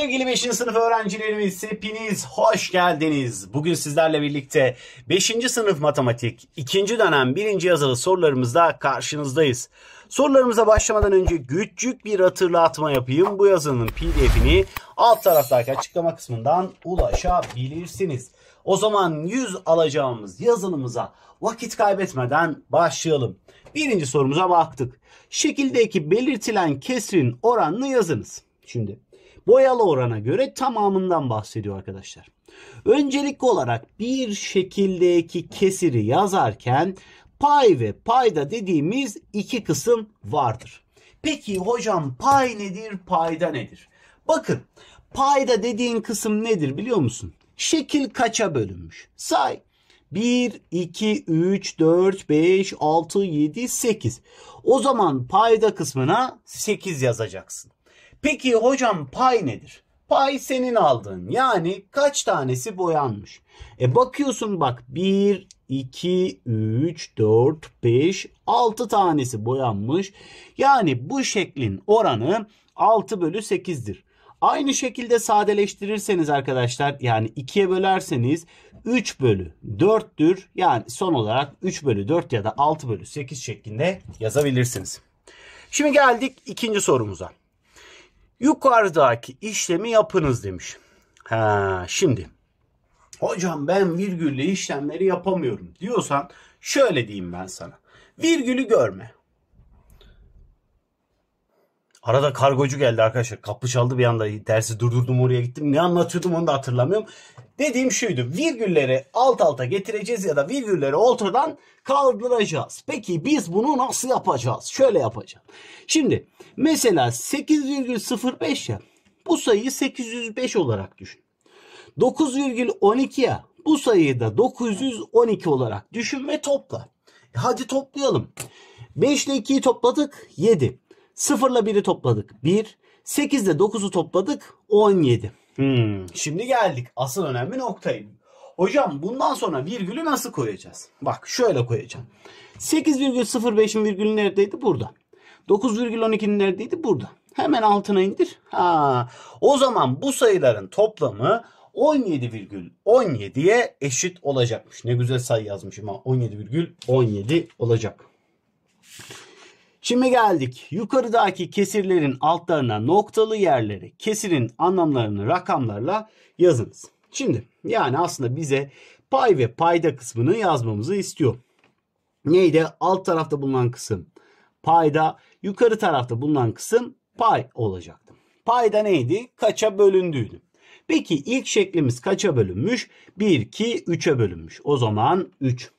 Sevgili 5. sınıf öğrencilerimiz hepiniz hoş geldiniz. Bugün sizlerle birlikte 5. sınıf matematik 2. dönem 1. yazılı sorularımızda karşınızdayız. Sorularımıza başlamadan önce küçük bir hatırlatma yapayım. Bu yazının pdf'ini alt taraftaki açıklama kısmından ulaşabilirsiniz. O zaman 100 alacağımız yazılımıza vakit kaybetmeden başlayalım. Birinci sorumuza baktık. Şekildeki belirtilen kesrin oranını yazınız. Şimdi boyalı orana göre tamamından bahsediyor arkadaşlar. Öncelikli olarak bir şekildeki kesiri yazarken pay ve payda dediğimiz iki kısım vardır. Peki hocam pay nedir, payda nedir? Bakın payda dediğin kısım nedir biliyor musun? Şekil kaça bölünmüş? Say. 1, 2, 3, 4, 5, 6, 7, 8. O zaman payda kısmına 8 yazacaksın. Peki hocam pay nedir? Pay senin aldığın. Yani kaç tanesi boyanmış? E bakıyorsun bak 1, 2, 3, 4, 5, 6 tanesi boyanmış. Yani bu şeklin oranı 6 bölü 8'dir. Aynı şekilde sadeleştirirseniz arkadaşlar yani 2'ye bölerseniz 3 bölü 4'tür. Yani son olarak 3 bölü 4 ya da 6 bölü 8 şeklinde yazabilirsiniz. Şimdi geldik ikinci sorumuza. Yukarıdaki işlemi yapınız demiş. Ha, şimdi hocam ben virgülle işlemleri yapamıyorum diyorsan şöyle diyeyim ben sana. Virgülü görme. Arada kargocu geldi arkadaşlar. Kapı çaldı bir anda dersi durdurdum oraya gittim. Ne anlatıyordum onu da hatırlamıyorum. Dediğim şuydu. Virgülleri alt alta getireceğiz ya da virgülleri ortadan kaldıracağız. Peki biz bunu nasıl yapacağız? Şöyle yapacağım. Şimdi mesela 8,05 ya. Bu sayıyı 805 olarak düşün. 9,12 ya. Bu sayıyı da 912 olarak düşün ve topla. E, hadi toplayalım. 5 ile 2'yi topladık 7. 0 ile 1'i topladık 1. 8 ile 9'u topladık 17. Hmm, şimdi geldik asıl önemli noktaya. Hocam bundan sonra virgülü nasıl koyacağız? Bak şöyle koyacağım. 8,05'in virgülü neredeydi? Burada. 9,12'nin neredeydi? Burada. Hemen altına indir. Ha, o zaman bu sayıların toplamı 17,17'ye eşit olacakmış. Ne güzel sayı yazmışım ha. 17,17 17 olacak. Şimdi geldik. Yukarıdaki kesirlerin altlarına noktalı yerleri kesirin anlamlarını rakamlarla yazınız. Şimdi yani aslında bize pay ve payda kısmını yazmamızı istiyor. Neydi? Alt tarafta bulunan kısım payda, yukarı tarafta bulunan kısım pay olacaktı. Payda neydi? Kaça bölündüydü. Peki ilk şeklimiz kaça bölünmüş? 1, 2, 3'e bölünmüş. O zaman 3.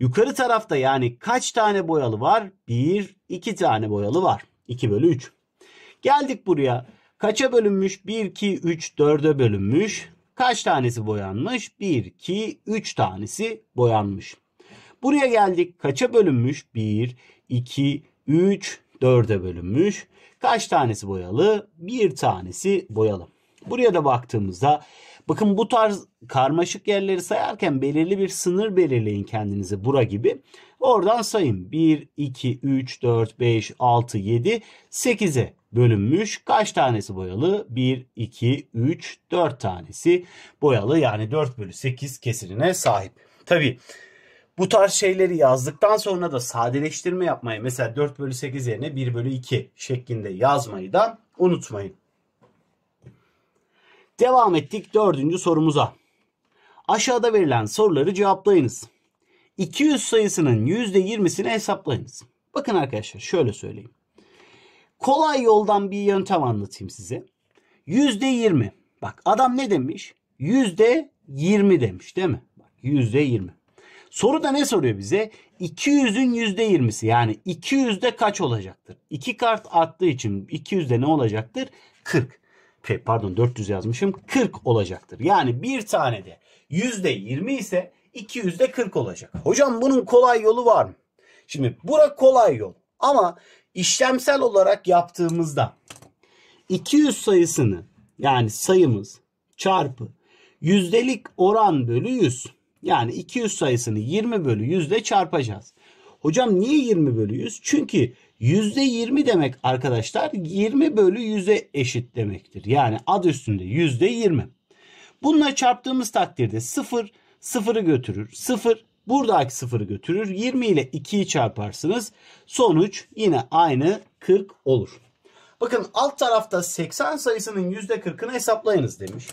Yukarı tarafta yani kaç tane boyalı var? 1, 2 tane boyalı var. 2 bölü 3. Geldik buraya. Kaça bölünmüş? 1, 2, 3, 4'e bölünmüş. Kaç tanesi boyanmış? 1, 2, 3 tanesi boyanmış. Buraya geldik. Kaça bölünmüş? 1, 2, 3, 4'e bölünmüş. Kaç tanesi boyalı? Bir tanesi boyalı. Buraya da baktığımızda Bakın bu tarz karmaşık yerleri sayarken belirli bir sınır belirleyin kendinize bura gibi. Oradan sayın. 1, 2, 3, 4, 5, 6, 7, 8'e bölünmüş. Kaç tanesi boyalı? 1, 2, 3, 4 tanesi boyalı. Yani 4 bölü 8 kesirine sahip. Tabi bu tarz şeyleri yazdıktan sonra da sadeleştirme yapmayı mesela 4 bölü 8 yerine 1 bölü 2 şeklinde yazmayı da unutmayın. Devam ettik dördüncü sorumuza. Aşağıda verilen soruları cevaplayınız. 200 sayısının %20'sini hesaplayınız. Bakın arkadaşlar şöyle söyleyeyim. Kolay yoldan bir yöntem anlatayım size. %20. Bak adam ne demiş? %20 demiş değil mi? Bak %20. Soru da ne soruyor bize? 200'ün %20'si yani 200'de kaç olacaktır? 2 kart arttığı için 200'de ne olacaktır? 40 pardon 400 yazmışım 40 olacaktır. Yani bir tane de %20 ise 200 de 40 olacak. Hocam bunun kolay yolu var mı? Şimdi bura kolay yol ama işlemsel olarak yaptığımızda 200 sayısını yani sayımız çarpı yüzdelik oran bölü 100 yani 200 sayısını 20 bölü yüzde çarpacağız. Hocam niye 20 bölü 100? Çünkü %20 demek arkadaşlar 20 bölü 100'e eşit demektir. Yani ad üstünde %20. Bununla çarptığımız takdirde 0 sıfırı götürür. 0 buradaki sıfırı götürür. 20 ile 2'yi çarparsınız. Sonuç yine aynı 40 olur. Bakın alt tarafta 80 sayısının %40'ını hesaplayınız demiş.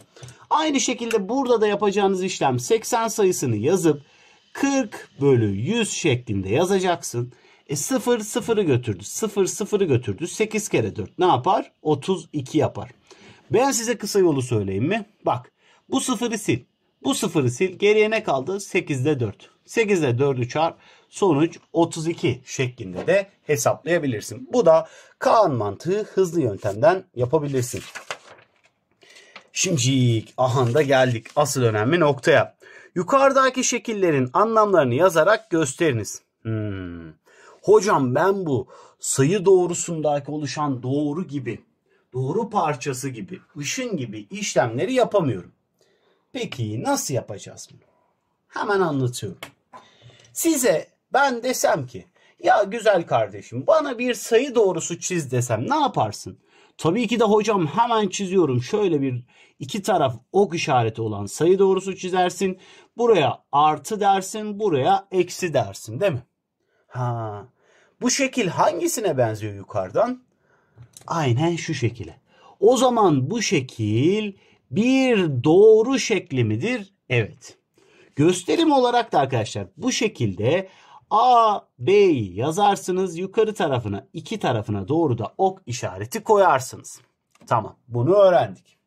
Aynı şekilde burada da yapacağınız işlem 80 sayısını yazıp 40 bölü 100 şeklinde yazacaksın. E 0 0'ı götürdü. 0 0'ı götürdü. 8 kere 4 ne yapar? 32 yapar. Ben size kısa yolu söyleyeyim mi? Bak bu 0'ı sil. Bu 0'ı sil. Geriye ne kaldı? 8'de 4. 8'de 4'ü çarp. Sonuç 32 şeklinde de hesaplayabilirsin. Bu da Kaan mantığı hızlı yöntemden yapabilirsin. Şimdi ahanda geldik asıl önemli noktaya. Yukarıdaki şekillerin anlamlarını yazarak gösteriniz. Hmm. Hocam ben bu sayı doğrusundaki oluşan doğru gibi, doğru parçası gibi, ışın gibi işlemleri yapamıyorum. Peki nasıl yapacağız bunu? Hemen anlatıyorum. Size ben desem ki ya güzel kardeşim bana bir sayı doğrusu çiz desem ne yaparsın? Tabii ki de hocam hemen çiziyorum. Şöyle bir iki taraf ok işareti olan sayı doğrusu çizersin. Buraya artı dersin, buraya eksi dersin değil mi? Ha. Bu şekil hangisine benziyor yukarıdan? Aynen şu şekile. O zaman bu şekil bir doğru şekli midir? Evet. Gösterim olarak da arkadaşlar bu şekilde A, B yazarsınız. Yukarı tarafına, iki tarafına doğru da ok işareti koyarsınız. Tamam. Bunu öğrendik.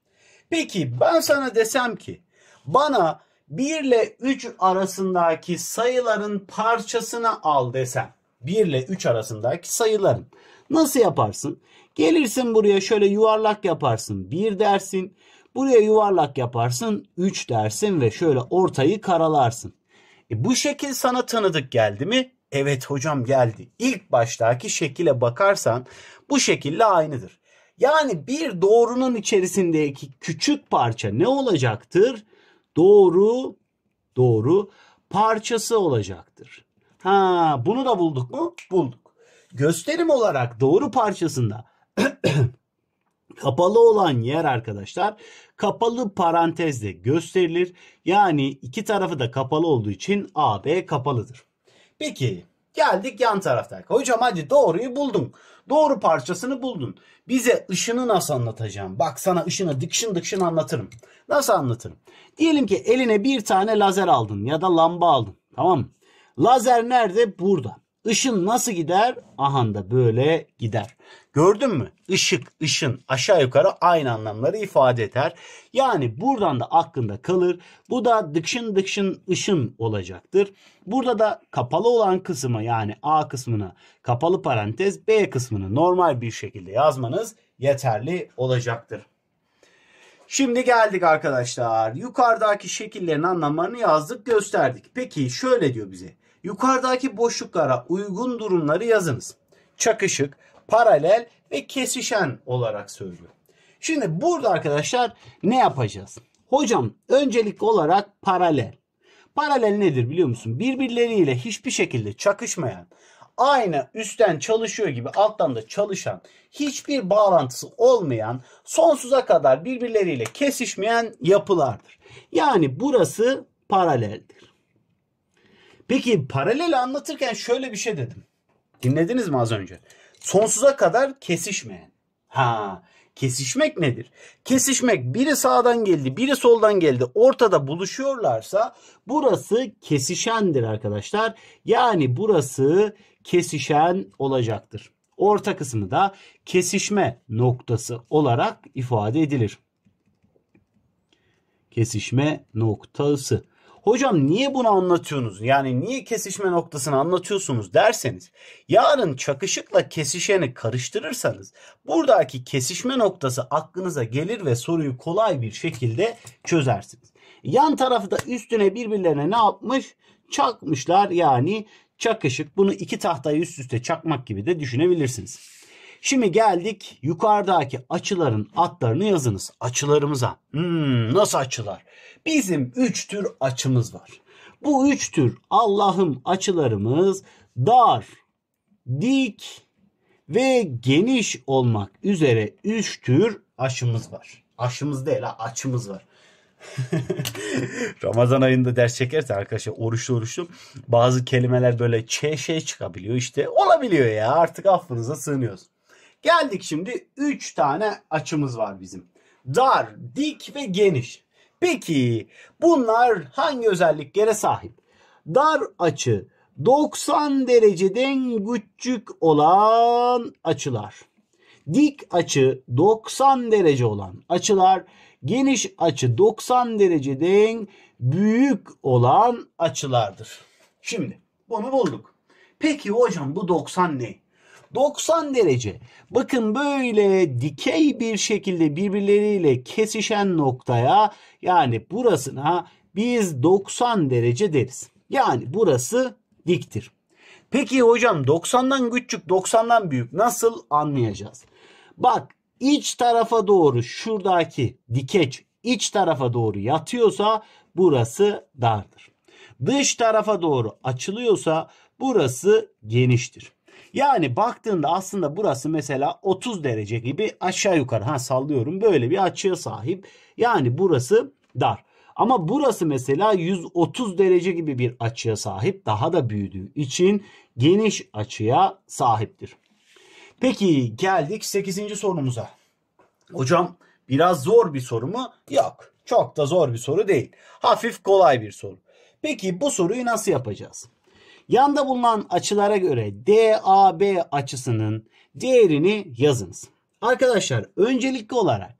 Peki ben sana desem ki bana 1 ile 3 arasındaki sayıların parçasını al desem. 1 ile 3 arasındaki sayıların. Nasıl yaparsın? Gelirsin buraya şöyle yuvarlak yaparsın 1 dersin. Buraya yuvarlak yaparsın 3 dersin ve şöyle ortayı karalarsın. E bu şekil sana tanıdık geldi mi? Evet hocam geldi. İlk baştaki şekile bakarsan bu şekilde aynıdır. Yani bir doğrunun içerisindeki küçük parça ne olacaktır? Doğru doğru parçası olacaktır. Ha bunu da bulduk mu? Bulduk. Gösterim olarak doğru parçasında Kapalı olan yer arkadaşlar kapalı parantezle gösterilir. Yani iki tarafı da kapalı olduğu için AB kapalıdır. Peki geldik yan taraftaki. Hocam hadi doğruyu buldun. Doğru parçasını buldun. Bize ışını nasıl anlatacağım? Bak sana ışını dikşin dikşin anlatırım. Nasıl anlatırım? Diyelim ki eline bir tane lazer aldın ya da lamba aldın. Tamam mı? Lazer nerede? Burada. Işın nasıl gider? da böyle gider. Gördün mü? Işık, ışın aşağı yukarı aynı anlamları ifade eder. Yani buradan da aklında kalır. Bu da dıkşın dıkşın ışın olacaktır. Burada da kapalı olan kısmı yani A kısmını kapalı parantez B kısmını normal bir şekilde yazmanız yeterli olacaktır. Şimdi geldik arkadaşlar. Yukarıdaki şekillerin anlamlarını yazdık gösterdik. Peki şöyle diyor bize. Yukarıdaki boşluklara uygun durumları yazınız. Çakışık, paralel ve kesişen olarak söylüyor. Şimdi burada arkadaşlar ne yapacağız? Hocam öncelikli olarak paralel. Paralel nedir biliyor musun? Birbirleriyle hiçbir şekilde çakışmayan, aynı üstten çalışıyor gibi alttan da çalışan, hiçbir bağlantısı olmayan, sonsuza kadar birbirleriyle kesişmeyen yapılardır. Yani burası paraleldir. Peki paralel anlatırken şöyle bir şey dedim. Dinlediniz mi az önce? Sonsuza kadar kesişmeyen. Ha, kesişmek nedir? Kesişmek biri sağdan geldi, biri soldan geldi. Ortada buluşuyorlarsa burası kesişendir arkadaşlar. Yani burası kesişen olacaktır. Orta kısmı da kesişme noktası olarak ifade edilir. Kesişme noktası hocam niye bunu anlatıyorsunuz? Yani niye kesişme noktasını anlatıyorsunuz derseniz yarın çakışıkla kesişeni karıştırırsanız buradaki kesişme noktası aklınıza gelir ve soruyu kolay bir şekilde çözersiniz. Yan tarafı da üstüne birbirlerine ne yapmış? Çakmışlar yani çakışık. Bunu iki tahtayı üst üste çakmak gibi de düşünebilirsiniz. Şimdi geldik yukarıdaki açıların adlarını yazınız. Açılarımıza. Hmm, nasıl açılar? Bizim üç tür açımız var. Bu üç tür Allah'ım açılarımız dar, dik ve geniş olmak üzere üç tür açımız var. Açımız değil açımız var. Ramazan ayında ders çekerse arkadaşlar oruçlu oruçlu bazı kelimeler böyle çeşe çıkabiliyor işte olabiliyor ya artık affınıza sığınıyoruz. Geldik şimdi 3 tane açımız var bizim. Dar, dik ve geniş. Peki bunlar hangi özelliklere sahip? Dar açı 90 dereceden küçük olan açılar. Dik açı 90 derece olan açılar, geniş açı 90 dereceden büyük olan açılardır. Şimdi bunu bulduk. Peki hocam bu 90 ne? 90 derece. Bakın böyle dikey bir şekilde birbirleriyle kesişen noktaya yani burasına biz 90 derece deriz. Yani burası diktir. Peki hocam 90'dan küçük 90'dan büyük nasıl anlayacağız? Bak iç tarafa doğru şuradaki dikeç iç tarafa doğru yatıyorsa burası dardır. Dış tarafa doğru açılıyorsa burası geniştir. Yani baktığında aslında burası mesela 30 derece gibi aşağı yukarı ha sallıyorum böyle bir açıya sahip. Yani burası dar. Ama burası mesela 130 derece gibi bir açıya sahip. Daha da büyüdüğü için geniş açıya sahiptir. Peki geldik 8. sorumuza. Hocam biraz zor bir soru mu? Yok. Çok da zor bir soru değil. Hafif kolay bir soru. Peki bu soruyu nasıl yapacağız? Yanda bulunan açılara göre DAB açısının değerini yazınız. Arkadaşlar öncelikli olarak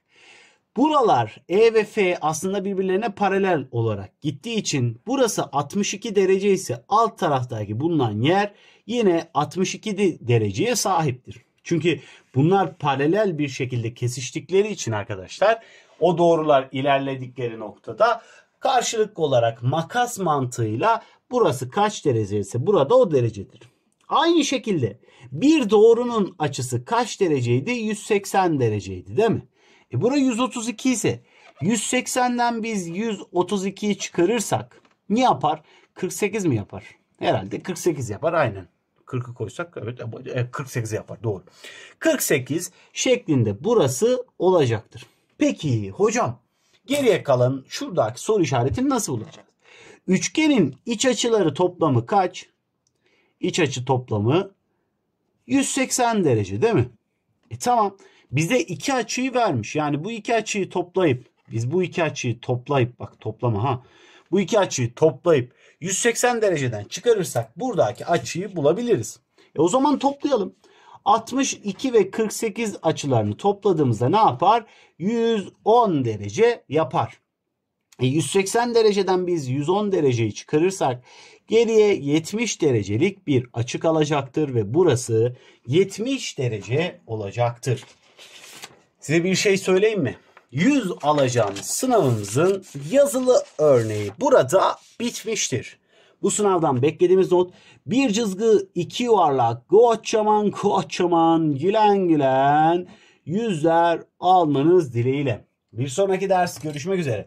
buralar E ve F aslında birbirlerine paralel olarak gittiği için burası 62 derece ise alt taraftaki bulunan yer yine 62 dereceye sahiptir. Çünkü bunlar paralel bir şekilde kesiştikleri için arkadaşlar o doğrular ilerledikleri noktada karşılıklı olarak makas mantığıyla Burası kaç derece ise burada o derecedir. Aynı şekilde bir doğrunun açısı kaç dereceydi? 180 dereceydi değil mi? E bura 132 ise 180'den biz 132'yi çıkarırsak ne yapar? 48 mi yapar? Herhalde 48 yapar aynen. 40'ı koysak evet 48 e, yapar doğru. 48 şeklinde burası olacaktır. Peki hocam geriye kalan şuradaki soru işaretini nasıl bulacağız? Üçgenin iç açıları toplamı kaç? İç açı toplamı 180 derece değil mi? E tamam. Bize iki açıyı vermiş. Yani bu iki açıyı toplayıp biz bu iki açıyı toplayıp bak toplama ha. Bu iki açıyı toplayıp 180 dereceden çıkarırsak buradaki açıyı bulabiliriz. E o zaman toplayalım. 62 ve 48 açılarını topladığımızda ne yapar? 110 derece yapar. 180 e, dereceden biz 110 dereceyi çıkarırsak geriye 70 derecelik bir açı kalacaktır ve burası 70 derece olacaktır. Size bir şey söyleyeyim mi? 100 alacağım sınavımızın yazılı örneği burada bitmiştir. Bu sınavdan beklediğimiz not bir cızgı iki yuvarlak kocaman kocaman gülen gülen yüzler almanız dileğiyle. Bir sonraki ders görüşmek üzere.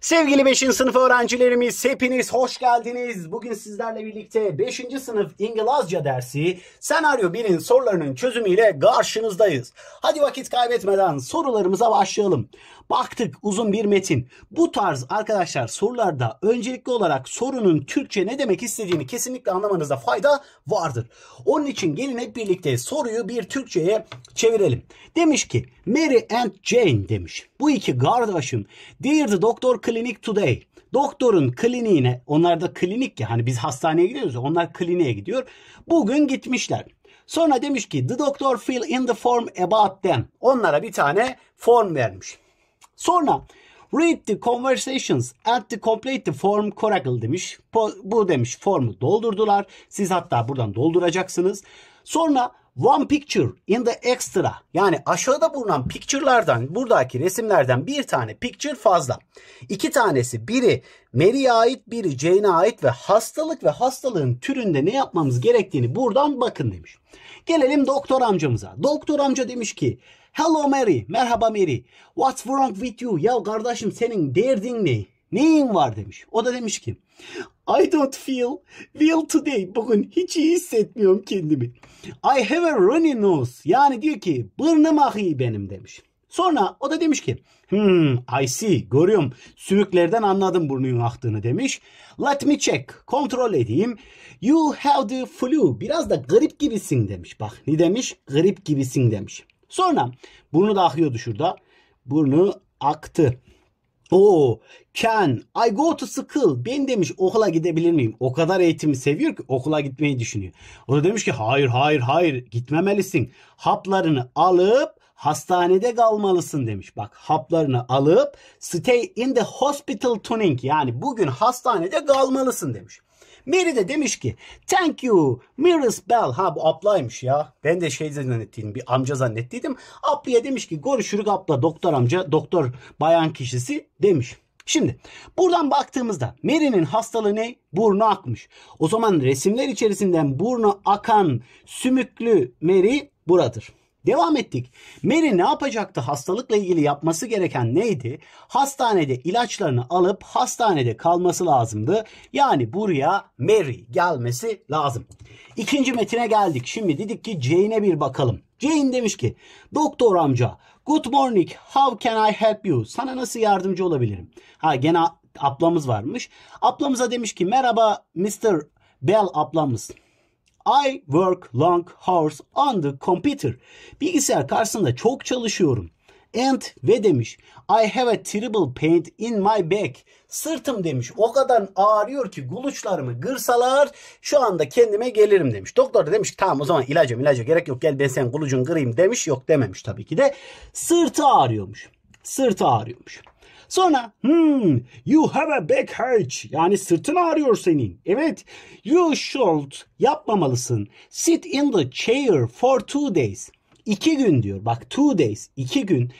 Sevgili 5. sınıf öğrencilerimiz hepiniz hoş geldiniz. Bugün sizlerle birlikte 5. sınıf İngilizce dersi senaryo 1'in sorularının çözümüyle karşınızdayız. Hadi vakit kaybetmeden sorularımıza başlayalım. Baktık uzun bir metin. Bu tarz arkadaşlar sorularda öncelikli olarak sorunun Türkçe ne demek istediğini kesinlikle anlamanızda fayda vardır. Onun için gelin hep birlikte soruyu bir Türkçe'ye çevirelim. Demiş ki Mary and Jane demiş. Bu iki kardeşim Dear Doktor Clinic Today. Doktorun kliniğine, onlar da klinik ya hani biz hastaneye gidiyoruz ya onlar kliniğe gidiyor. Bugün gitmişler. Sonra demiş ki the doctor fill in the form about them. Onlara bir tane form vermiş. Sonra read the conversations and the complete the form correctly demiş. Bu demiş formu doldurdular. Siz hatta buradan dolduracaksınız. Sonra one picture in the extra yani aşağıda bulunan picture'lardan buradaki resimlerden bir tane picture fazla. İki tanesi biri Mary'e ait biri Jane'e ait ve hastalık ve hastalığın türünde ne yapmamız gerektiğini buradan bakın demiş. Gelelim doktor amcamıza. Doktor amca demiş ki Hello Mary, merhaba Mary. What's wrong with you? Ya kardeşim senin derdin ne? Neyin var demiş. O da demiş ki I don't feel well today. Bugün hiç iyi hissetmiyorum kendimi. I have a runny nose. Yani diyor ki burnum akıyor benim demiş. Sonra o da demiş ki hmm, I see görüyorum sümüklerden anladım burnunun aktığını demiş. Let me check kontrol edeyim. You have the flu biraz da grip gibisin demiş. Bak ne demiş grip gibisin demiş. Sonra burnu da akıyordu şurada. Burnu aktı. Oo, can I go to school? Ben demiş okula gidebilir miyim? O kadar eğitimi seviyor ki okula gitmeyi düşünüyor. O da demiş ki hayır hayır hayır gitmemelisin. Haplarını alıp hastanede kalmalısın demiş. Bak haplarını alıp stay in the hospital tuning yani bugün hastanede kalmalısın demiş. Mary de demiş ki thank you Miris Bell. Ha bu ablaymış ya. Ben de şey zannettiydim bir amca zannettiydim. Ablaya demiş ki görüşürük abla doktor amca doktor bayan kişisi demiş. Şimdi buradan baktığımızda Mary'nin hastalığı ne? Burnu akmış. O zaman resimler içerisinden burnu akan sümüklü Mary buradır. Devam ettik. Mary ne yapacaktı? Hastalıkla ilgili yapması gereken neydi? Hastanede ilaçlarını alıp hastanede kalması lazımdı. Yani buraya Mary gelmesi lazım. İkinci metine geldik. Şimdi dedik ki Jane'e bir bakalım. Jane demiş ki doktor amca good morning how can I help you? Sana nasıl yardımcı olabilirim? Ha gene ablamız varmış. Ablamıza demiş ki merhaba Mr. Bell ablamız. I work long hours on the computer. Bilgisayar karşısında çok çalışıyorum. And ve demiş. I have a terrible pain in my back. Sırtım demiş. O kadar ağrıyor ki guluçlarımı gırsalar şu anda kendime gelirim demiş. Doktor da demiş tamam o zaman ilaca ilaca gerek yok gel ben senin gulucun kırayım demiş. Yok dememiş tabii ki de. Sırtı ağrıyormuş. Sırtı ağrıyormuş. Sonra hmm, you have a back hurt yani sırtın ağrıyor senin. Evet you should yapmamalısın. Sit in the chair for two days. İki gün diyor bak two days iki gün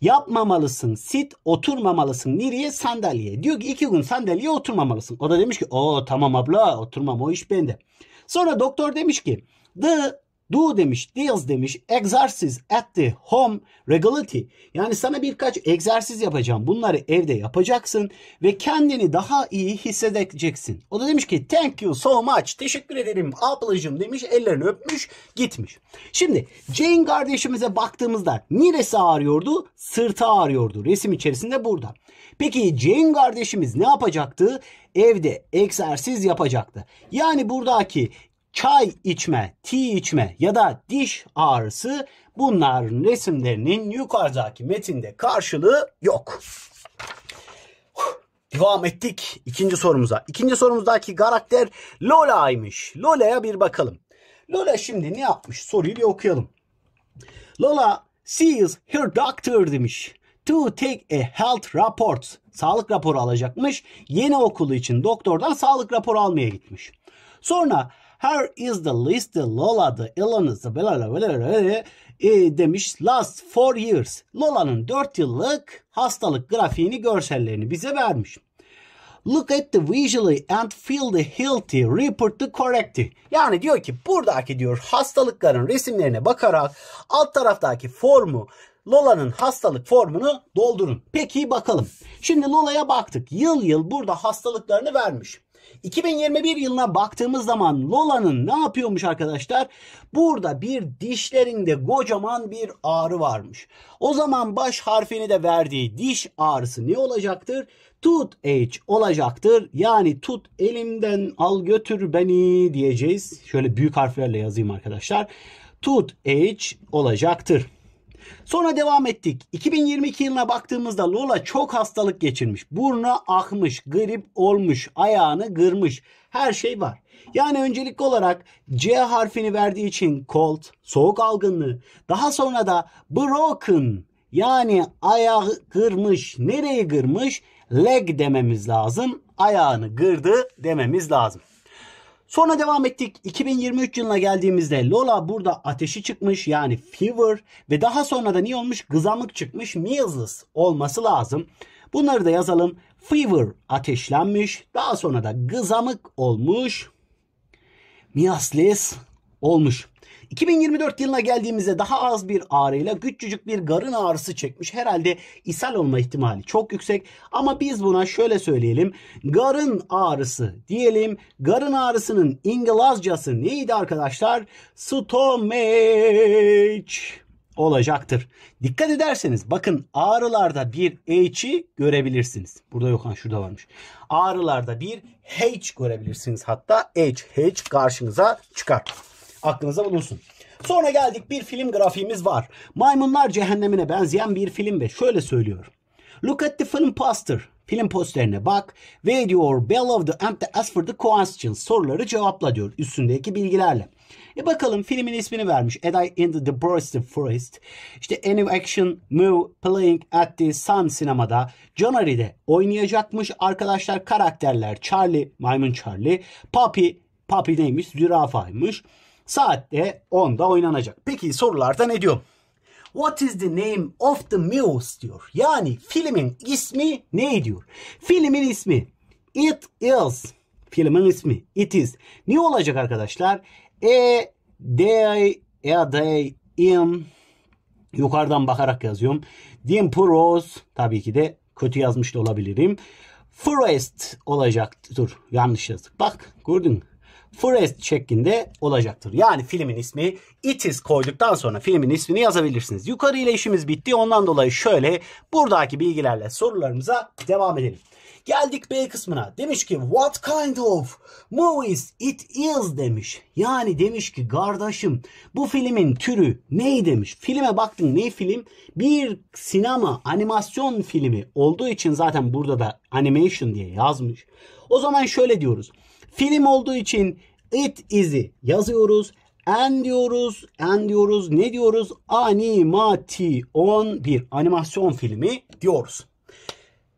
yapmamalısın. Sit oturmamalısın. Nereye? Sandalyeye. Diyor ki iki gün sandalyeye oturmamalısın. O da demiş ki o tamam abla oturmam o iş bende. Sonra doktor demiş ki the do demiş, deals demiş, exercise at the home regularity. Yani sana birkaç egzersiz yapacağım. Bunları evde yapacaksın ve kendini daha iyi hissedeceksin. O da demiş ki thank you so much. Teşekkür ederim ablacığım demiş. Ellerini öpmüş gitmiş. Şimdi Jane kardeşimize baktığımızda neresi ağrıyordu? Sırtı ağrıyordu. Resim içerisinde burada. Peki Jane kardeşimiz ne yapacaktı? Evde egzersiz yapacaktı. Yani buradaki çay içme, ti içme ya da diş ağrısı bunların resimlerinin yukarıdaki metinde karşılığı yok. Devam ettik ikinci sorumuza. İkinci sorumuzdaki karakter Lola'ymış. Lola'ya bir bakalım. Lola şimdi ne yapmış? Soruyu bir okuyalım. Lola sees her doctor demiş. To take a health report. Sağlık raporu alacakmış. Yeni okulu için doktordan sağlık raporu almaya gitmiş. Sonra her is the list, the Lola, the Elon, the e, demiş last four years. Lola'nın 4 yıllık hastalık grafiğini görsellerini bize vermiş. Look at the visually and feel the healthy, report the correctly. Yani diyor ki buradaki diyor hastalıkların resimlerine bakarak alt taraftaki formu Lola'nın hastalık formunu doldurun. Peki bakalım. Şimdi Lola'ya baktık. Yıl yıl burada hastalıklarını vermiş. 2021 yılına baktığımız zaman Lola'nın ne yapıyormuş arkadaşlar? Burada bir dişlerinde kocaman bir ağrı varmış. O zaman baş harfini de verdiği diş ağrısı ne olacaktır? Tut H olacaktır. Yani tut elimden al götür beni diyeceğiz. Şöyle büyük harflerle yazayım arkadaşlar. Tut H olacaktır. Sonra devam ettik. 2022 yılına baktığımızda Lola çok hastalık geçirmiş. Burnu akmış, grip olmuş, ayağını kırmış. Her şey var. Yani öncelik olarak C harfini verdiği için cold, soğuk algınlığı. Daha sonra da broken yani ayağı kırmış. Nereyi kırmış? Leg dememiz lazım. Ayağını kırdı dememiz lazım. Sonra devam ettik. 2023 yılına geldiğimizde Lola burada ateşi çıkmış yani fever ve daha sonra da niye olmuş? Gızamık çıkmış measles olması lazım. Bunları da yazalım. Fever ateşlenmiş. Daha sonra da gızamık olmuş. Measles olmuş. 2024 yılına geldiğimizde daha az bir ağrıyla güççücük bir garın ağrısı çekmiş. Herhalde ishal olma ihtimali çok yüksek. Ama biz buna şöyle söyleyelim. Garın ağrısı diyelim. Garın ağrısının İngilizcesi neydi arkadaşlar? Stomach olacaktır. Dikkat ederseniz bakın ağrılarda bir H'i görebilirsiniz. Burada yok ha şurada varmış. Ağrılarda bir H görebilirsiniz. Hatta H, H karşınıza çıkar aklınıza bulunsun. Sonra geldik bir film grafiğimiz var. Maymunlar cehennemine benzeyen bir film ve şöyle söylüyorum. Look at the film poster. Film posterine bak ve diyor below the and the ask for the questions soruları cevapla diyor üstündeki bilgilerle. E bakalım filmin ismini vermiş. A Die in the Deborah Forest. İşte Any Action Move Playing at the Sun sinemada Johnny'de oynayacakmış arkadaşlar karakterler Charlie, maymun Charlie, Papi, Papi neymiş? Zürafaymış. Saatte 10'da oynanacak. Peki sorularda ne diyor? What is the name of the muse diyor. Yani filmin ismi ne diyor? Filmin ismi It is. Filmin ismi It is. Ne olacak arkadaşlar? E day a e, day in yukarıdan bakarak yazıyorum. Dimpros tabii ki de kötü yazmış da olabilirim. Forest olacaktır. Yanlış yazdık. Bak gördün mü? Forest şeklinde olacaktır. Yani filmin ismi It Is koyduktan sonra filmin ismini yazabilirsiniz. Yukarı ile işimiz bitti. Ondan dolayı şöyle buradaki bilgilerle sorularımıza devam edelim. Geldik B kısmına. Demiş ki what kind of movies it is demiş. Yani demiş ki kardeşim bu filmin türü ney demiş. Filme baktın ne film? Bir sinema animasyon filmi olduğu için zaten burada da animation diye yazmış. O zaman şöyle diyoruz. Film olduğu için it izi yazıyoruz. En diyoruz, en diyoruz, ne diyoruz? Animation, bir animasyon filmi diyoruz.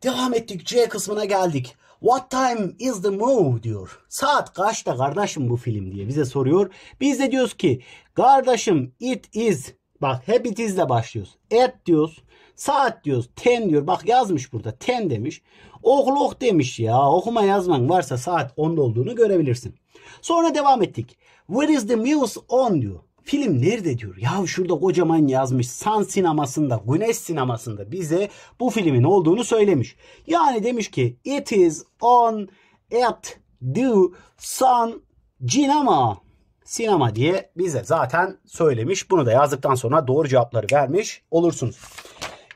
Devam ettik C kısmına geldik. What time is the movie diyor. Saat kaçta kardeşim bu film diye bize soruyor. Biz de diyoruz ki kardeşim it is. Bak hep it is ile başlıyoruz. At diyoruz. Saat diyor, Ten diyor. Bak yazmış burada. Ten demiş. Okluk demiş ya. Okuma yazman varsa saat 10'da olduğunu görebilirsin. Sonra devam ettik. Where is the muse on diyor. Film nerede diyor. Ya şurada kocaman yazmış. Sun sinemasında, güneş sinemasında bize bu filmin olduğunu söylemiş. Yani demiş ki it is on at the sun cinema sinema diye bize zaten söylemiş. Bunu da yazdıktan sonra doğru cevapları vermiş olursunuz.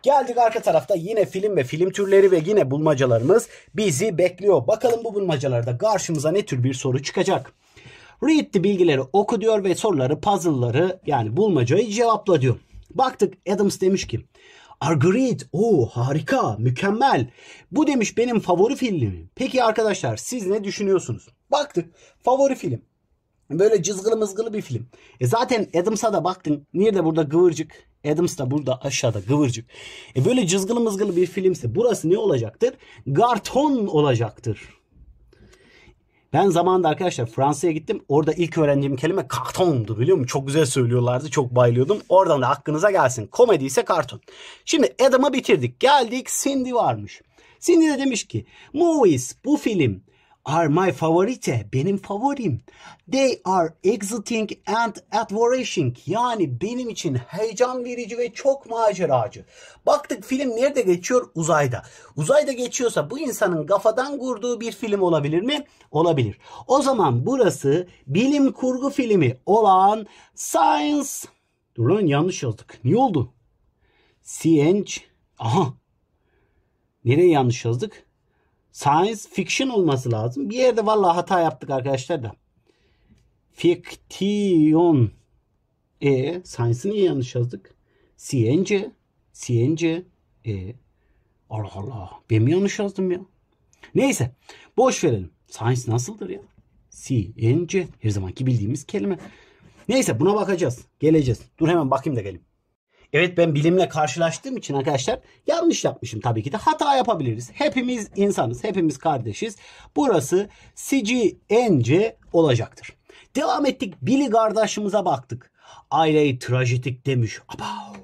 Geldik arka tarafta yine film ve film türleri ve yine bulmacalarımız bizi bekliyor. Bakalım bu bulmacalarda karşımıza ne tür bir soru çıkacak. Read the bilgileri oku diyor ve soruları, puzzle'ları yani bulmacayı cevapla diyor. Baktık Adams demiş ki Argreed, o harika, mükemmel. Bu demiş benim favori filmim. Peki arkadaşlar siz ne düşünüyorsunuz? Baktık favori film. Böyle cızgılı mızgılı bir film. E zaten Adams'a da baktın. Niye de burada gıvırcık Adams da burada aşağıda kıvırcık. E böyle cızgılı mızgılı bir filmse burası ne olacaktır? Garton olacaktır. Ben zamanında arkadaşlar Fransa'ya gittim. Orada ilk öğrendiğim kelime kartondu biliyor musun? Çok güzel söylüyorlardı. Çok bayılıyordum. Oradan da aklınıza gelsin. Komedi ise karton. Şimdi Adam'ı bitirdik. Geldik Cindy varmış. Cindy de demiş ki movies bu film are my favorite. Benim favorim. They are exciting and advorating. Yani benim için heyecan verici ve çok maceracı. Baktık film nerede geçiyor? Uzayda. Uzayda geçiyorsa bu insanın kafadan kurduğu bir film olabilir mi? Olabilir. O zaman burası bilim kurgu filmi olan Science... Dur lan yanlış yazdık. Niye oldu? Science... Aha. Nereye yanlış yazdık? science fiction olması lazım. Bir yerde vallahi hata yaptık arkadaşlar da. Fiction. E science'ı niye yanlış yazdık? CNC. CNC. E. Allah Allah. Ben mi yanlış yazdım ya? Neyse. Boş verelim. Science nasıldır ya? CNC. Her zamanki bildiğimiz kelime. Neyse buna bakacağız. Geleceğiz. Dur hemen bakayım da geleyim. Evet ben bilimle karşılaştığım için arkadaşlar yanlış yapmışım tabii ki de. Hata yapabiliriz. Hepimiz insanız. Hepimiz kardeşiz. Burası CGNC olacaktır. Devam ettik. Billy kardeşimize baktık. Aileyi trajitik demiş. Abav.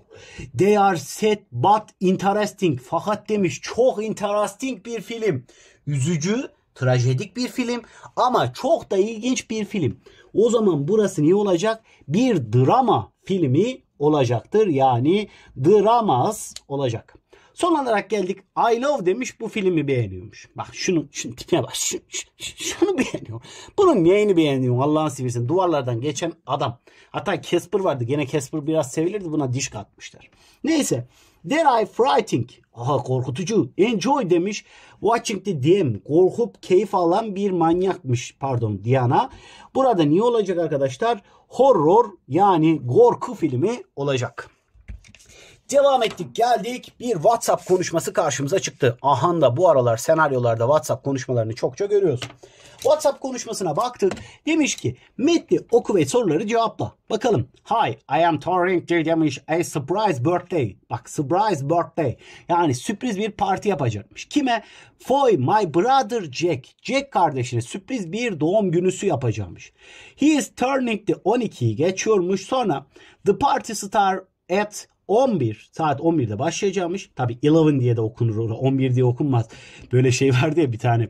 They are set but interesting. Fakat demiş çok interesting bir film. Üzücü, trajedik bir film ama çok da ilginç bir film. O zaman burası niye olacak? Bir drama filmi olacaktır. Yani dramas olacak. Son olarak geldik I Love demiş bu filmi beğeniyormuş. Bak şunu, şunu tipine bak şunu, şunu beğeniyor. Bunun neyini beğeniyor Allah'ın seversen duvarlardan geçen adam. Hatta Casper vardı gene Casper biraz sevilirdi buna diş katmışlar. Neyse There I frighting. Aha korkutucu. Enjoy demiş. Watching the DM. Korkup keyif alan bir manyakmış. Pardon Diana. Burada niye olacak arkadaşlar? horror yani korku filmi olacak. Devam ettik geldik bir WhatsApp konuşması karşımıza çıktı. Ahan da bu aralar senaryolarda WhatsApp konuşmalarını çokça görüyoruz. WhatsApp konuşmasına baktık. Demiş ki metni oku ve soruları cevapla. Bakalım. Hi I am Torrent demiş a surprise birthday. Bak surprise birthday. Yani sürpriz bir parti yapacakmış. Kime? For my brother Jack. Jack kardeşine sürpriz bir doğum günüsü yapacakmış. He is turning the 12'yi geçiyormuş. Sonra the party star at 11 saat 11'de başlayacakmış. Tabi 11 diye de okunur 11 diye okunmaz. Böyle şey vardı ya bir tane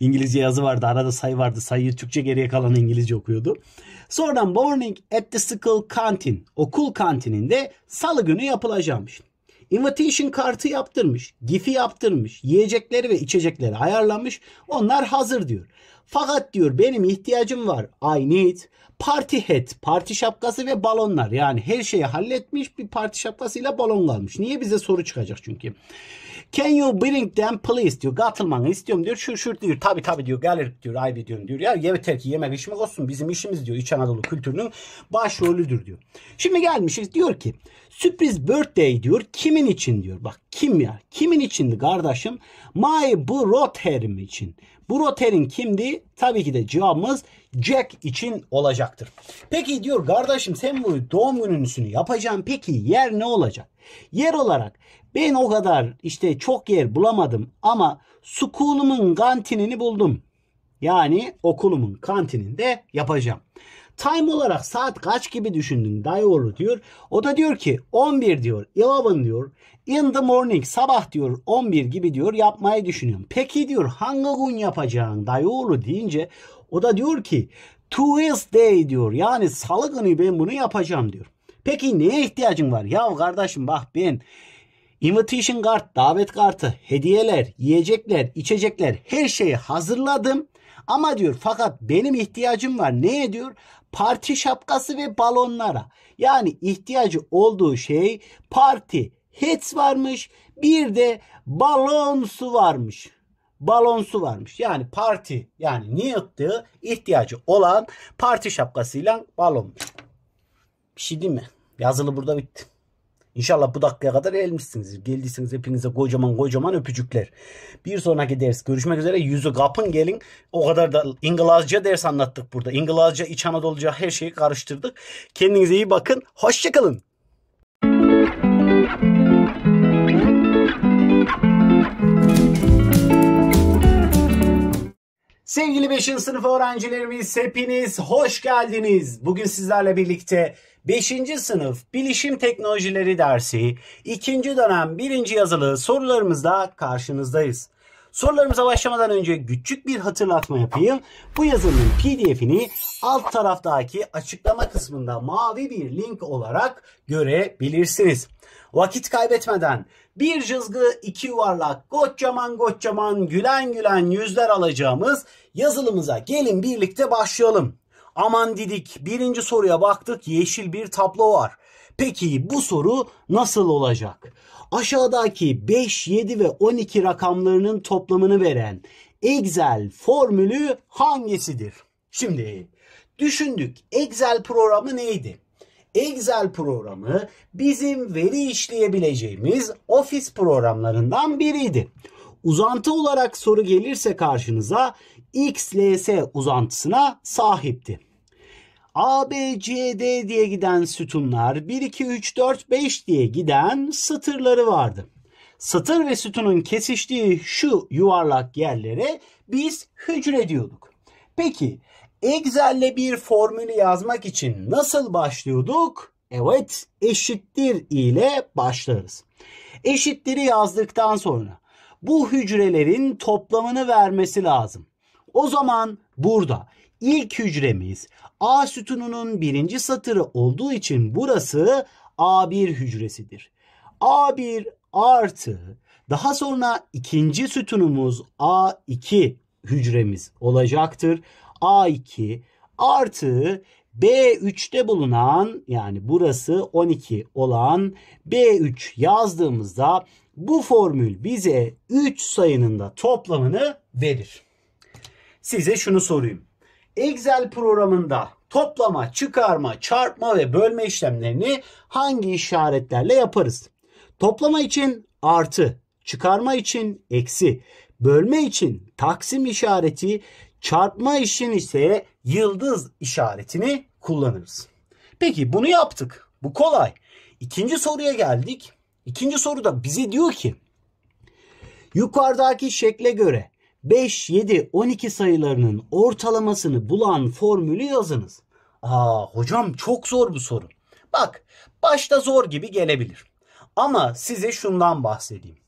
İngilizce yazı vardı arada sayı vardı sayıyı Türkçe geriye kalan İngilizce okuyordu. Sonra morning at the school canteen okul kantininde salı günü yapılacakmış. Invitation kartı yaptırmış, gifi yaptırmış, yiyecekleri ve içecekleri ayarlanmış. Onlar hazır diyor. Fakat diyor benim ihtiyacım var. I need party hat, parti şapkası ve balonlar. Yani her şeyi halletmiş bir parti şapkasıyla balon kalmış. Niye bize soru çıkacak çünkü. Can you bring them please diyor. Katılmanı istiyorum diyor. Şu şu diyor. Tabi tabi diyor. Gelir diyor. Ayıp ediyorum diyor. Ya yeter ki yemek içmek olsun. Bizim işimiz diyor. İç Anadolu kültürünün başrolüdür diyor. Şimdi gelmişiz diyor ki Sürpriz birthday diyor. Kimin için diyor. Bak kim ya? Kimin içindi kardeşim? My brother'im için. Brother'in kimdi? Tabii ki de cevabımız Jack için olacaktır. Peki diyor kardeşim sen bu doğum gününüsünü yapacaksın. Peki yer ne olacak? Yer olarak ben o kadar işte çok yer bulamadım ama school'umun kantinini buldum. Yani okulumun kantininde yapacağım. Time olarak saat kaç gibi düşündün daha diyor. O da diyor ki 11 diyor. 11 diyor. In the morning sabah diyor 11 gibi diyor yapmayı düşünüyorum. Peki diyor hangi gün yapacağın daha iyi deyince o da diyor ki Tuesday diyor. Yani salı günü ben bunu yapacağım diyor. Peki neye ihtiyacın var? Ya kardeşim bak ben invitation kart, davet kartı, hediyeler, yiyecekler, içecekler her şeyi hazırladım. Ama diyor fakat benim ihtiyacım var. ne diyor? parti şapkası ve balonlara. Yani ihtiyacı olduğu şey parti hats varmış bir de balon su varmış. Balon su varmış. Yani parti yani Newt'ı ihtiyacı olan parti şapkasıyla balonmuş. Bir şey değil mi? Yazılı burada bitti. İnşallah bu dakikaya kadar gelmişsiniz, Geldiyseniz hepinize kocaman kocaman öpücükler. Bir sonraki ders görüşmek üzere. Yüzü kapın gelin. O kadar da İngilizce ders anlattık burada. İngilizce, İç Anadoluca her şeyi karıştırdık. Kendinize iyi bakın. Hoşçakalın. Sevgili 5. sınıf öğrencilerimiz hepiniz hoş geldiniz. Bugün sizlerle birlikte 5. sınıf bilişim teknolojileri dersi 2. dönem 1. yazılı sorularımızda karşınızdayız. Sorularımıza başlamadan önce küçük bir hatırlatma yapayım. Bu yazının pdf'ini alt taraftaki açıklama kısmında mavi bir link olarak görebilirsiniz. Vakit kaybetmeden bir cızgı iki yuvarlak kocaman kocaman gülen gülen yüzler alacağımız yazılımıza gelin birlikte başlayalım. Aman dedik birinci soruya baktık yeşil bir tablo var. Peki bu soru nasıl olacak? Aşağıdaki 5, 7 ve 12 rakamlarının toplamını veren Excel formülü hangisidir? Şimdi düşündük Excel programı neydi? Excel programı bizim veri işleyebileceğimiz ofis programlarından biriydi. Uzantı olarak soru gelirse karşınıza XLS uzantısına sahipti. A, B, C, D diye giden sütunlar 1, 2, 3, 4, 5 diye giden satırları vardı. Satır ve sütunun kesiştiği şu yuvarlak yerlere biz hücre diyorduk. Peki Excel'le bir formülü yazmak için nasıl başlıyorduk? Evet eşittir ile başlarız. Eşittiri yazdıktan sonra bu hücrelerin toplamını vermesi lazım. O zaman burada ilk hücremiz A sütununun birinci satırı olduğu için burası A1 hücresidir. A1 artı daha sonra ikinci sütunumuz A2 hücremiz olacaktır. A2 artı B3'te bulunan yani burası 12 olan B3 yazdığımızda bu formül bize 3 sayının da toplamını verir size şunu sorayım. Excel programında toplama, çıkarma, çarpma ve bölme işlemlerini hangi işaretlerle yaparız? Toplama için artı, çıkarma için eksi, bölme için taksim işareti, çarpma için ise yıldız işaretini kullanırız. Peki bunu yaptık. Bu kolay. İkinci soruya geldik. İkinci soruda bize diyor ki yukarıdaki şekle göre 5, 7, 12 sayılarının ortalamasını bulan formülü yazınız. Aa hocam çok zor bu soru. Bak başta zor gibi gelebilir. Ama size şundan bahsedeyim.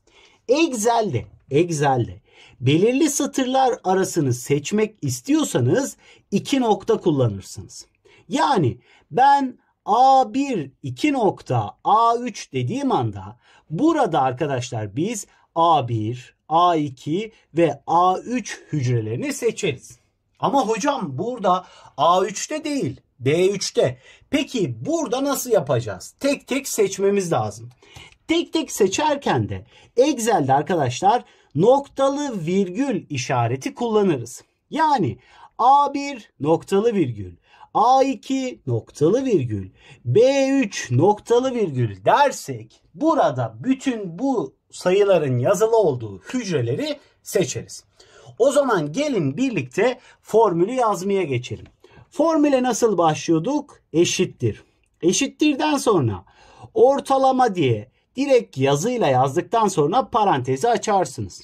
Excel'de, Excel'de belirli satırlar arasını seçmek istiyorsanız iki nokta kullanırsınız. Yani ben A1 2 nokta A3 dediğim anda burada arkadaşlar biz A1, A2 ve A3 hücrelerini seçeriz. Ama hocam burada A3'te değil D3'te. Peki burada nasıl yapacağız? Tek tek seçmemiz lazım. Tek tek seçerken de Excel'de arkadaşlar noktalı virgül işareti kullanırız. Yani A1 noktalı virgül, A2 noktalı virgül B3 noktalı virgül dersek burada bütün bu sayıların yazılı olduğu hücreleri seçeriz. O zaman gelin birlikte formülü yazmaya geçelim. Formüle nasıl başlıyorduk? Eşittir. Eşittirden sonra ortalama diye direkt yazıyla yazdıktan sonra parantezi açarsınız.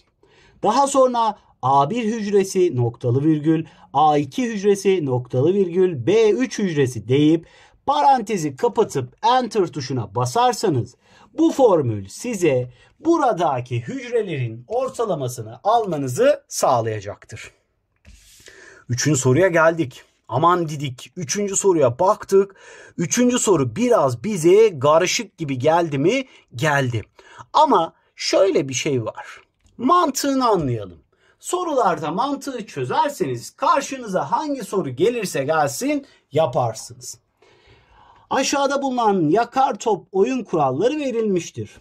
Daha sonra A1 hücresi noktalı virgül A2 hücresi noktalı virgül B3 hücresi deyip parantezi kapatıp enter tuşuna basarsanız bu formül size buradaki hücrelerin ortalamasını almanızı sağlayacaktır. Üçüncü soruya geldik. Aman didik. Üçüncü soruya baktık. Üçüncü soru biraz bize karışık gibi geldi mi? Geldi. Ama şöyle bir şey var. Mantığını anlayalım. Sorularda mantığı çözerseniz karşınıza hangi soru gelirse gelsin yaparsınız. Aşağıda bulunan yakar top oyun kuralları verilmiştir.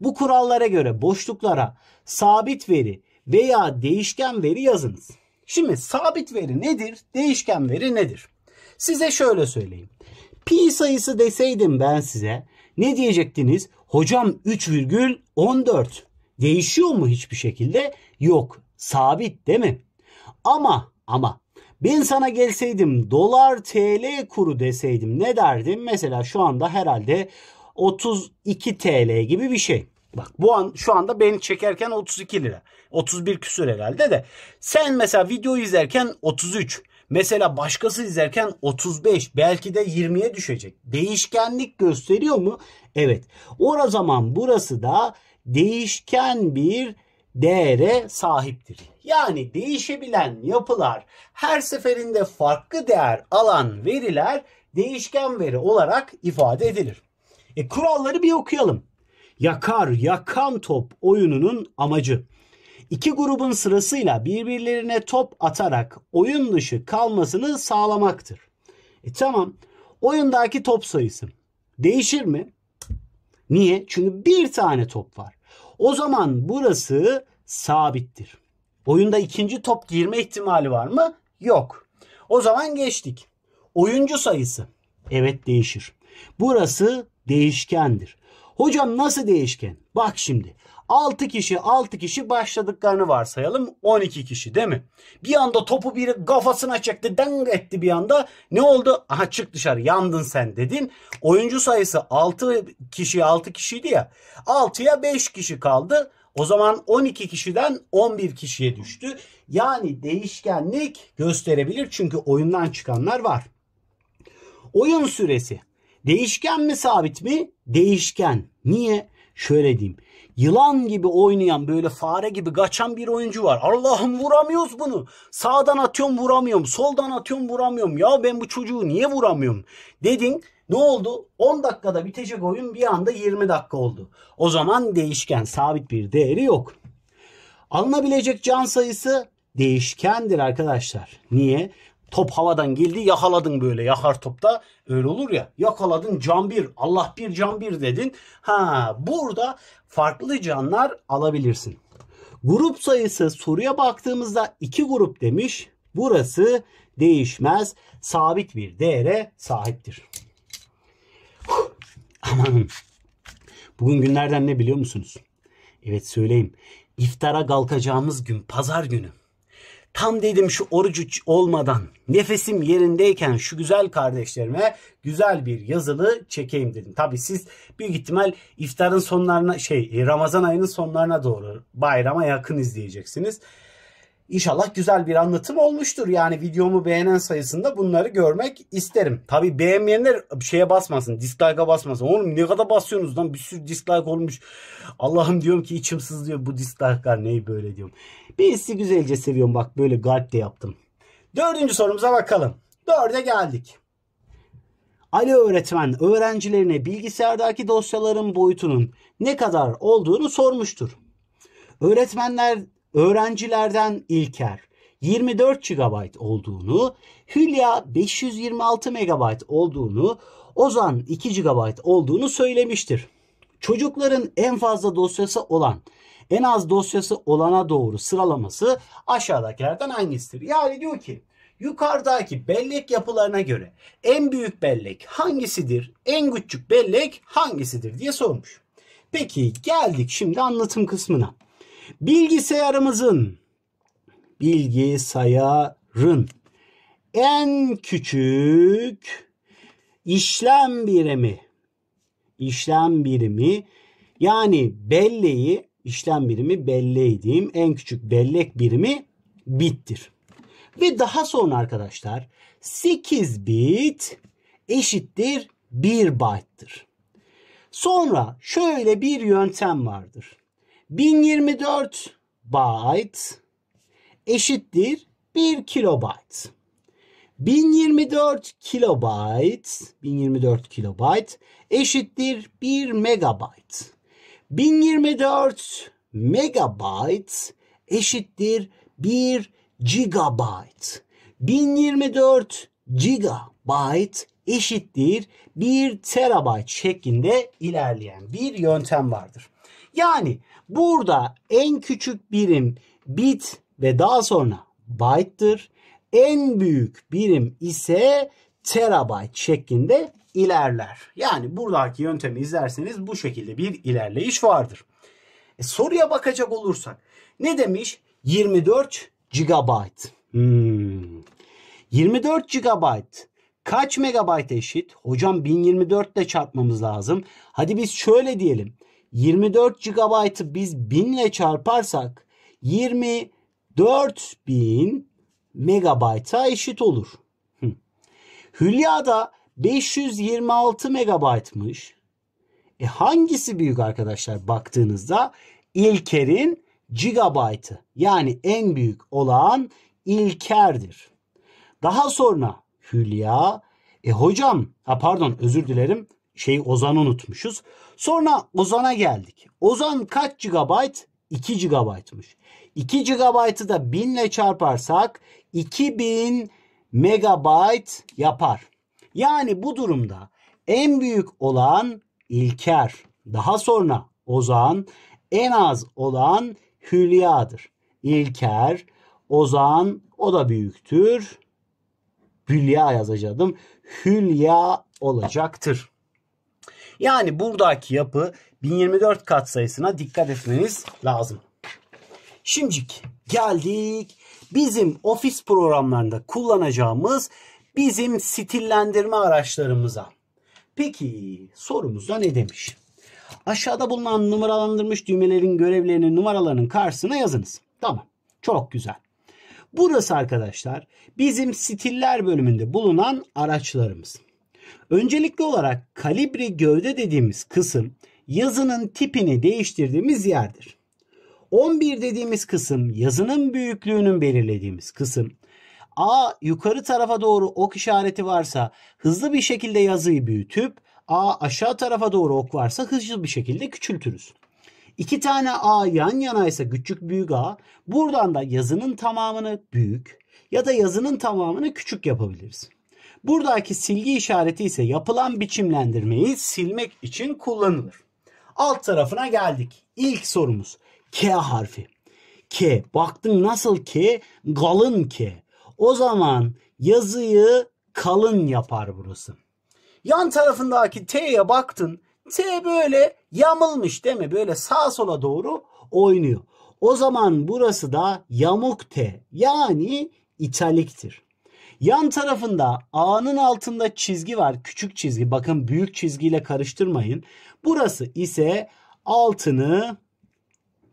Bu kurallara göre boşluklara sabit veri veya değişken veri yazınız. Şimdi sabit veri nedir? Değişken veri nedir? Size şöyle söyleyeyim. Pi sayısı deseydim ben size ne diyecektiniz? Hocam 3,14 değişiyor mu hiçbir şekilde? Yok Sabit değil mi? Ama ama ben sana gelseydim dolar TL kuru deseydim ne derdim? Mesela şu anda herhalde 32 TL gibi bir şey. Bak bu an şu anda beni çekerken 32 lira. 31 küsür herhalde de. Sen mesela video izlerken 33. Mesela başkası izlerken 35 belki de 20'ye düşecek. Değişkenlik gösteriyor mu? Evet. O zaman burası da değişken bir değere sahiptir. Yani değişebilen yapılar her seferinde farklı değer alan veriler değişken veri olarak ifade edilir. E, kuralları bir okuyalım. Yakar yakan top oyununun amacı. İki grubun sırasıyla birbirlerine top atarak oyun dışı kalmasını sağlamaktır. E tamam. Oyundaki top sayısı değişir mi? Niye? Çünkü bir tane top var. O zaman burası sabittir. Oyunda ikinci top girme ihtimali var mı? Yok. O zaman geçtik. Oyuncu sayısı. Evet değişir. Burası değişkendir. Hocam nasıl değişken? Bak şimdi. 6 kişi 6 kişi başladıklarını varsayalım. 12 kişi değil mi? Bir anda topu bir kafasına çekti. Dang etti bir anda. Ne oldu? Aha çık dışarı yandın sen dedin. Oyuncu sayısı 6 kişi 6 kişiydi ya. 6'ya 5 kişi kaldı. O zaman 12 kişiden 11 kişiye düştü. Yani değişkenlik gösterebilir çünkü oyundan çıkanlar var. Oyun süresi değişken mi sabit mi? Değişken. Niye? Şöyle diyeyim yılan gibi oynayan böyle fare gibi kaçan bir oyuncu var. Allah'ım vuramıyoruz bunu. Sağdan atıyorum vuramıyorum. Soldan atıyorum vuramıyorum. Ya ben bu çocuğu niye vuramıyorum dedin. Ne oldu? 10 dakikada bitecek oyun bir anda 20 dakika oldu. O zaman değişken sabit bir değeri yok. Alınabilecek can sayısı değişkendir arkadaşlar. Niye? Top havadan geldi yakaladın böyle yakar topta öyle olur ya. Yakaladın can bir Allah bir can bir dedin. Ha burada farklı canlar alabilirsin. Grup sayısı soruya baktığımızda iki grup demiş. Burası değişmez sabit bir değere sahiptir. Amanın bugün günlerden ne biliyor musunuz? Evet söyleyeyim. iftara kalkacağımız gün pazar günü. Tam dedim şu orucu olmadan nefesim yerindeyken şu güzel kardeşlerime güzel bir yazılı çekeyim dedim. Tabi siz büyük ihtimal iftarın sonlarına şey Ramazan ayının sonlarına doğru bayrama yakın izleyeceksiniz. İnşallah güzel bir anlatım olmuştur. Yani videomu beğenen sayısında bunları görmek isterim. Tabi beğenmeyenler şeye basmasın. Dislike'a basmasın. Oğlum ne kadar basıyorsunuz lan? Bir sürü dislike olmuş. Allah'ım diyorum ki içim sızlıyor. Bu dislike'lar neyi böyle diyorum. Ben sizi güzelce seviyorum. Bak böyle galp de yaptım. Dördüncü sorumuza bakalım. Dörde geldik. Ali öğretmen öğrencilerine bilgisayardaki dosyaların boyutunun ne kadar olduğunu sormuştur. Öğretmenler öğrencilerden İlker 24 GB olduğunu, Hülya 526 MB olduğunu, Ozan 2 GB olduğunu söylemiştir. Çocukların en fazla dosyası olan, en az dosyası olana doğru sıralaması aşağıdakilerden hangisidir? Yani diyor ki yukarıdaki bellek yapılarına göre en büyük bellek hangisidir, en küçük bellek hangisidir diye sormuş. Peki geldik şimdi anlatım kısmına. Bilgisayarımızın bilgisayarın en küçük işlem birimi işlem birimi yani belleği işlem birimi belleği diyeyim en küçük bellek birimi bittir. Ve daha sonra arkadaşlar 8 bit eşittir 1 byte'tır. Sonra şöyle bir yöntem vardır. 1024 byte eşittir 1 kilobayt. 1024 kilobayt 1024 kilobayt eşittir 1 megabayt. 1024 megabayt eşittir 1 gigabayt. 1024 gigabayt eşittir 1 terabayt şeklinde ilerleyen bir yöntem vardır. Yani Burada en küçük birim bit ve daha sonra byte'dır. En büyük birim ise terabyte şeklinde ilerler. Yani buradaki yöntemi izlerseniz bu şekilde bir ilerleyiş vardır. E, soruya bakacak olursak ne demiş? 24 GB. Hmm. 24 GB kaç megabayt eşit? Hocam 1024 ile çarpmamız lazım. Hadi biz şöyle diyelim. 24 GB'ı biz 1000 ile çarparsak 24000 megabayta eşit olur. Hülya da 526 megabaytmış. E hangisi büyük arkadaşlar baktığınızda? İlker'in gigabaytı yani en büyük olan İlker'dir. Daha sonra Hülya, e hocam, ha pardon özür dilerim şey Ozan unutmuşuz. Sonra Ozan'a geldik. Ozan kaç GB? 2 GB'mış. 2 GB'ı da 1000 ile çarparsak 2000 megabyte yapar. Yani bu durumda en büyük olan İlker, daha sonra Ozan, en az olan Hülya'dır. İlker, Ozan o da büyüktür. Hülya yazacaktım. Hülya olacaktır. Yani buradaki yapı 1024 katsayısına dikkat etmeniz lazım. Şimdi geldik bizim ofis programlarında kullanacağımız bizim stillendirme araçlarımıza. Peki sorumuzda ne demiş? Aşağıda bulunan numaralandırmış düğmelerin görevlerini numaralarının karşısına yazınız. Tamam. Çok güzel. Burası arkadaşlar bizim stiller bölümünde bulunan araçlarımız. Öncelikli olarak kalibri gövde dediğimiz kısım yazının tipini değiştirdiğimiz yerdir. 11 dediğimiz kısım yazının büyüklüğünün belirlediğimiz kısım. A yukarı tarafa doğru ok işareti varsa hızlı bir şekilde yazıyı büyütüp A aşağı tarafa doğru ok varsa hızlı bir şekilde küçültürüz. İki tane A yan yana ise küçük büyük A buradan da yazının tamamını büyük ya da yazının tamamını küçük yapabiliriz. Buradaki silgi işareti ise yapılan biçimlendirmeyi silmek için kullanılır. Alt tarafına geldik. İlk sorumuz K harfi. K. Baktın nasıl K? Kalın K. O zaman yazıyı kalın yapar burası. Yan tarafındaki T'ye baktın. T böyle yamılmış değil mi? Böyle sağa sola doğru oynuyor. O zaman burası da yamuk T yani italiktir. Yan tarafında A'nın altında çizgi var. Küçük çizgi. Bakın büyük çizgiyle karıştırmayın. Burası ise altını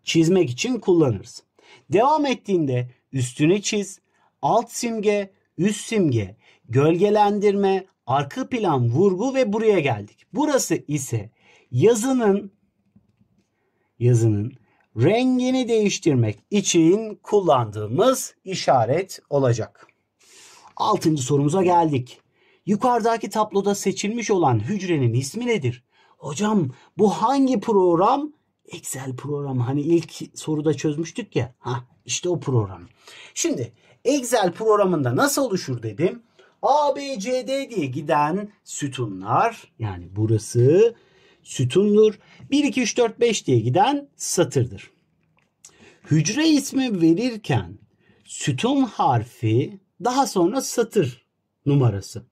çizmek için kullanırız. Devam ettiğinde üstünü çiz, alt simge, üst simge, gölgelendirme, arka plan, vurgu ve buraya geldik. Burası ise yazının yazının rengini değiştirmek için kullandığımız işaret olacak. Altıncı sorumuza geldik. Yukarıdaki tabloda seçilmiş olan hücrenin ismi nedir? Hocam bu hangi program? Excel programı. Hani ilk soruda çözmüştük ya. Ha işte o program. Şimdi Excel programında nasıl oluşur dedim. A, B, C, D diye giden sütunlar yani burası sütundur. 1, 2, 3, 4, 5 diye giden satırdır. Hücre ismi verirken sütun harfi daha sonra satır numarası.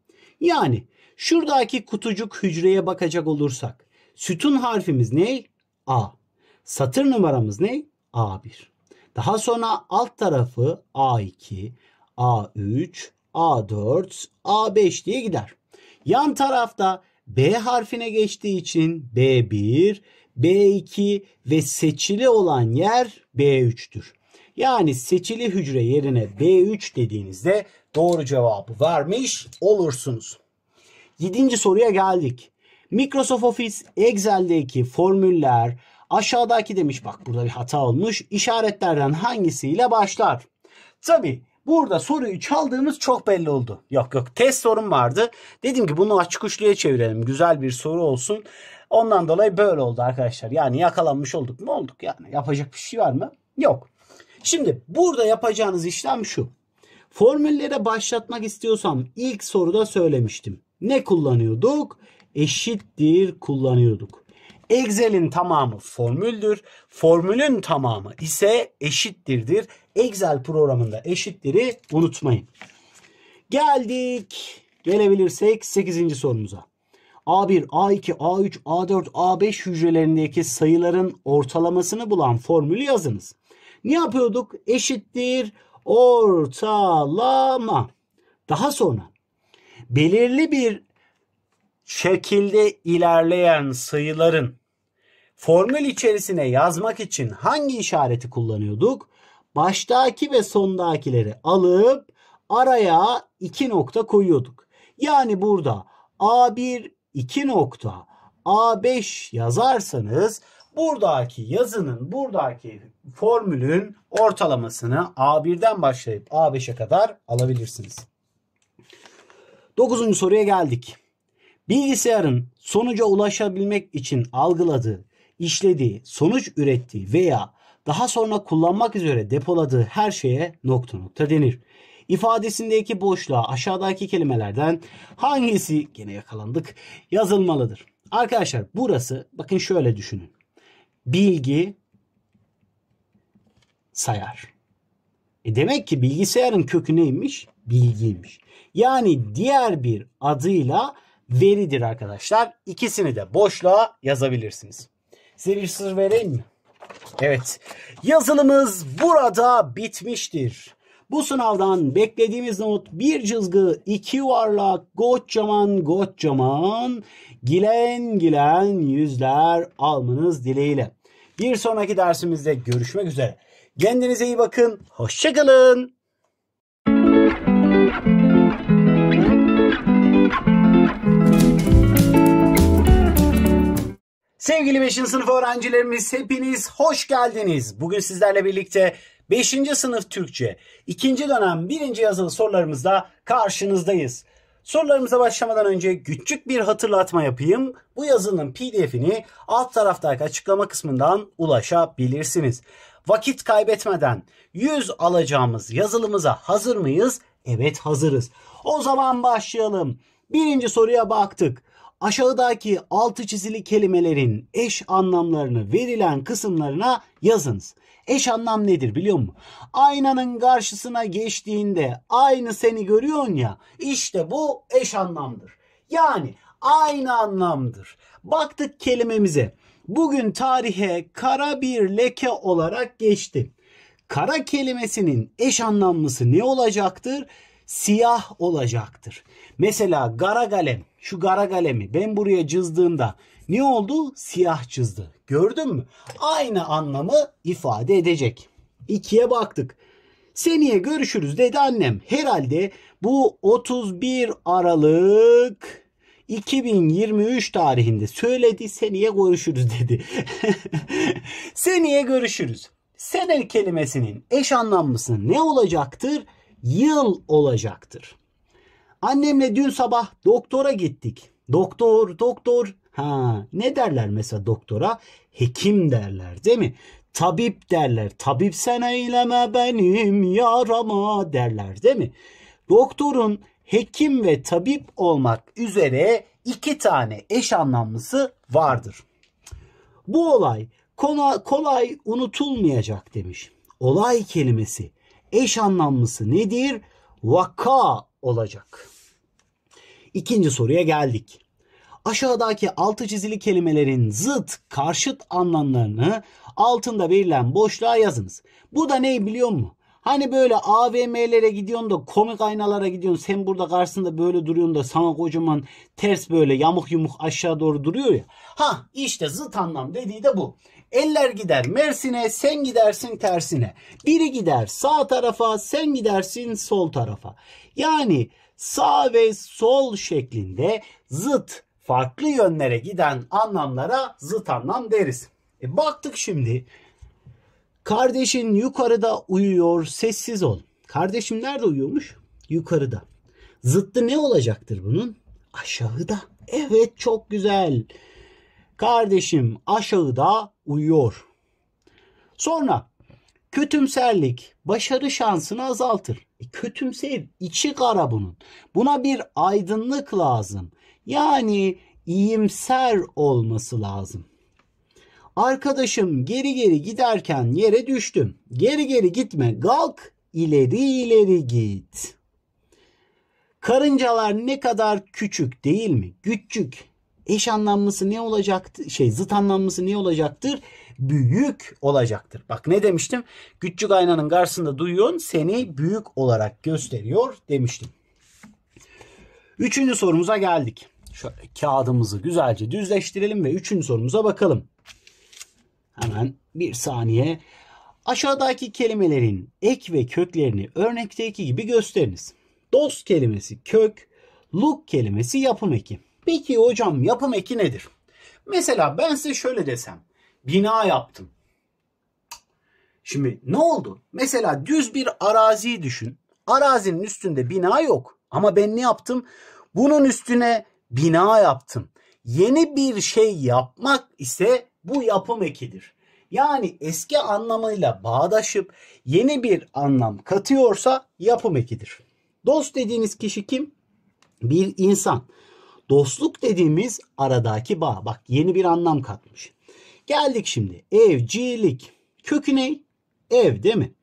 Yani şuradaki kutucuk hücreye bakacak olursak sütun harfimiz ne? A. Satır numaramız ne? A1. Daha sonra alt tarafı A2, A3, A4, A5 diye gider. Yan tarafta B harfine geçtiği için B1, B2 ve seçili olan yer B3'tür. Yani seçili hücre yerine B3 dediğinizde doğru cevabı vermiş olursunuz. Yedinci soruya geldik. Microsoft Office Excel'deki formüller aşağıdaki demiş bak burada bir hata olmuş. İşaretlerden hangisiyle başlar? Tabi burada soruyu çaldığımız çok belli oldu. Yok yok test sorun vardı. Dedim ki bunu açık uçluya çevirelim. Güzel bir soru olsun. Ondan dolayı böyle oldu arkadaşlar. Yani yakalanmış olduk mu olduk yani. Yapacak bir şey var mı? Yok. Şimdi burada yapacağınız işlem şu. Formüllere başlatmak istiyorsam ilk soruda söylemiştim. Ne kullanıyorduk? Eşittir kullanıyorduk. Excel'in tamamı formüldür. Formülün tamamı ise eşittirdir. Excel programında eşittiri unutmayın. Geldik. Gelebilirsek 8. sorumuza. A1, A2, A3, A4, A5 hücrelerindeki sayıların ortalamasını bulan formülü yazınız. Ne yapıyorduk? Eşittir ortalama. Daha sonra belirli bir şekilde ilerleyen sayıların formül içerisine yazmak için hangi işareti kullanıyorduk? Baştaki ve sondakileri alıp araya iki nokta koyuyorduk. Yani burada A1 2 nokta A5 yazarsanız buradaki yazının, buradaki formülün ortalamasını A1'den başlayıp A5'e kadar alabilirsiniz. Dokuzuncu soruya geldik. Bilgisayarın sonuca ulaşabilmek için algıladığı, işlediği, sonuç ürettiği veya daha sonra kullanmak üzere depoladığı her şeye nokta nokta denir. İfadesindeki boşluğa aşağıdaki kelimelerden hangisi gene yakalandık yazılmalıdır? Arkadaşlar burası bakın şöyle düşünün bilgi sayar. E demek ki bilgisayarın kökü neymiş? Bilgiymiş. Yani diğer bir adıyla veridir arkadaşlar. İkisini de boşluğa yazabilirsiniz. Size bir sır vereyim mi? Evet. Yazılımız burada bitmiştir. Bu sınavdan beklediğimiz not bir cızgı, iki yuvarlak, kocaman kocaman, gilen gilen yüzler almanız dileğiyle. Bir sonraki dersimizde görüşmek üzere. Kendinize iyi bakın. Hoşçakalın. Sevgili 5. sınıf öğrencilerimiz hepiniz hoş geldiniz. Bugün sizlerle birlikte 5. sınıf Türkçe 2. dönem 1. yazılı sorularımızla karşınızdayız. Sorularımıza başlamadan önce küçük bir hatırlatma yapayım. Bu yazının pdf'ini alt taraftaki açıklama kısmından ulaşabilirsiniz. Vakit kaybetmeden 100 alacağımız yazılımıza hazır mıyız? Evet hazırız. O zaman başlayalım. Birinci soruya baktık. Aşağıdaki altı çizili kelimelerin eş anlamlarını verilen kısımlarına yazınız. Eş anlam nedir biliyor musun? Aynanın karşısına geçtiğinde aynı seni görüyorsun ya işte bu eş anlamdır. Yani aynı anlamdır. Baktık kelimemize. Bugün tarihe kara bir leke olarak geçti. Kara kelimesinin eş anlamlısı ne olacaktır? Siyah olacaktır. Mesela gara galem. Şu gara galemi ben buraya cızdığımda ne oldu? Siyah çizdi. Gördün mü? Aynı anlamı ifade edecek. İkiye baktık. Seneye görüşürüz dedi annem. Herhalde bu 31 Aralık 2023 tarihinde söyledi seneye görüşürüz dedi. seneye görüşürüz. Sene kelimesinin eş anlamlısı ne olacaktır? Yıl olacaktır. Annemle dün sabah doktora gittik. Doktor, doktor Ha, ne derler mesela doktora? Hekim derler değil mi? Tabip derler. Tabip sen eyleme benim yarama derler değil mi? Doktorun hekim ve tabip olmak üzere iki tane eş anlamlısı vardır. Bu olay kolay, kolay unutulmayacak demiş. Olay kelimesi eş anlamlısı nedir? Vaka olacak. İkinci soruya geldik aşağıdaki altı çizili kelimelerin zıt, karşıt anlamlarını altında verilen boşluğa yazınız. Bu da neyi biliyor musun? Hani böyle AVM'lere gidiyorsun da komik aynalara gidiyorsun. Sen burada karşısında böyle duruyorsun da sana kocaman ters böyle yamuk yumuk aşağı doğru duruyor ya. Ha işte zıt anlam dediği de bu. Eller gider Mersin'e sen gidersin tersine. Biri gider sağ tarafa sen gidersin sol tarafa. Yani sağ ve sol şeklinde zıt farklı yönlere giden anlamlara zıt anlam deriz. E baktık şimdi. Kardeşin yukarıda uyuyor, sessiz ol. Kardeşim nerede uyuyormuş? Yukarıda. Zıttı ne olacaktır bunun? Aşağıda. Evet çok güzel. Kardeşim aşağıda uyuyor. Sonra kötümserlik başarı şansını azaltır. E, kötümser içi kara bunun. Buna bir aydınlık lazım. Yani iyimser olması lazım. Arkadaşım geri geri giderken yere düştüm. Geri geri gitme. Kalk ileri ileri git. Karıncalar ne kadar küçük değil mi? Küçük. Eş anlamlısı ne olacaktır? Şey zıt anlamlısı ne olacaktır? Büyük olacaktır. Bak ne demiştim? Küçük aynanın karşısında duyuyorsun seni büyük olarak gösteriyor demiştim. Üçüncü sorumuza geldik. Şöyle kağıdımızı güzelce düzleştirelim ve üçüncü sorumuza bakalım. Hemen bir saniye. Aşağıdaki kelimelerin ek ve köklerini örnekteki gibi gösteriniz. Dost kelimesi kök, look kelimesi yapım eki. Peki hocam yapım eki nedir? Mesela ben size şöyle desem. Bina yaptım. Şimdi ne oldu? Mesela düz bir araziyi düşün. Arazinin üstünde bina yok. Ama ben ne yaptım? Bunun üstüne bina yaptım. Yeni bir şey yapmak ise bu yapım ekidir. Yani eski anlamıyla bağdaşıp yeni bir anlam katıyorsa yapım ekidir. Dost dediğiniz kişi kim? Bir insan. Dostluk dediğimiz aradaki bağ. Bak yeni bir anlam katmış. Geldik şimdi evcilik. Kökü ne? Ev değil mi?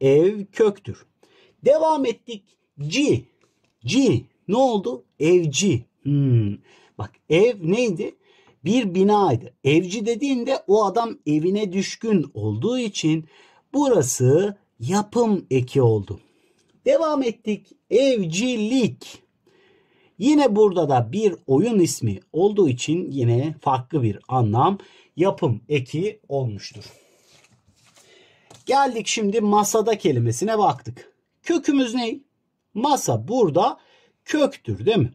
Ev köktür. Devam ettik. C. C. Ne oldu? Evci. Hmm. Bak ev neydi? Bir binaydı. Evci dediğinde o adam evine düşkün olduğu için burası yapım eki oldu. Devam ettik. Evcilik. Yine burada da bir oyun ismi olduğu için yine farklı bir anlam yapım eki olmuştur. Geldik şimdi masada kelimesine baktık. Kökümüz ne? Masa burada köktür değil mi?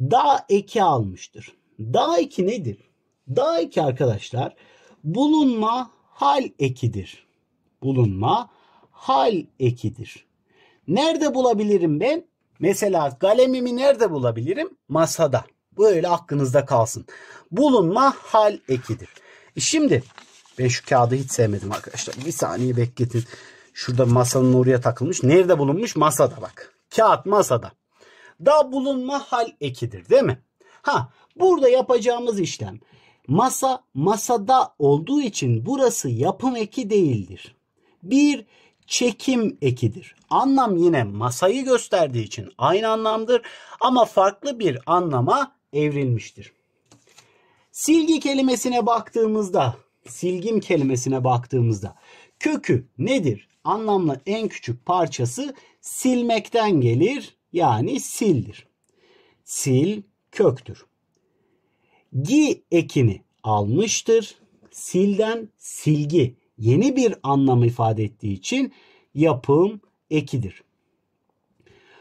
Dağ eki almıştır. Dağ eki nedir? Dağ eki arkadaşlar bulunma hal ekidir. Bulunma hal ekidir. Nerede bulabilirim ben? Mesela kalemimi nerede bulabilirim? Masada. Böyle aklınızda kalsın. Bulunma hal ekidir. E şimdi ben şu kağıdı hiç sevmedim arkadaşlar. Bir saniye bekletin. Şurada masanın oraya takılmış. Nerede bulunmuş? Masada bak. Kağıt masada da bulunma hal ekidir değil mi? Ha burada yapacağımız işlem masa masada olduğu için burası yapım eki değildir. Bir çekim ekidir. Anlam yine masayı gösterdiği için aynı anlamdır ama farklı bir anlama evrilmiştir. Silgi kelimesine baktığımızda, silgim kelimesine baktığımızda kökü nedir? Anlamla en küçük parçası silmekten gelir yani sildir. Sil köktür. Gi ekini almıştır. Silden silgi yeni bir anlam ifade ettiği için yapım ekidir.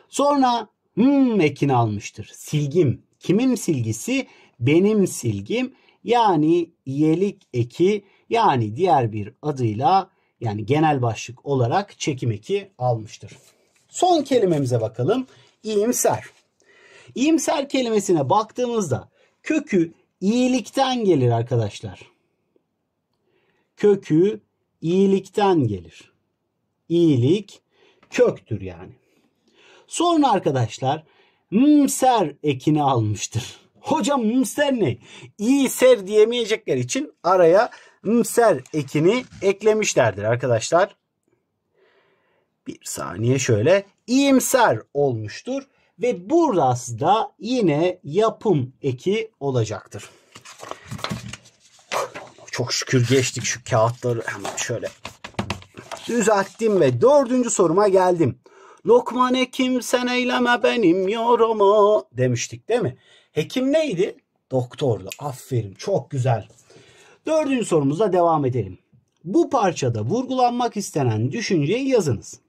Sonra hmm ekini almıştır. Silgim. Kimim silgisi? Benim silgim. Yani iyelik eki yani diğer bir adıyla yani genel başlık olarak çekim eki almıştır. Son kelimemize bakalım. İyimser. İyimser kelimesine baktığımızda kökü iyilikten gelir arkadaşlar. Kökü iyilikten gelir. İyilik köktür yani. Sonra arkadaşlar mser ekini almıştır. Hocam mser ne? İyiser diyemeyecekler için araya mser ekini eklemişlerdir arkadaşlar. Bir saniye şöyle iyimser olmuştur. Ve burası da yine yapım eki olacaktır. Çok şükür geçtik şu kağıtları. Hemen şöyle düzelttim ve dördüncü soruma geldim. Lokmane kimsen eyleme benim yoruma demiştik değil mi? Hekim neydi? Doktordu. Aferin çok güzel. Dördüncü sorumuza devam edelim. Bu parçada vurgulanmak istenen düşünceyi yazınız.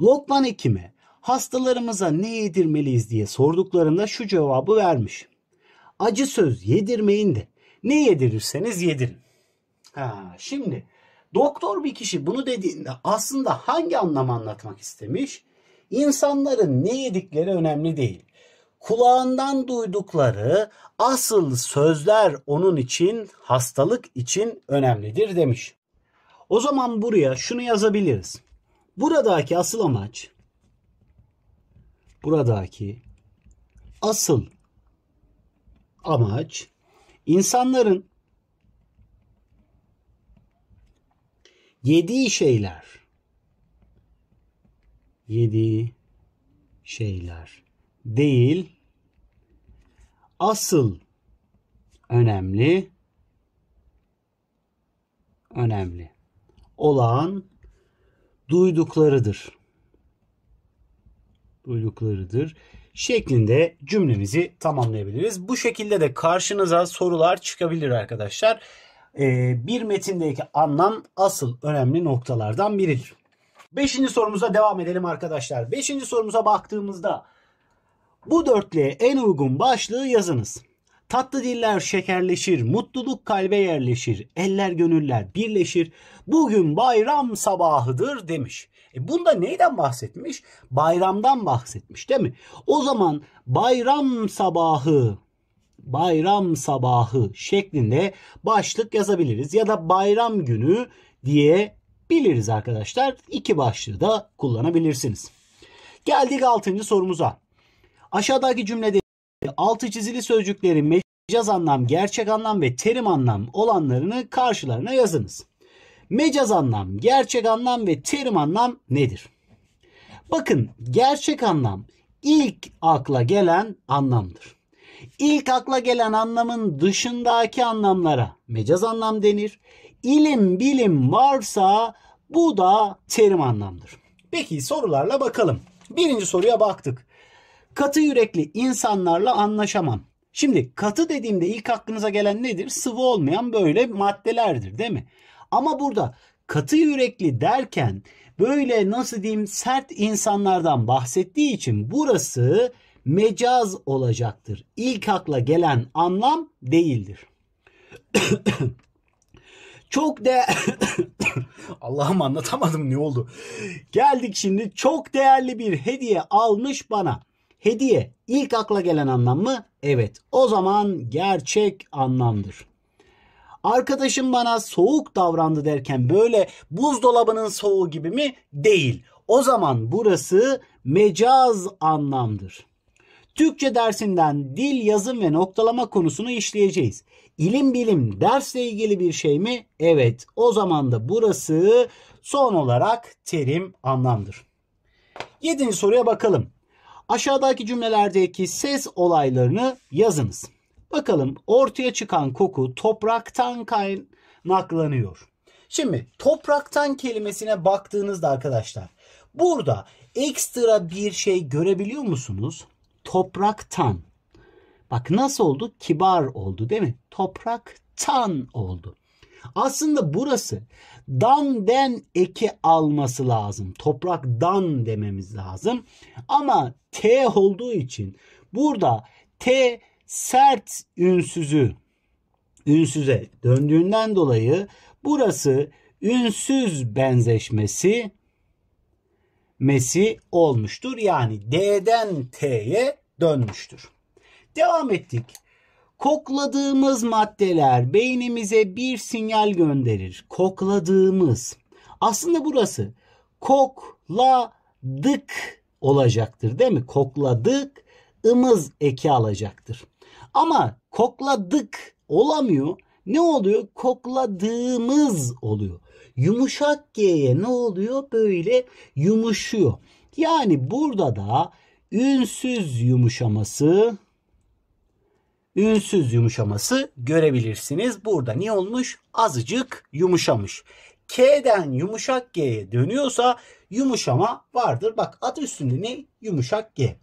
Lokman hekime hastalarımıza ne yedirmeliyiz diye sorduklarında şu cevabı vermiş. Acı söz yedirmeyin de ne yedirirseniz yedirin. Ha, şimdi doktor bir kişi bunu dediğinde aslında hangi anlamı anlatmak istemiş? İnsanların ne yedikleri önemli değil. Kulağından duydukları asıl sözler onun için hastalık için önemlidir demiş. O zaman buraya şunu yazabiliriz. Buradaki asıl amaç buradaki asıl amaç insanların yediği şeyler yediği şeyler değil asıl önemli önemli olan duyduklarıdır. Duyduklarıdır şeklinde cümlemizi tamamlayabiliriz. Bu şekilde de karşınıza sorular çıkabilir arkadaşlar. Ee, bir metindeki anlam asıl önemli noktalardan biridir. Beşinci sorumuza devam edelim arkadaşlar. Beşinci sorumuza baktığımızda bu dörtlüğe en uygun başlığı yazınız. Tatlı diller şekerleşir, mutluluk kalbe yerleşir, eller gönüller birleşir. Bugün bayram sabahıdır demiş. E bunda neyden bahsetmiş? Bayramdan bahsetmiş değil mi? O zaman bayram sabahı bayram sabahı şeklinde başlık yazabiliriz ya da bayram günü diye biliriz arkadaşlar. İki başlığı da kullanabilirsiniz. Geldik 6. sorumuza. Aşağıdaki cümlede altı çizili sözcüklerin mecaz anlam, gerçek anlam ve terim anlam olanlarını karşılarına yazınız. Mecaz anlam, gerçek anlam ve terim anlam nedir? Bakın gerçek anlam ilk akla gelen anlamdır. İlk akla gelen anlamın dışındaki anlamlara mecaz anlam denir. İlim bilim varsa bu da terim anlamdır. Peki sorularla bakalım. Birinci soruya baktık. Katı yürekli insanlarla anlaşamam. Şimdi katı dediğimde ilk aklınıza gelen nedir? Sıvı olmayan böyle maddelerdir değil mi? Ama burada katı yürekli derken böyle nasıl diyeyim sert insanlardan bahsettiği için burası mecaz olacaktır. İlk akla gelen anlam değildir. çok de Allah'ım anlatamadım ne oldu. Geldik şimdi çok değerli bir hediye almış bana. Hediye ilk akla gelen anlam mı? Evet. O zaman gerçek anlamdır. Arkadaşım bana soğuk davrandı derken böyle buzdolabının soğuğu gibi mi? Değil. O zaman burası mecaz anlamdır. Türkçe dersinden dil, yazım ve noktalama konusunu işleyeceğiz. İlim bilim dersle ilgili bir şey mi? Evet. O zaman da burası son olarak terim anlamdır. Yedinci soruya bakalım. Aşağıdaki cümlelerdeki ses olaylarını yazınız. Bakalım ortaya çıkan koku topraktan kaynaklanıyor. Şimdi topraktan kelimesine baktığınızda arkadaşlar burada ekstra bir şey görebiliyor musunuz? Topraktan. Bak nasıl oldu? Kibar oldu değil mi? Topraktan oldu. Aslında burası dan den eki alması lazım. Toprak dan dememiz lazım. Ama T olduğu için burada T sert ünsüzü ünsüze döndüğünden dolayı burası ünsüz benzeşmesi mesi olmuştur. Yani D'den T'ye dönmüştür. Devam ettik. Kokladığımız maddeler beynimize bir sinyal gönderir. Kokladığımız. Aslında burası kokladık olacaktır değil mi? Kokladık ımız eki alacaktır. Ama kokladık olamıyor. Ne oluyor? Kokladığımız oluyor. Yumuşak G'ye ne oluyor? Böyle yumuşuyor. Yani burada da ünsüz yumuşaması ünsüz yumuşaması görebilirsiniz. Burada ne olmuş? Azıcık yumuşamış. K'den yumuşak G'ye dönüyorsa yumuşama vardır. Bak adı üstünde ne? Yumuşak G.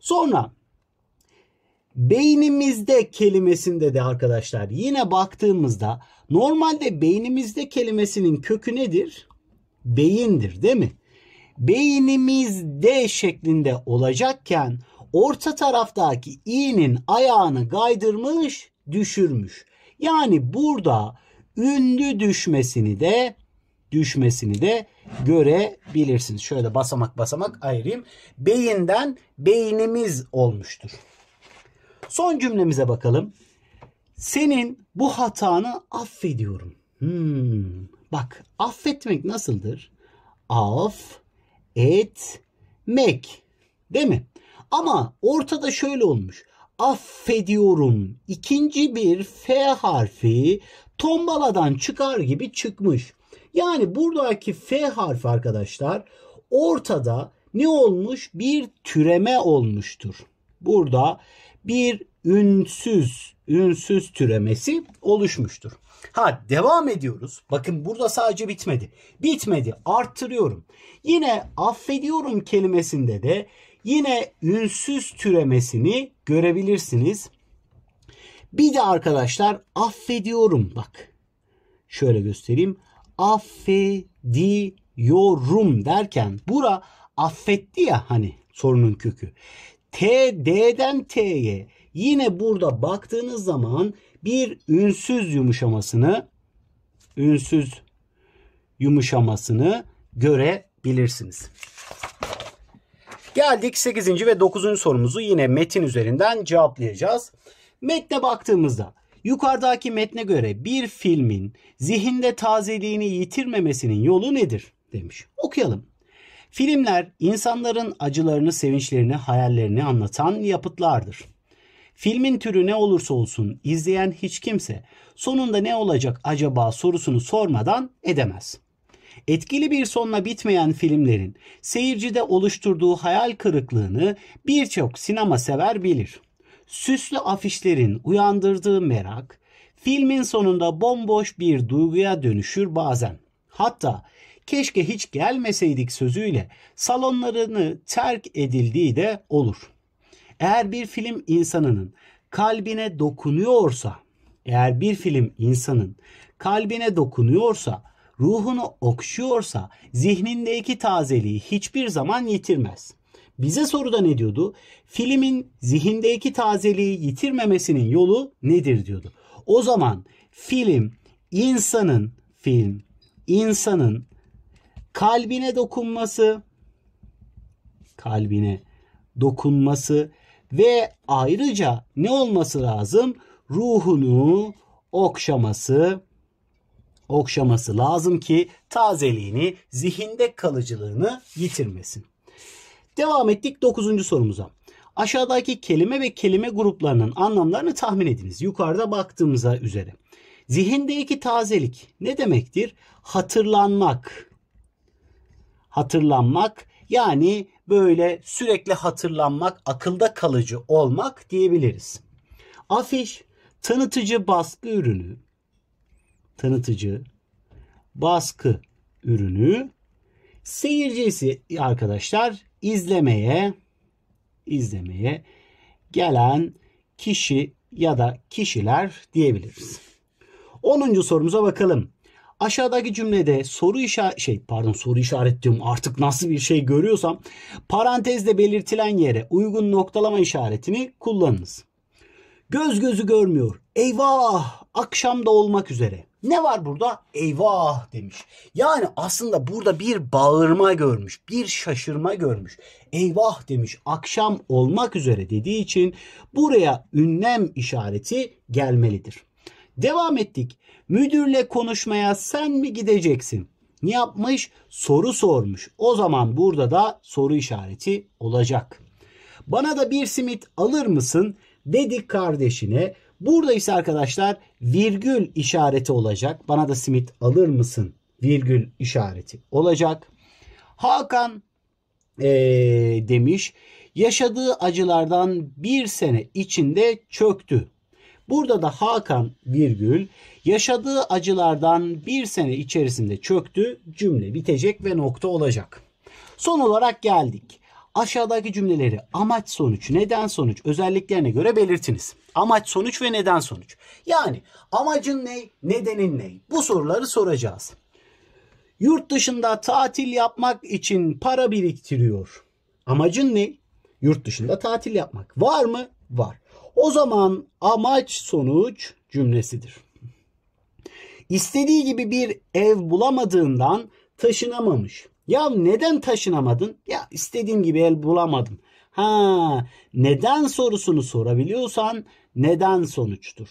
Sonra beynimizde kelimesinde de arkadaşlar yine baktığımızda normalde beynimizde kelimesinin kökü nedir? Beyindir değil mi? Beynimizde şeklinde olacakken orta taraftaki i'nin ayağını kaydırmış, düşürmüş. Yani burada ünlü düşmesini de düşmesini de görebilirsiniz. Şöyle basamak basamak ayırayım. Beyinden beynimiz olmuştur. Son cümlemize bakalım. Senin bu hatanı affediyorum. Hmm. Bak affetmek nasıldır? Af et mek. Değil mi? Ama ortada şöyle olmuş. Affediyorum. İkinci bir F harfi tombaladan çıkar gibi çıkmış. Yani buradaki F harfi arkadaşlar ortada ne olmuş? Bir türeme olmuştur. Burada bir ünsüz, ünsüz türemesi oluşmuştur. Ha devam ediyoruz. Bakın burada sadece bitmedi. Bitmedi. Arttırıyorum. Yine affediyorum kelimesinde de Yine ünsüz türemesini görebilirsiniz. Bir de arkadaşlar affediyorum bak. Şöyle göstereyim. Affediyorum derken bura affetti ya hani sorunun kökü. T D'den T'ye yine burada baktığınız zaman bir ünsüz yumuşamasını ünsüz yumuşamasını görebilirsiniz. Geldik 8. ve 9. sorumuzu yine metin üzerinden cevaplayacağız. Metne baktığımızda yukarıdaki metne göre bir filmin zihinde tazeliğini yitirmemesinin yolu nedir demiş. Okuyalım. Filmler insanların acılarını, sevinçlerini, hayallerini anlatan yapıtlardır. Filmin türü ne olursa olsun izleyen hiç kimse sonunda ne olacak acaba sorusunu sormadan edemez etkili bir sonla bitmeyen filmlerin seyircide oluşturduğu hayal kırıklığını birçok sinema sever bilir. Süslü afişlerin uyandırdığı merak, filmin sonunda bomboş bir duyguya dönüşür bazen. Hatta keşke hiç gelmeseydik sözüyle salonlarını terk edildiği de olur. Eğer bir film insanının kalbine dokunuyorsa, eğer bir film insanın kalbine dokunuyorsa ruhunu okşuyorsa zihnindeki tazeliği hiçbir zaman yitirmez. Bize soruda ne diyordu? Filmin zihindeki tazeliği yitirmemesinin yolu nedir diyordu. O zaman film insanın film insanın kalbine dokunması kalbine dokunması ve ayrıca ne olması lazım? Ruhunu okşaması okşaması lazım ki tazeliğini, zihinde kalıcılığını yitirmesin. Devam ettik 9. sorumuza. Aşağıdaki kelime ve kelime gruplarının anlamlarını tahmin ediniz. Yukarıda baktığımıza üzere. Zihindeki tazelik ne demektir? Hatırlanmak. Hatırlanmak yani böyle sürekli hatırlanmak, akılda kalıcı olmak diyebiliriz. Afiş tanıtıcı baskı ürünü, tanıtıcı, baskı ürünü. seyircisi arkadaşlar izlemeye izlemeye gelen kişi ya da kişiler diyebiliriz. 10. sorumuza bakalım. Aşağıdaki cümlede soru işaret şey pardon soru işaret diyorum artık nasıl bir şey görüyorsam parantezde belirtilen yere uygun noktalama işaretini kullanınız. Göz gözü görmüyor. Eyvah! Akşam da olmak üzere. Ne var burada? Eyvah demiş. Yani aslında burada bir bağırma görmüş, bir şaşırma görmüş. Eyvah demiş. Akşam olmak üzere dediği için buraya ünlem işareti gelmelidir. Devam ettik. Müdürle konuşmaya sen mi gideceksin? Ne yapmış? Soru sormuş. O zaman burada da soru işareti olacak. Bana da bir simit alır mısın? Dedik kardeşine. Burada ise arkadaşlar virgül işareti olacak. Bana da simit alır mısın? Virgül işareti olacak. Hakan ee, demiş yaşadığı acılardan bir sene içinde çöktü. Burada da Hakan virgül yaşadığı acılardan bir sene içerisinde çöktü cümle bitecek ve nokta olacak. Son olarak geldik. Aşağıdaki cümleleri amaç sonuç, neden sonuç özelliklerine göre belirtiniz. Amaç sonuç ve neden sonuç. Yani amacın ne, nedenin ne? Bu soruları soracağız. Yurt dışında tatil yapmak için para biriktiriyor. Amacın ne? Yurt dışında tatil yapmak. Var mı? Var. O zaman amaç sonuç cümlesidir. İstediği gibi bir ev bulamadığından taşınamamış. Ya neden taşınamadın? Ya istediğim gibi el bulamadım. Ha, neden sorusunu sorabiliyorsan neden sonuçtur.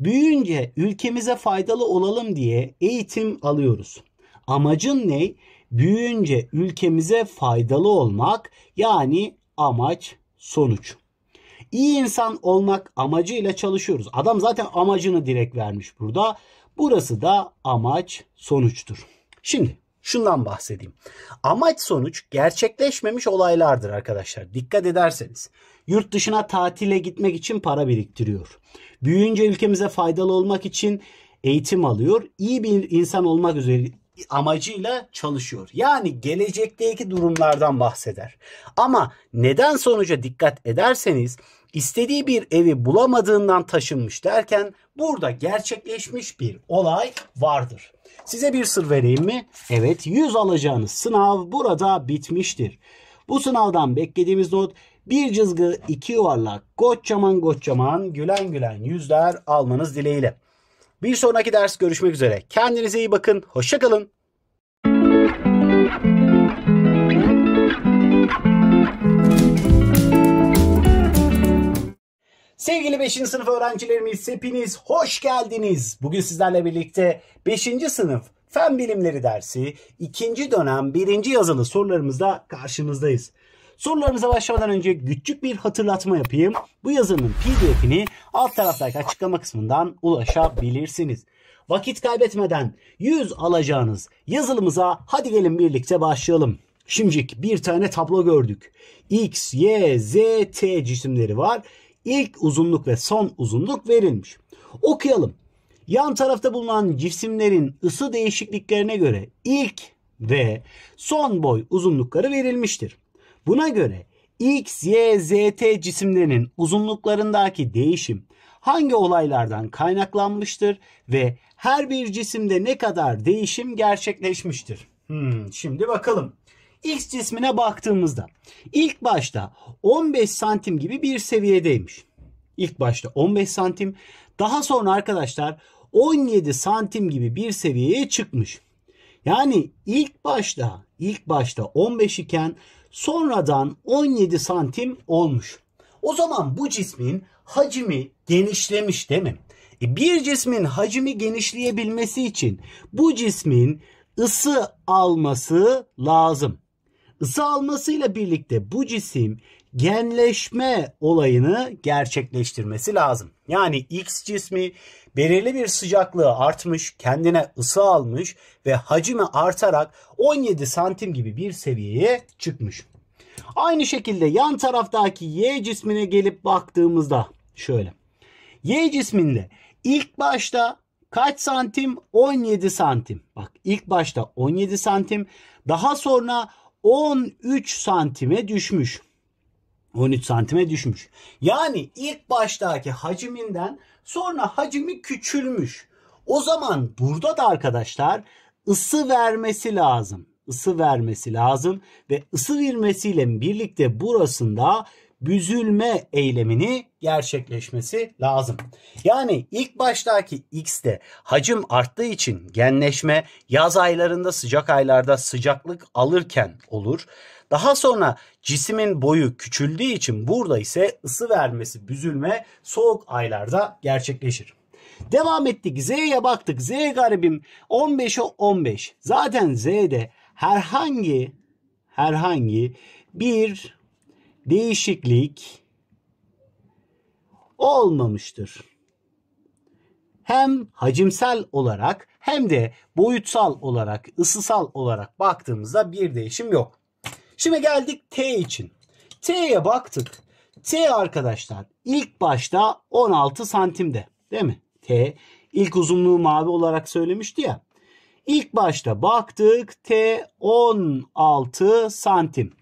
Büyüyünce ülkemize faydalı olalım diye eğitim alıyoruz. Amacın ne? Büyüyünce ülkemize faydalı olmak yani amaç sonuç. İyi insan olmak amacıyla çalışıyoruz. Adam zaten amacını direkt vermiş burada. Burası da amaç sonuçtur. Şimdi Şundan bahsedeyim. Amaç sonuç gerçekleşmemiş olaylardır arkadaşlar. Dikkat ederseniz. Yurt dışına tatile gitmek için para biriktiriyor. Büyüyünce ülkemize faydalı olmak için eğitim alıyor. İyi bir insan olmak üzere amacıyla çalışıyor. Yani gelecekteki durumlardan bahseder. Ama neden sonuca dikkat ederseniz istediği bir evi bulamadığından taşınmış derken burada gerçekleşmiş bir olay vardır. Size bir sır vereyim mi? Evet 100 alacağınız sınav burada bitmiştir. Bu sınavdan beklediğimiz not bir cızgı iki yuvarlak kocaman kocaman gülen gülen yüzler almanız dileğiyle. Bir sonraki ders görüşmek üzere. Kendinize iyi bakın. Hoşçakalın. Sevgili 5. sınıf öğrencilerimiz hepiniz hoş geldiniz. Bugün sizlerle birlikte 5. sınıf Fen Bilimleri dersi 2. dönem 1. yazılı sorularımızda karşınızdayız. Sorularımıza başlamadan önce küçük bir hatırlatma yapayım. Bu yazının pdf'ini alt taraftaki açıklama kısmından ulaşabilirsiniz. Vakit kaybetmeden 100 alacağınız yazılımıza hadi gelin birlikte başlayalım. Şimdilik bir tane tablo gördük. X, Y, Z, T cisimleri var ilk uzunluk ve son uzunluk verilmiş. Okuyalım. Yan tarafta bulunan cisimlerin ısı değişikliklerine göre ilk ve son boy uzunlukları verilmiştir. Buna göre X, Y, Z, T cisimlerinin uzunluklarındaki değişim hangi olaylardan kaynaklanmıştır ve her bir cisimde ne kadar değişim gerçekleşmiştir? Hmm, şimdi bakalım. X cismine baktığımızda ilk başta 15 santim gibi bir seviyedeymiş. İlk başta 15 santim. Daha sonra arkadaşlar 17 santim gibi bir seviyeye çıkmış. Yani ilk başta ilk başta 15 iken sonradan 17 santim olmuş. O zaman bu cismin hacmi genişlemiş değil mi? E bir cismin hacmi genişleyebilmesi için bu cismin ısı alması lazım ısı almasıyla birlikte bu cisim genleşme olayını gerçekleştirmesi lazım. Yani X cismi belirli bir sıcaklığı artmış, kendine ısı almış ve hacmi artarak 17 santim gibi bir seviyeye çıkmış. Aynı şekilde yan taraftaki Y cismine gelip baktığımızda şöyle. Y cisminde ilk başta kaç santim? 17 santim. Bak ilk başta 17 santim. Daha sonra 13 santime düşmüş. 13 santime düşmüş. Yani ilk baştaki haciminden sonra hacmi küçülmüş. O zaman burada da arkadaşlar ısı vermesi lazım. Isı vermesi lazım ve ısı vermesiyle birlikte burasında büzülme eylemini gerçekleşmesi lazım. Yani ilk baştaki X'te hacim arttığı için genleşme yaz aylarında sıcak aylarda sıcaklık alırken olur. Daha sonra cismin boyu küçüldüğü için burada ise ısı vermesi büzülme soğuk aylarda gerçekleşir. Devam ettik. Z'ye baktık. Z garibim 15'e 15. Zaten Z'de herhangi herhangi bir değişiklik olmamıştır. Hem hacimsel olarak hem de boyutsal olarak, ısısal olarak baktığımızda bir değişim yok. Şimdi geldik T için. T'ye baktık. T arkadaşlar ilk başta 16 santimde değil mi? T ilk uzunluğu mavi olarak söylemişti ya. İlk başta baktık T 16 santim.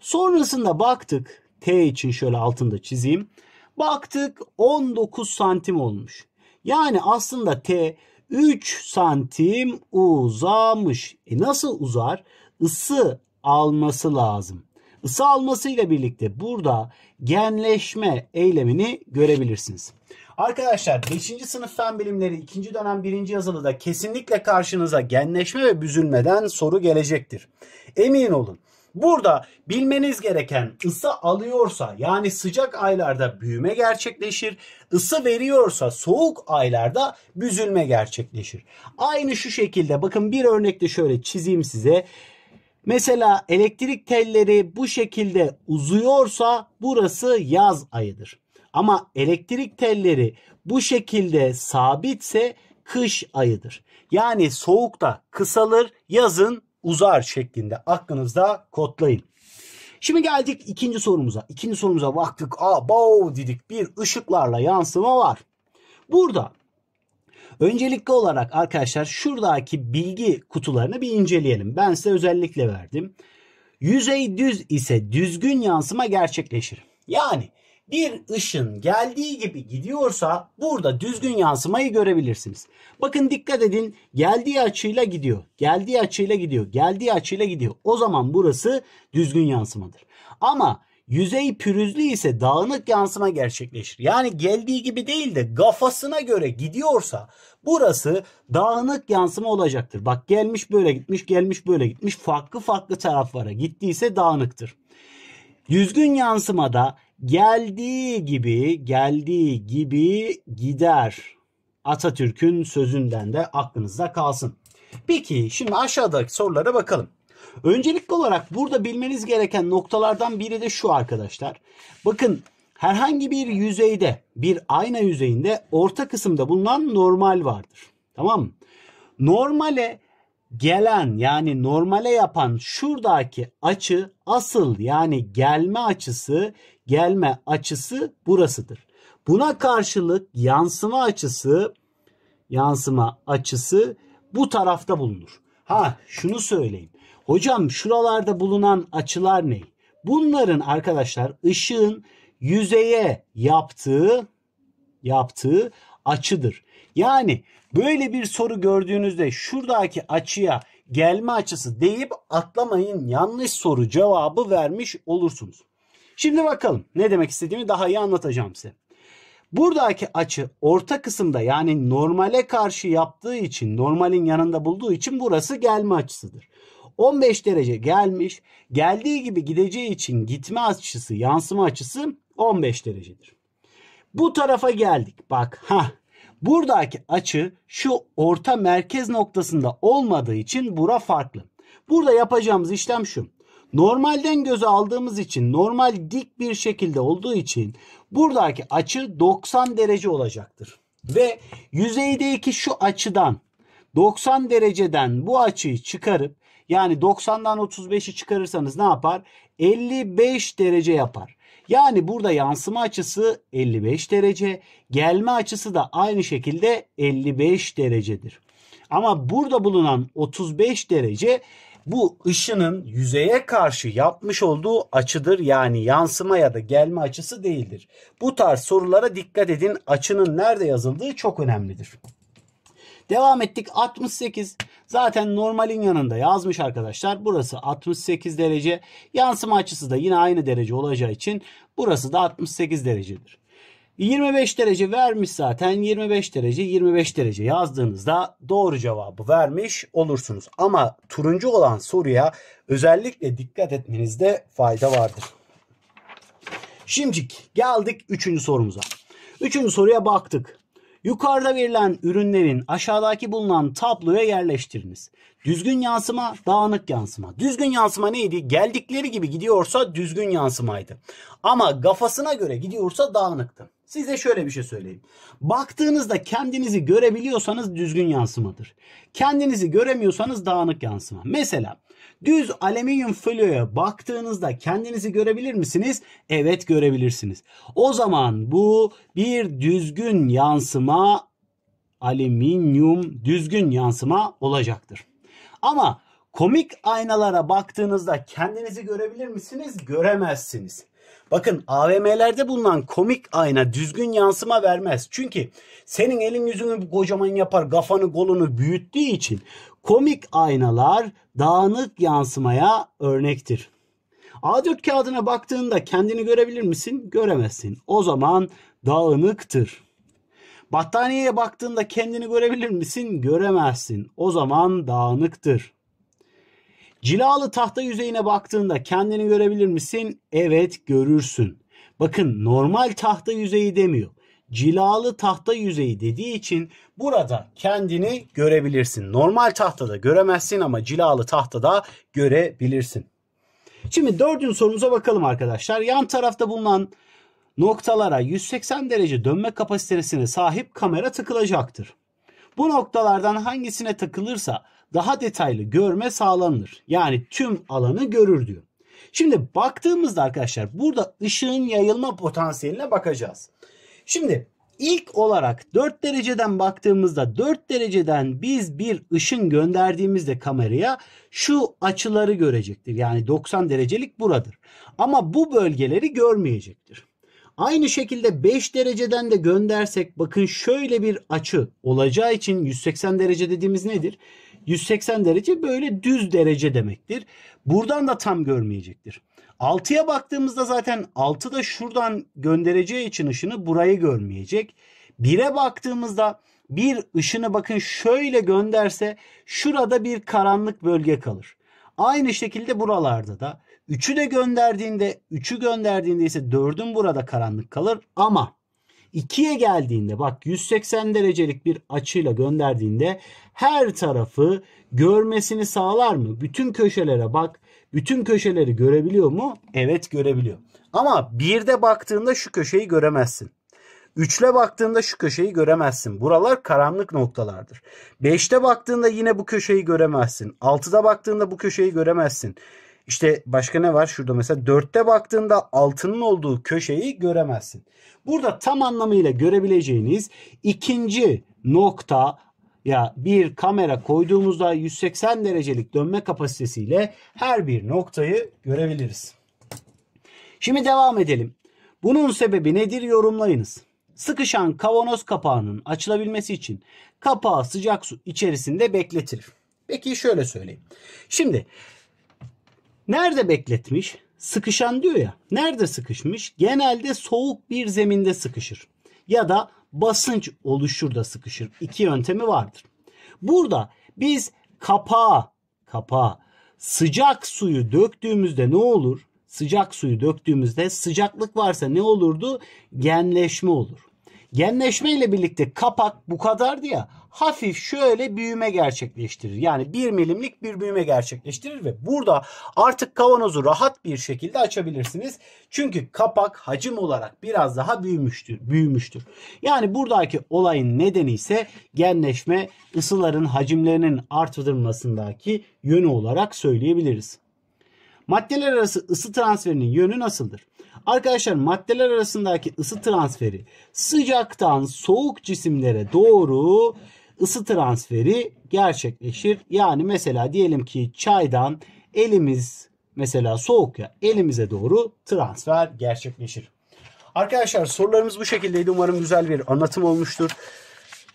Sonrasında baktık. T için şöyle altında çizeyim. Baktık 19 santim olmuş. Yani aslında T 3 santim uzamış. E nasıl uzar? Isı alması lazım. Isı almasıyla birlikte burada genleşme eylemini görebilirsiniz. Arkadaşlar 5. sınıf fen bilimleri 2. dönem 1. yazılıda kesinlikle karşınıza genleşme ve büzülmeden soru gelecektir. Emin olun. Burada bilmeniz gereken ısı alıyorsa yani sıcak aylarda büyüme gerçekleşir. Isı veriyorsa soğuk aylarda büzülme gerçekleşir. Aynı şu şekilde bakın bir örnekle şöyle çizeyim size. Mesela elektrik telleri bu şekilde uzuyorsa burası yaz ayıdır. Ama elektrik telleri bu şekilde sabitse kış ayıdır. Yani soğukta kısalır, yazın uzar şeklinde aklınızda kodlayın. Şimdi geldik ikinci sorumuza. İkinci sorumuza baktık. Aa Abav dedik. Bir ışıklarla yansıma var. Burada öncelikli olarak arkadaşlar şuradaki bilgi kutularını bir inceleyelim. Ben size özellikle verdim. Yüzey düz ise düzgün yansıma gerçekleşir. Yani bir ışın geldiği gibi gidiyorsa burada düzgün yansımayı görebilirsiniz. Bakın dikkat edin geldiği açıyla gidiyor. Geldiği açıyla gidiyor. Geldiği açıyla gidiyor. O zaman burası düzgün yansımadır. Ama yüzey pürüzlü ise dağınık yansıma gerçekleşir. Yani geldiği gibi değil de kafasına göre gidiyorsa burası dağınık yansıma olacaktır. Bak gelmiş böyle gitmiş, gelmiş böyle gitmiş. Farklı farklı taraflara gittiyse dağınıktır. Düzgün yansımada Geldiği gibi, geldiği gibi gider. Atatürk'ün sözünden de aklınızda kalsın. Peki şimdi aşağıdaki sorulara bakalım. Öncelikli olarak burada bilmeniz gereken noktalardan biri de şu arkadaşlar. Bakın herhangi bir yüzeyde, bir ayna yüzeyinde orta kısımda bulunan normal vardır. Tamam mı? Normale gelen yani normale yapan şuradaki açı asıl yani gelme açısı gelme açısı burasıdır. Buna karşılık yansıma açısı yansıma açısı bu tarafta bulunur. Ha şunu söyleyeyim. Hocam şuralarda bulunan açılar ne? Bunların arkadaşlar ışığın yüzeye yaptığı yaptığı açıdır. Yani Böyle bir soru gördüğünüzde şuradaki açıya gelme açısı deyip atlamayın yanlış soru cevabı vermiş olursunuz. Şimdi bakalım ne demek istediğimi daha iyi anlatacağım size. Buradaki açı orta kısımda yani normale karşı yaptığı için normalin yanında bulduğu için burası gelme açısıdır. 15 derece gelmiş. Geldiği gibi gideceği için gitme açısı, yansıma açısı 15 derecedir. Bu tarafa geldik. Bak ha Buradaki açı şu orta merkez noktasında olmadığı için bura farklı. Burada yapacağımız işlem şu. Normalden göze aldığımız için normal dik bir şekilde olduğu için buradaki açı 90 derece olacaktır. Ve yüzeydeki şu açıdan 90 dereceden bu açıyı çıkarıp yani 90'dan 35'i çıkarırsanız ne yapar? 55 derece yapar. Yani burada yansıma açısı 55 derece. Gelme açısı da aynı şekilde 55 derecedir. Ama burada bulunan 35 derece bu ışının yüzeye karşı yapmış olduğu açıdır. Yani yansıma ya da gelme açısı değildir. Bu tarz sorulara dikkat edin. Açının nerede yazıldığı çok önemlidir. Devam ettik 68. Zaten normalin yanında yazmış arkadaşlar. Burası 68 derece. Yansıma açısı da yine aynı derece olacağı için burası da 68 derecedir. 25 derece vermiş zaten 25 derece 25 derece yazdığınızda doğru cevabı vermiş olursunuz. Ama turuncu olan soruya özellikle dikkat etmenizde fayda vardır. Şimdi geldik 3. sorumuza. 3. soruya baktık. Yukarıda verilen ürünlerin aşağıdaki bulunan tabloya yerleştiriniz. Düzgün yansıma, dağınık yansıma. Düzgün yansıma neydi? Geldikleri gibi gidiyorsa düzgün yansımaydı. Ama kafasına göre gidiyorsa dağınıktı. Size şöyle bir şey söyleyeyim. Baktığınızda kendinizi görebiliyorsanız düzgün yansımadır. Kendinizi göremiyorsanız dağınık yansıma. Mesela Düz alüminyum folyoya baktığınızda kendinizi görebilir misiniz? Evet görebilirsiniz. O zaman bu bir düzgün yansıma alüminyum düzgün yansıma olacaktır. Ama komik aynalara baktığınızda kendinizi görebilir misiniz? Göremezsiniz. Bakın AVM'lerde bulunan komik ayna düzgün yansıma vermez. Çünkü senin elin yüzünü kocaman yapar, kafanı kolunu büyüttüğü için komik aynalar dağınık yansımaya örnektir. A4 kağıdına baktığında kendini görebilir misin? Göremezsin. O zaman dağınıktır. Battaniyeye baktığında kendini görebilir misin? Göremezsin. O zaman dağınıktır. Cilalı tahta yüzeyine baktığında kendini görebilir misin? Evet görürsün. Bakın normal tahta yüzeyi demiyor cilalı tahta yüzeyi dediği için burada kendini görebilirsin. Normal tahtada göremezsin ama cilalı tahtada görebilirsin. Şimdi dördüncü sorumuza bakalım arkadaşlar. Yan tarafta bulunan noktalara 180 derece dönme kapasitesine sahip kamera takılacaktır. Bu noktalardan hangisine takılırsa daha detaylı görme sağlanır. Yani tüm alanı görür diyor. Şimdi baktığımızda arkadaşlar burada ışığın yayılma potansiyeline bakacağız. Şimdi ilk olarak 4 dereceden baktığımızda 4 dereceden biz bir ışın gönderdiğimizde kameraya şu açıları görecektir. Yani 90 derecelik buradır. Ama bu bölgeleri görmeyecektir. Aynı şekilde 5 dereceden de göndersek bakın şöyle bir açı olacağı için 180 derece dediğimiz nedir? 180 derece böyle düz derece demektir. Buradan da tam görmeyecektir. 6'ya baktığımızda zaten 6 da şuradan göndereceği için ışını burayı görmeyecek. 1'e baktığımızda bir ışını bakın şöyle gönderse şurada bir karanlık bölge kalır. Aynı şekilde buralarda da 3'ü de gönderdiğinde 3'ü gönderdiğinde ise 4'ün burada karanlık kalır ama 2'ye geldiğinde bak 180 derecelik bir açıyla gönderdiğinde her tarafı görmesini sağlar mı? Bütün köşelere bak bütün köşeleri görebiliyor mu? Evet görebiliyor. Ama 1'de baktığında şu köşeyi göremezsin. 3'le baktığında şu köşeyi göremezsin. Buralar karanlık noktalardır. 5'te baktığında yine bu köşeyi göremezsin. 6'da baktığında bu köşeyi göremezsin. İşte başka ne var şurada mesela 4'te baktığında altının olduğu köşeyi göremezsin. Burada tam anlamıyla görebileceğiniz ikinci nokta ya bir kamera koyduğumuzda 180 derecelik dönme kapasitesiyle her bir noktayı görebiliriz. Şimdi devam edelim. Bunun sebebi nedir yorumlayınız. Sıkışan kavanoz kapağının açılabilmesi için kapağı sıcak su içerisinde bekletir. Peki şöyle söyleyeyim. Şimdi nerede bekletmiş? Sıkışan diyor ya. Nerede sıkışmış? Genelde soğuk bir zeminde sıkışır. Ya da basınç oluşur da sıkışır. İki yöntemi vardır. Burada biz kapağa, kapağa sıcak suyu döktüğümüzde ne olur? Sıcak suyu döktüğümüzde sıcaklık varsa ne olurdu? Genleşme olur. Genleşme ile birlikte kapak bu kadardı ya hafif şöyle büyüme gerçekleştirir. Yani 1 milimlik bir büyüme gerçekleştirir ve burada artık kavanozu rahat bir şekilde açabilirsiniz. Çünkü kapak hacim olarak biraz daha büyümüştür. büyümüştür. Yani buradaki olayın nedeni ise genleşme ısıların hacimlerinin artırılmasındaki yönü olarak söyleyebiliriz. Maddeler arası ısı transferinin yönü nasıldır? Arkadaşlar maddeler arasındaki ısı transferi sıcaktan soğuk cisimlere doğru ısı transferi gerçekleşir. Yani mesela diyelim ki çaydan elimiz mesela soğuk ya elimize doğru transfer gerçekleşir. Arkadaşlar sorularımız bu şekildeydi. Umarım güzel bir anlatım olmuştur.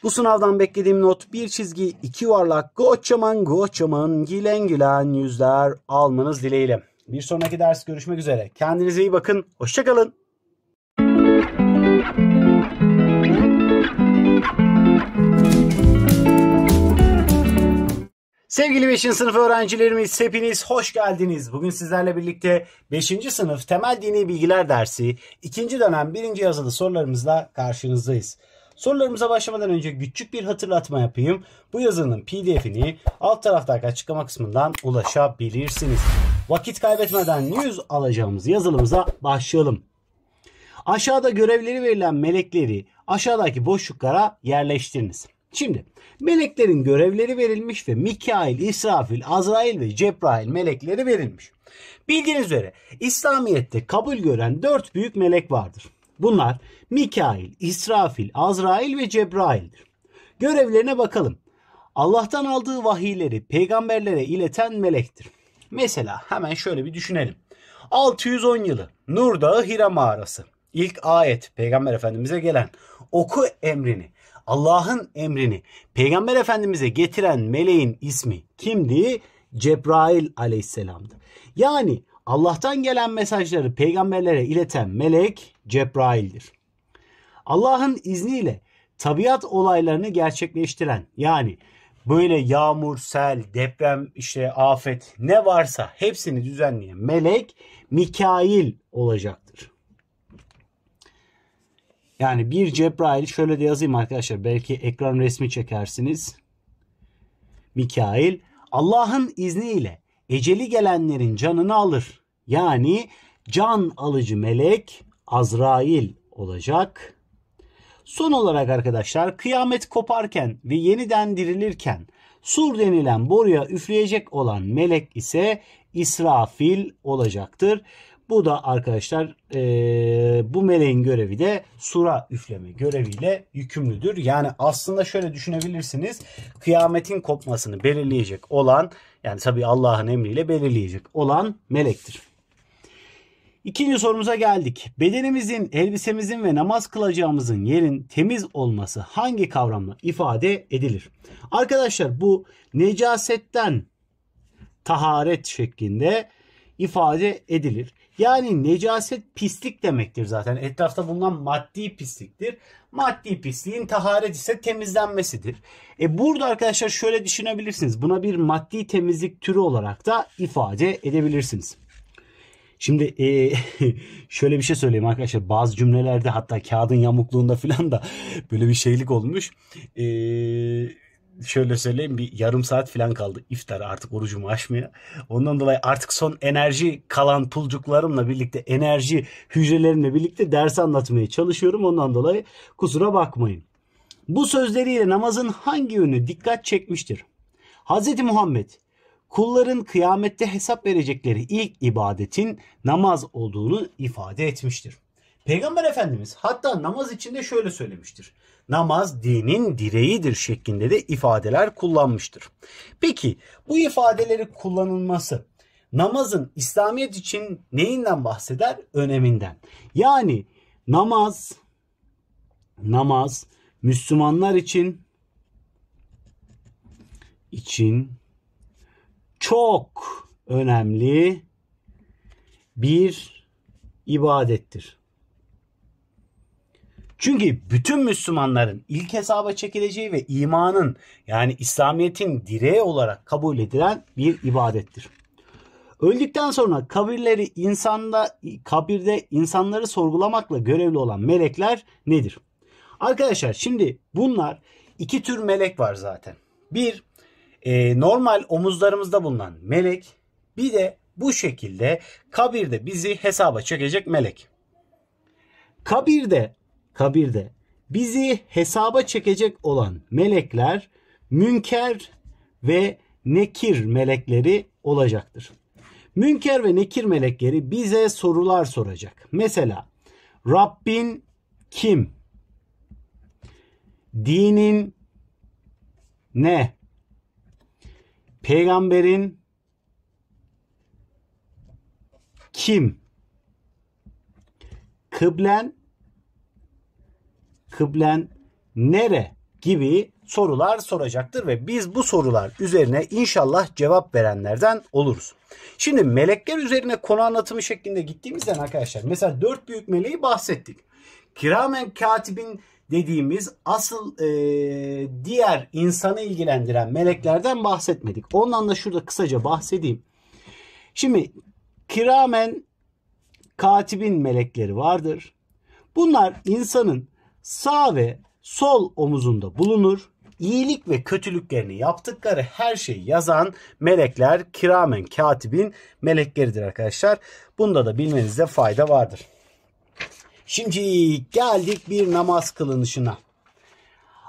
Bu sınavdan beklediğim not bir çizgi iki varlak goçaman goçaman gilen gilen yüzler almanız dileğiyle. Bir sonraki ders görüşmek üzere. Kendinize iyi bakın. Hoşçakalın. Sevgili 5. sınıf öğrencilerimiz hepiniz hoş geldiniz. Bugün sizlerle birlikte 5. sınıf temel dini bilgiler dersi 2. dönem 1. yazılı sorularımızla karşınızdayız. Sorularımıza başlamadan önce küçük bir hatırlatma yapayım. Bu yazının pdf'ini alt taraftaki açıklama kısmından ulaşabilirsiniz. Vakit kaybetmeden news alacağımız yazılımıza başlayalım. Aşağıda görevleri verilen melekleri aşağıdaki boşluklara yerleştiriniz. Şimdi meleklerin görevleri verilmiş ve Mikail, İsrafil, Azrail ve Cebrail melekleri verilmiş. Bildiğiniz üzere İslamiyet'te kabul gören dört büyük melek vardır. Bunlar Mikail, İsrafil, Azrail ve Cebrail'dir. Görevlerine bakalım. Allah'tan aldığı vahiyleri peygamberlere ileten melektir. Mesela hemen şöyle bir düşünelim. 610 yılı Nur Dağı Hira mağarası. İlk ayet Peygamber Efendimiz'e gelen oku emrini Allah'ın emrini Peygamber Efendimiz'e getiren meleğin ismi kimdi? Cebrail aleyhisselamdı. Yani Allah'tan gelen mesajları peygamberlere ileten melek Cebrail'dir. Allah'ın izniyle tabiat olaylarını gerçekleştiren yani böyle yağmur, sel, deprem, işte afet ne varsa hepsini düzenleyen melek Mikail olacaktır. Yani bir Cebrail şöyle de yazayım arkadaşlar belki ekran resmi çekersiniz. Mikail Allah'ın izniyle eceli gelenlerin canını alır. Yani can alıcı melek Azrail olacak. Son olarak arkadaşlar kıyamet koparken ve yeniden dirilirken sur denilen boruya üfleyecek olan melek ise İsrafil olacaktır. Bu da arkadaşlar e, bu meleğin görevi de sura üfleme göreviyle yükümlüdür. Yani aslında şöyle düşünebilirsiniz. Kıyametin kopmasını belirleyecek olan yani tabi Allah'ın emriyle belirleyecek olan melektir. İkinci sorumuza geldik. Bedenimizin, elbisemizin ve namaz kılacağımızın yerin temiz olması hangi kavramla ifade edilir? Arkadaşlar bu necasetten taharet şeklinde ifade edilir. Yani necaset pislik demektir zaten. Etrafta bulunan maddi pisliktir. Maddi pisliğin taharet ise temizlenmesidir. E burada arkadaşlar şöyle düşünebilirsiniz. Buna bir maddi temizlik türü olarak da ifade edebilirsiniz. Şimdi e, şöyle bir şey söyleyeyim arkadaşlar. Bazı cümlelerde hatta kağıdın yamukluğunda falan da böyle bir şeylik olmuş. E, şöyle söyleyeyim bir yarım saat falan kaldı iftar artık orucumu aşmaya. Ondan dolayı artık son enerji kalan pulcuklarımla birlikte enerji hücrelerimle birlikte ders anlatmaya çalışıyorum. Ondan dolayı kusura bakmayın. Bu sözleriyle namazın hangi yönü dikkat çekmiştir? Hz. Muhammed kulların kıyamette hesap verecekleri ilk ibadetin namaz olduğunu ifade etmiştir. Peygamber Efendimiz hatta namaz içinde şöyle söylemiştir. Namaz dinin direğidir şeklinde de ifadeler kullanmıştır. Peki bu ifadeleri kullanılması namazın İslamiyet için neyinden bahseder? Öneminden. Yani namaz namaz Müslümanlar için için çok önemli bir ibadettir. Çünkü bütün Müslümanların ilk hesaba çekileceği ve imanın yani İslamiyet'in direği olarak kabul edilen bir ibadettir. Öldükten sonra kabirleri insanda kabirde insanları sorgulamakla görevli olan melekler nedir? Arkadaşlar şimdi bunlar iki tür melek var zaten. Bir e, normal omuzlarımızda bulunan melek bir de bu şekilde kabirde bizi hesaba çekecek melek. Kabirde, kabirde bizi hesaba çekecek olan melekler münker ve nekir melekleri olacaktır. Münker ve nekir melekleri bize sorular soracak. Mesela Rabbin kim? Dinin ne? Peygamberin kim? Kıblen kıblen nere gibi sorular soracaktır ve biz bu sorular üzerine inşallah cevap verenlerden oluruz. Şimdi melekler üzerine konu anlatımı şeklinde gittiğimizden arkadaşlar mesela dört büyük meleği bahsettik. Kiramen katibin dediğimiz asıl e, diğer insanı ilgilendiren meleklerden bahsetmedik. Ondan da şurada kısaca bahsedeyim. Şimdi kiramen katibin melekleri vardır. Bunlar insanın sağ ve sol omuzunda bulunur. İyilik ve kötülüklerini yaptıkları her şeyi yazan melekler kiramen katibin melekleridir arkadaşlar. Bunda da bilmenizde fayda vardır. Şimdi geldik bir namaz kılınışına.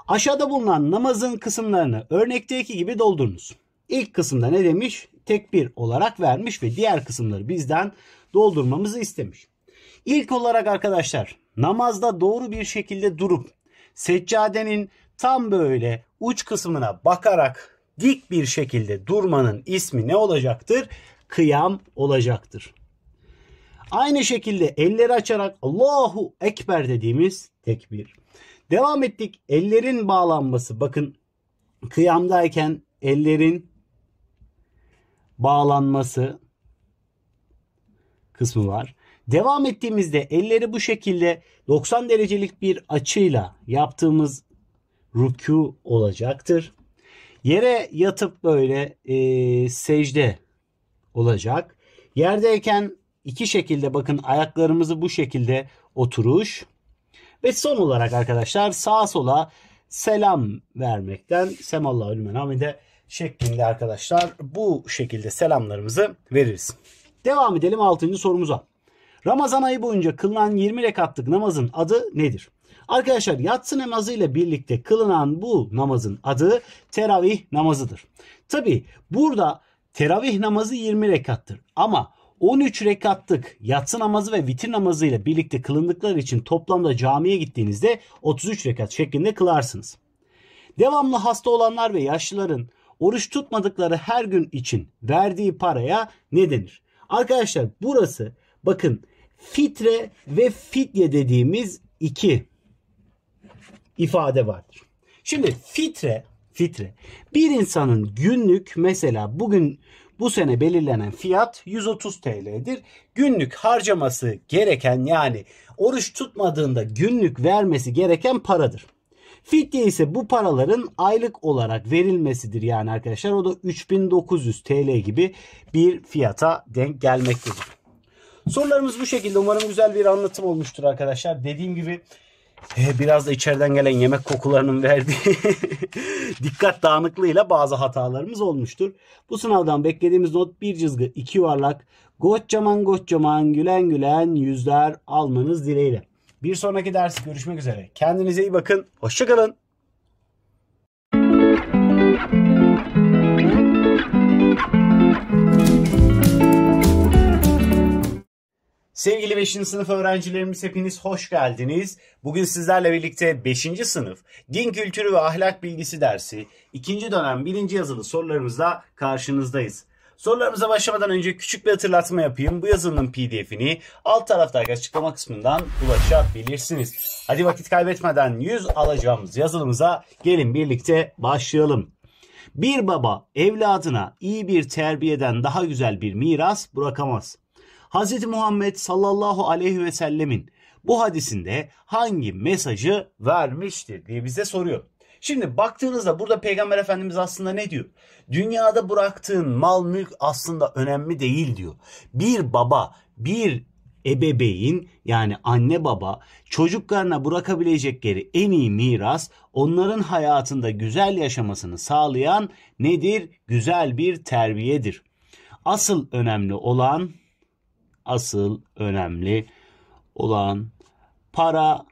Aşağıda bulunan namazın kısımlarını örnekteki gibi doldurunuz. İlk kısımda ne demiş? Tekbir olarak vermiş ve diğer kısımları bizden doldurmamızı istemiş. İlk olarak arkadaşlar namazda doğru bir şekilde durup seccadenin tam böyle uç kısmına bakarak dik bir şekilde durmanın ismi ne olacaktır? Kıyam olacaktır. Aynı şekilde elleri açarak Allahu Ekber dediğimiz tekbir. Devam ettik. Ellerin bağlanması. Bakın kıyamdayken ellerin bağlanması kısmı var. Devam ettiğimizde elleri bu şekilde 90 derecelik bir açıyla yaptığımız rükû olacaktır. Yere yatıp böyle e, secde olacak. Yerdeyken iki şekilde bakın ayaklarımızı bu şekilde oturuş. Ve son olarak arkadaşlar sağa sola selam vermekten semallah ölmen hamide şeklinde arkadaşlar bu şekilde selamlarımızı veririz. Devam edelim 6. sorumuza. Ramazan ayı boyunca kılınan 20 rekatlık namazın adı nedir? Arkadaşlar yatsı namazı ile birlikte kılınan bu namazın adı teravih namazıdır. Tabi burada teravih namazı 20 rekattır ama 13 rekattık yatsı namazı ve vitir namazı ile birlikte kılındıkları için toplamda camiye gittiğinizde 33 rekat şeklinde kılarsınız. Devamlı hasta olanlar ve yaşlıların oruç tutmadıkları her gün için verdiği paraya ne denir? Arkadaşlar burası bakın fitre ve fitye dediğimiz iki ifade vardır. Şimdi fitre fitre bir insanın günlük mesela bugün bu sene belirlenen fiyat 130 TL'dir. Günlük harcaması gereken yani oruç tutmadığında günlük vermesi gereken paradır. Fidye ise bu paraların aylık olarak verilmesidir yani arkadaşlar. O da 3900 TL gibi bir fiyata denk gelmektedir. Sorularımız bu şekilde. Umarım güzel bir anlatım olmuştur arkadaşlar. Dediğim gibi e, biraz da içeriden gelen yemek kokularının verdiği dikkat dağınıklığıyla bazı hatalarımız olmuştur. Bu sınavdan beklediğimiz not bir cızgı iki yuvarlak gocaman gocaman gülen gülen yüzler almanız dileğiyle. Bir sonraki ders görüşmek üzere. Kendinize iyi bakın. Hoşçakalın. Sevgili 5. sınıf öğrencilerimiz hepiniz hoş geldiniz. Bugün sizlerle birlikte 5. sınıf din kültürü ve ahlak bilgisi dersi 2. dönem 1. yazılı sorularımızla karşınızdayız. Sorularımıza başlamadan önce küçük bir hatırlatma yapayım. Bu yazılının pdf'ini alt taraftaki açıklama kısmından ulaşabilirsiniz. Hadi vakit kaybetmeden 100 alacağımız yazılımıza gelin birlikte başlayalım. Bir baba evladına iyi bir terbiyeden daha güzel bir miras bırakamaz. Hz. Muhammed sallallahu aleyhi ve sellemin bu hadisinde hangi mesajı vermiştir diye bize soruyor. Şimdi baktığınızda burada Peygamber Efendimiz aslında ne diyor? Dünyada bıraktığın mal mülk aslında önemli değil diyor. Bir baba, bir ebeveyn yani anne baba çocuklarına bırakabilecekleri en iyi miras onların hayatında güzel yaşamasını sağlayan nedir? Güzel bir terbiyedir. Asıl önemli olan asıl önemli olan para,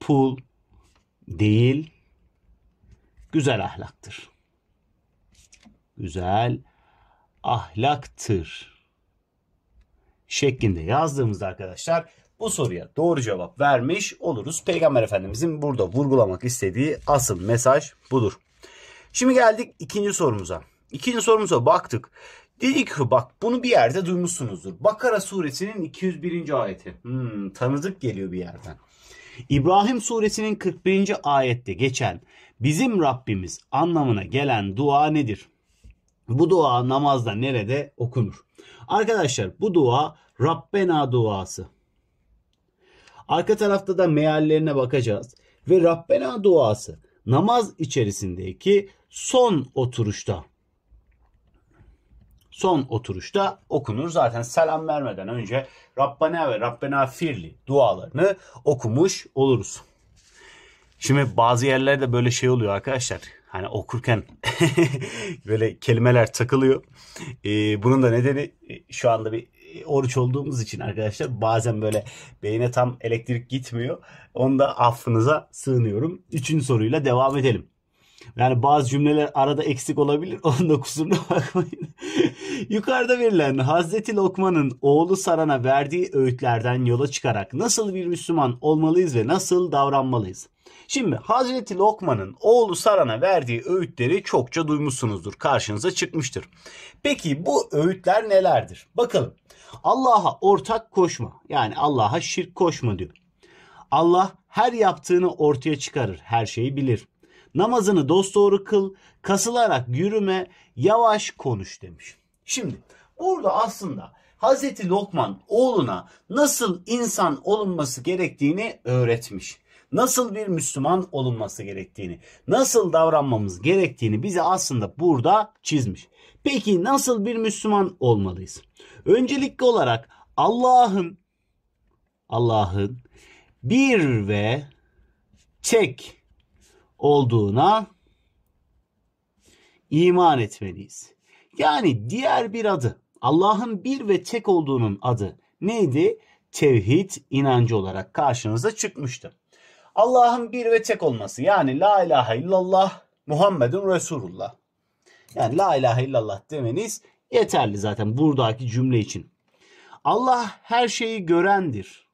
pul değil, güzel ahlaktır. Güzel ahlaktır şeklinde yazdığımızda arkadaşlar bu soruya doğru cevap vermiş oluruz. Peygamber Efendimizin burada vurgulamak istediği asıl mesaj budur. Şimdi geldik ikinci sorumuza. İkinci sorumuza baktık. Dedi ki bak bunu bir yerde duymuşsunuzdur. Bakara suresinin 201. ayeti. Hmm, tanıdık geliyor bir yerden. İbrahim suresinin 41. ayette geçen bizim Rabbimiz anlamına gelen dua nedir? Bu dua namazda nerede okunur? Arkadaşlar bu dua Rabbena duası. Arka tarafta da meallerine bakacağız. Ve Rabbena duası namaz içerisindeki son oturuşta son oturuşta okunur. Zaten selam vermeden önce Rabbana ve Rabbena Firli dualarını okumuş oluruz. Şimdi bazı yerlerde böyle şey oluyor arkadaşlar. Hani okurken böyle kelimeler takılıyor. Ee, bunun da nedeni e, şu anda bir e, oruç olduğumuz için arkadaşlar bazen böyle beyne tam elektrik gitmiyor. Onu da affınıza sığınıyorum. Üçüncü soruyla devam edelim. Yani bazı cümleler arada eksik olabilir. Onun da kusuruna bakmayın. Yukarıda verilen Hazreti Lokman'ın oğlu Saran'a verdiği öğütlerden yola çıkarak nasıl bir Müslüman olmalıyız ve nasıl davranmalıyız? Şimdi Hazreti Lokman'ın oğlu Saran'a verdiği öğütleri çokça duymuşsunuzdur. Karşınıza çıkmıştır. Peki bu öğütler nelerdir? Bakalım. Allah'a ortak koşma. Yani Allah'a şirk koşma diyor. Allah her yaptığını ortaya çıkarır. Her şeyi bilir. Namazını dosdoğru kıl, kasılarak yürüme, yavaş konuş demiş. Şimdi burada aslında Hazreti Lokman oğluna nasıl insan olunması gerektiğini öğretmiş. Nasıl bir Müslüman olunması gerektiğini, nasıl davranmamız gerektiğini bize aslında burada çizmiş. Peki nasıl bir Müslüman olmalıyız? Öncelikli olarak Allah'ın Allah'ın bir ve tek olduğuna iman etmeliyiz. Yani diğer bir adı Allah'ın bir ve tek olduğunun adı neydi? Tevhid inancı olarak karşınıza çıkmıştı. Allah'ın bir ve tek olması yani la ilahe illallah Muhammedun Resulullah. Yani la ilahe illallah demeniz yeterli zaten buradaki cümle için. Allah her şeyi görendir.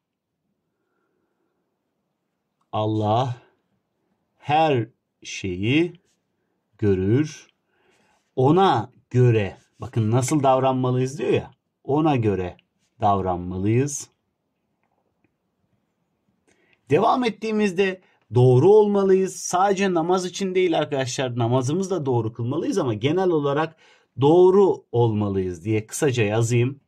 Allah her şeyi görür. Ona göre bakın nasıl davranmalıyız diyor ya. Ona göre davranmalıyız. Devam ettiğimizde doğru olmalıyız. Sadece namaz için değil arkadaşlar. Namazımızı da doğru kılmalıyız ama genel olarak doğru olmalıyız diye kısaca yazayım.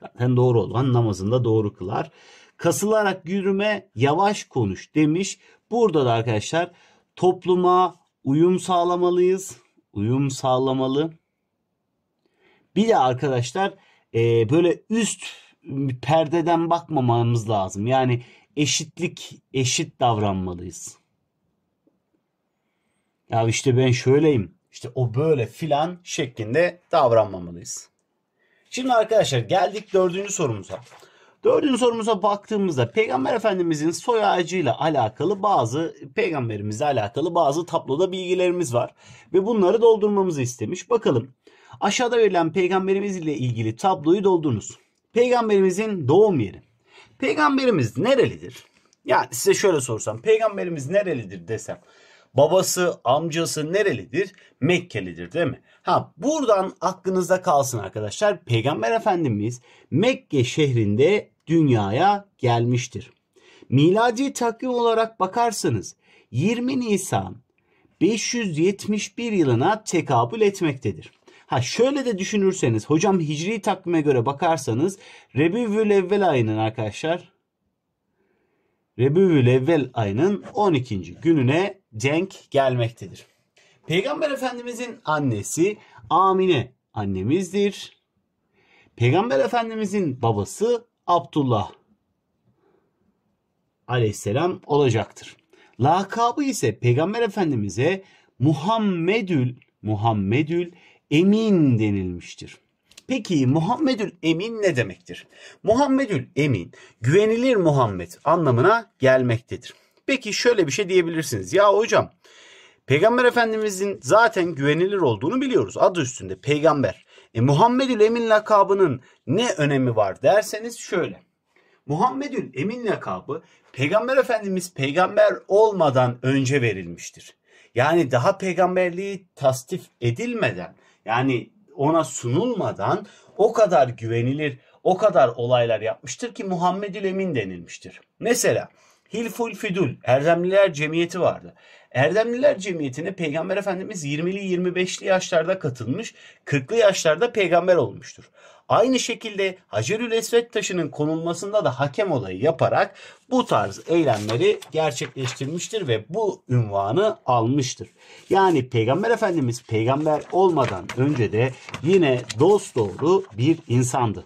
Zaten doğru olan namazında doğru kılar. Kasılarak yürüme, yavaş konuş demiş. Burada da arkadaşlar topluma uyum sağlamalıyız. Uyum sağlamalı. Bir de arkadaşlar e, böyle üst perdeden bakmamamız lazım. Yani eşitlik, eşit davranmalıyız. Ya işte ben şöyleyim, işte o böyle filan şeklinde davranmamalıyız. Şimdi arkadaşlar geldik dördüncü sorumuza. Dördüncü sorumuza baktığımızda Peygamber Efendimizin soy ağacıyla alakalı bazı peygamberimizle alakalı bazı tabloda bilgilerimiz var ve bunları doldurmamızı istemiş. Bakalım aşağıda verilen peygamberimiz ile ilgili tabloyu doldurunuz. Peygamberimizin doğum yeri. Peygamberimiz nerelidir? Yani size şöyle sorsam peygamberimiz nerelidir desem babası, amcası nerelidir? Mekkelidir değil mi? Ha buradan aklınızda kalsın arkadaşlar. Peygamber Efendimiz Mekke şehrinde dünyaya gelmiştir. Miladi takvim olarak bakarsanız 20 Nisan 571 yılına tekabül etmektedir. Ha şöyle de düşünürseniz hocam hicri takvime göre bakarsanız Rebüvül Evvel ayının arkadaşlar Rebüvül Evvel ayının 12. gününe denk gelmektedir. Peygamber Efendimizin annesi Amine annemizdir. Peygamber Efendimizin babası Abdullah aleyhisselam olacaktır. Lakabı ise Peygamber Efendimiz'e Muhammedül Muhammedül Emin denilmiştir. Peki Muhammedül Emin ne demektir? Muhammedül Emin güvenilir Muhammed anlamına gelmektedir. Peki şöyle bir şey diyebilirsiniz. Ya hocam Peygamber Efendimizin zaten güvenilir olduğunu biliyoruz. Adı üstünde peygamber. E, Muhammedül Emin lakabının ne önemi var derseniz şöyle. Muhammedül Emin lakabı Peygamber Efendimiz peygamber olmadan önce verilmiştir. Yani daha peygamberliği tasdif edilmeden yani ona sunulmadan o kadar güvenilir, o kadar olaylar yapmıştır ki Muhammedül Emin denilmiştir. Mesela Hilful Fidul, Erdemliler Cemiyeti vardı. Erdemliler Cemiyeti'ne Peygamber Efendimiz 20'li 25'li yaşlarda katılmış, 40'lı yaşlarda peygamber olmuştur. Aynı şekilde Hacerül Esvet taşının konulmasında da hakem olayı yaparak bu tarz eylemleri gerçekleştirmiştir ve bu ünvanı almıştır. Yani Peygamber Efendimiz peygamber olmadan önce de yine dost doğru bir insandı.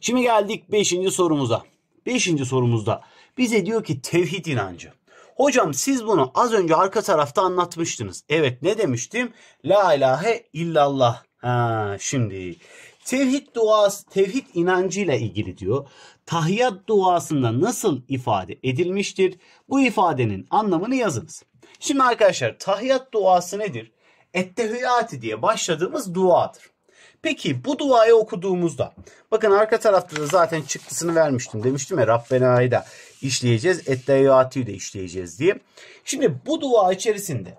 Şimdi geldik 5. sorumuza. 5. sorumuzda bize diyor ki tevhid inancı. Hocam siz bunu az önce arka tarafta anlatmıştınız. Evet ne demiştim? La ilahe illallah. Ha, şimdi tevhid duası, tevhid inancıyla ilgili diyor. Tahiyat duasında nasıl ifade edilmiştir? Bu ifadenin anlamını yazınız. Şimdi arkadaşlar tahiyat duası nedir? Ettehüyati diye başladığımız duadır. Peki bu duayı okuduğumuzda bakın arka tarafta da zaten çıktısını vermiştim demiştim ya Rabbena Hayda işleyeceğiz. Etteyatü'yü de işleyeceğiz diye. Şimdi bu dua içerisinde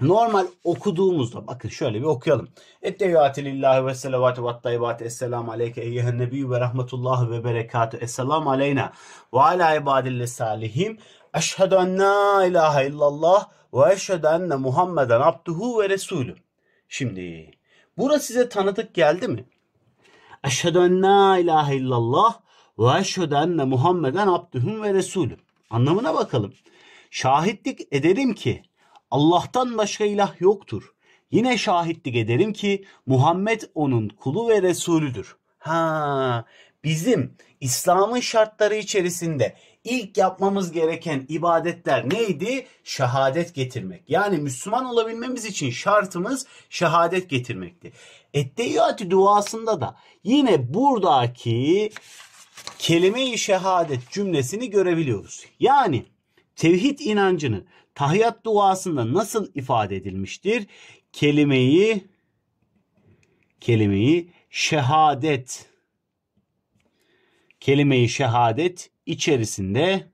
normal okuduğumuzda bakın şöyle bir okuyalım. Etteyatü lillahi ve selavatü ve tayyibatü esselamu aleyke eyyühen nebiyyü ve rahmetullahi ve berekatü esselamu aleyna ve ala ibadille salihim eşhedü en la ilahe illallah ve eşhedü enne Muhammeden abduhu ve resulü. Şimdi Burası size tanıdık geldi mi? Eşhedü en la ilahe illallah ve şödenle Muhammeden abdühüm ve resulüm. Anlamına bakalım. Şahitlik ederim ki Allah'tan başka ilah yoktur. Yine şahitlik ederim ki Muhammed onun kulu ve resulüdür. Ha, bizim İslam'ın şartları içerisinde ilk yapmamız gereken ibadetler neydi? Şehadet getirmek. Yani Müslüman olabilmemiz için şartımız şehadet getirmekti. Etteyyatü duasında da yine buradaki kelime-i şehadet cümlesini görebiliyoruz. Yani tevhid inancını tahiyat duasında nasıl ifade edilmiştir? Kelimeyi kelimeyi şehadet kelimeyi şehadet içerisinde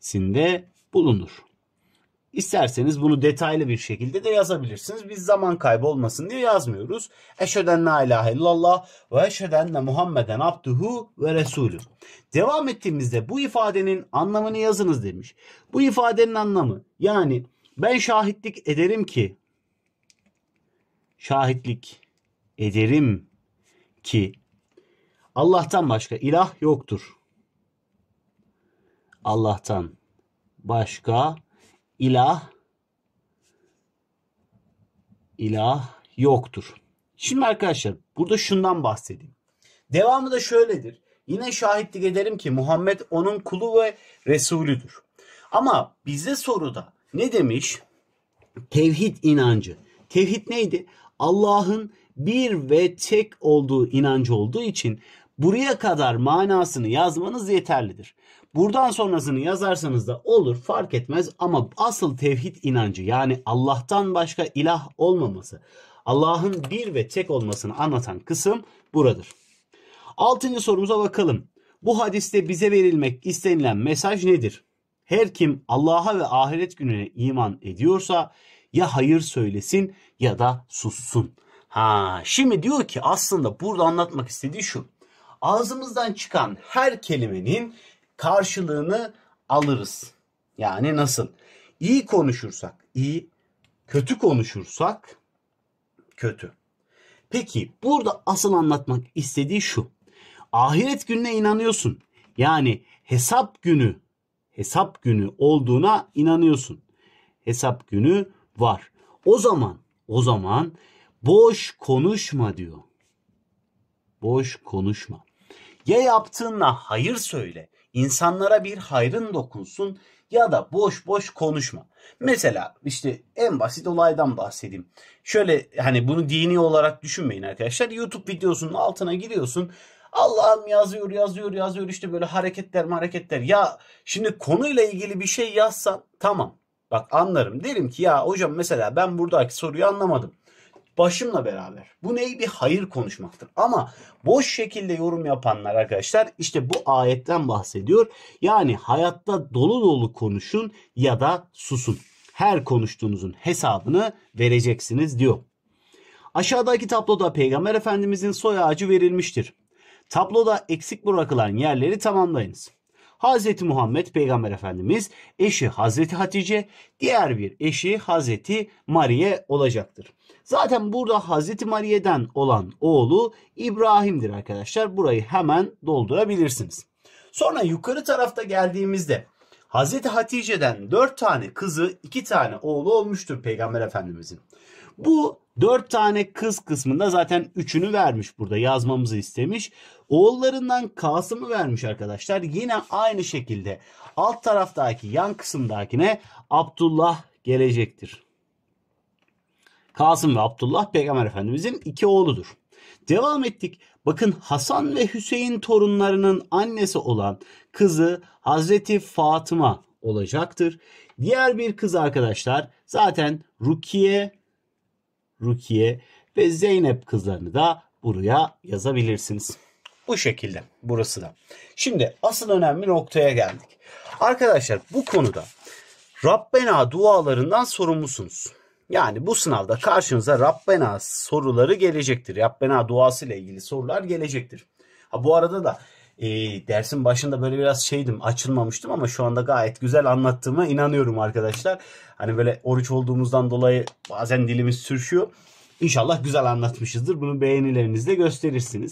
sinde bulunur. İsterseniz bunu detaylı bir şekilde de yazabilirsiniz. Biz zaman kaybı olmasın diye yazmıyoruz. Eşheden la ilahe illallah ve eşheden Muhammeden abduhu ve resulü. Devam ettiğimizde bu ifadenin anlamını yazınız demiş. Bu ifadenin anlamı yani ben şahitlik ederim ki şahitlik ederim ki Allah'tan başka ilah yoktur. Allah'tan başka ilah ilah yoktur. Şimdi arkadaşlar burada şundan bahsedeyim. Devamı da şöyledir. Yine şahitlik ederim ki Muhammed onun kulu ve Resulüdür. Ama bize soruda ne demiş? Tevhid inancı. Tevhid neydi? Allah'ın bir ve tek olduğu inancı olduğu için buraya kadar manasını yazmanız yeterlidir. Buradan sonrasını yazarsanız da olur fark etmez ama asıl tevhid inancı yani Allah'tan başka ilah olmaması, Allah'ın bir ve tek olmasını anlatan kısım buradır. Altıncı sorumuza bakalım. Bu hadiste bize verilmek istenilen mesaj nedir? Her kim Allah'a ve ahiret gününe iman ediyorsa ya hayır söylesin ya da sussun. Ha, şimdi diyor ki aslında burada anlatmak istediği şu. Ağzımızdan çıkan her kelimenin karşılığını alırız. Yani nasıl? İyi konuşursak iyi, kötü konuşursak kötü. Peki burada asıl anlatmak istediği şu. Ahiret gününe inanıyorsun. Yani hesap günü, hesap günü olduğuna inanıyorsun. Hesap günü var. O zaman, o zaman boş konuşma diyor. Boş konuşma. Ya yaptığınla hayır söyle insanlara bir hayrın dokunsun ya da boş boş konuşma. Mesela işte en basit olaydan bahsedeyim. Şöyle hani bunu dini olarak düşünmeyin arkadaşlar. YouTube videosunun altına giriyorsun. Allah'ım yazıyor yazıyor yazıyor işte böyle hareketler hareketler. Ya şimdi konuyla ilgili bir şey yazsan tamam. Bak anlarım. Derim ki ya hocam mesela ben buradaki soruyu anlamadım başımla beraber. Bu neyi bir hayır konuşmaktır. Ama boş şekilde yorum yapanlar arkadaşlar işte bu ayetten bahsediyor. Yani hayatta dolu dolu konuşun ya da susun. Her konuştuğunuzun hesabını vereceksiniz diyor. Aşağıdaki tabloda Peygamber Efendimizin soy ağacı verilmiştir. Tabloda eksik bırakılan yerleri tamamlayınız. Hazreti Muhammed Peygamber Efendimiz eşi Hazreti Hatice, diğer bir eşi Hazreti Mariye olacaktır. Zaten burada Hazreti Mariye'den olan oğlu İbrahim'dir arkadaşlar. Burayı hemen doldurabilirsiniz. Sonra yukarı tarafta geldiğimizde Hazreti Hatice'den 4 tane kızı 2 tane oğlu olmuştur Peygamber Efendimizin. Bu 4 tane kız kısmında zaten 3'ünü vermiş burada yazmamızı istemiş. Oğullarından Kasım'ı vermiş arkadaşlar. Yine aynı şekilde alt taraftaki yan kısımdakine Abdullah gelecektir. Kasım ve Abdullah Peygamber Efendimizin iki oğludur. Devam ettik. Bakın Hasan ve Hüseyin torunlarının annesi olan kızı Hazreti Fatıma olacaktır. Diğer bir kız arkadaşlar zaten Rukiye Rukiye ve Zeynep kızlarını da buraya yazabilirsiniz. Bu şekilde burası da. Şimdi asıl önemli noktaya geldik. Arkadaşlar bu konuda Rabbena dualarından sorumlusunuz. Yani bu sınavda karşınıza Rabbena soruları gelecektir. Rabbena duası ile ilgili sorular gelecektir. Ha bu arada da e, dersin başında böyle biraz şeydim açılmamıştım ama şu anda gayet güzel anlattığıma inanıyorum arkadaşlar. Hani böyle oruç olduğumuzdan dolayı bazen dilimiz sürüşüyor. İnşallah güzel anlatmışızdır. Bunu beğenilerinizle gösterirsiniz.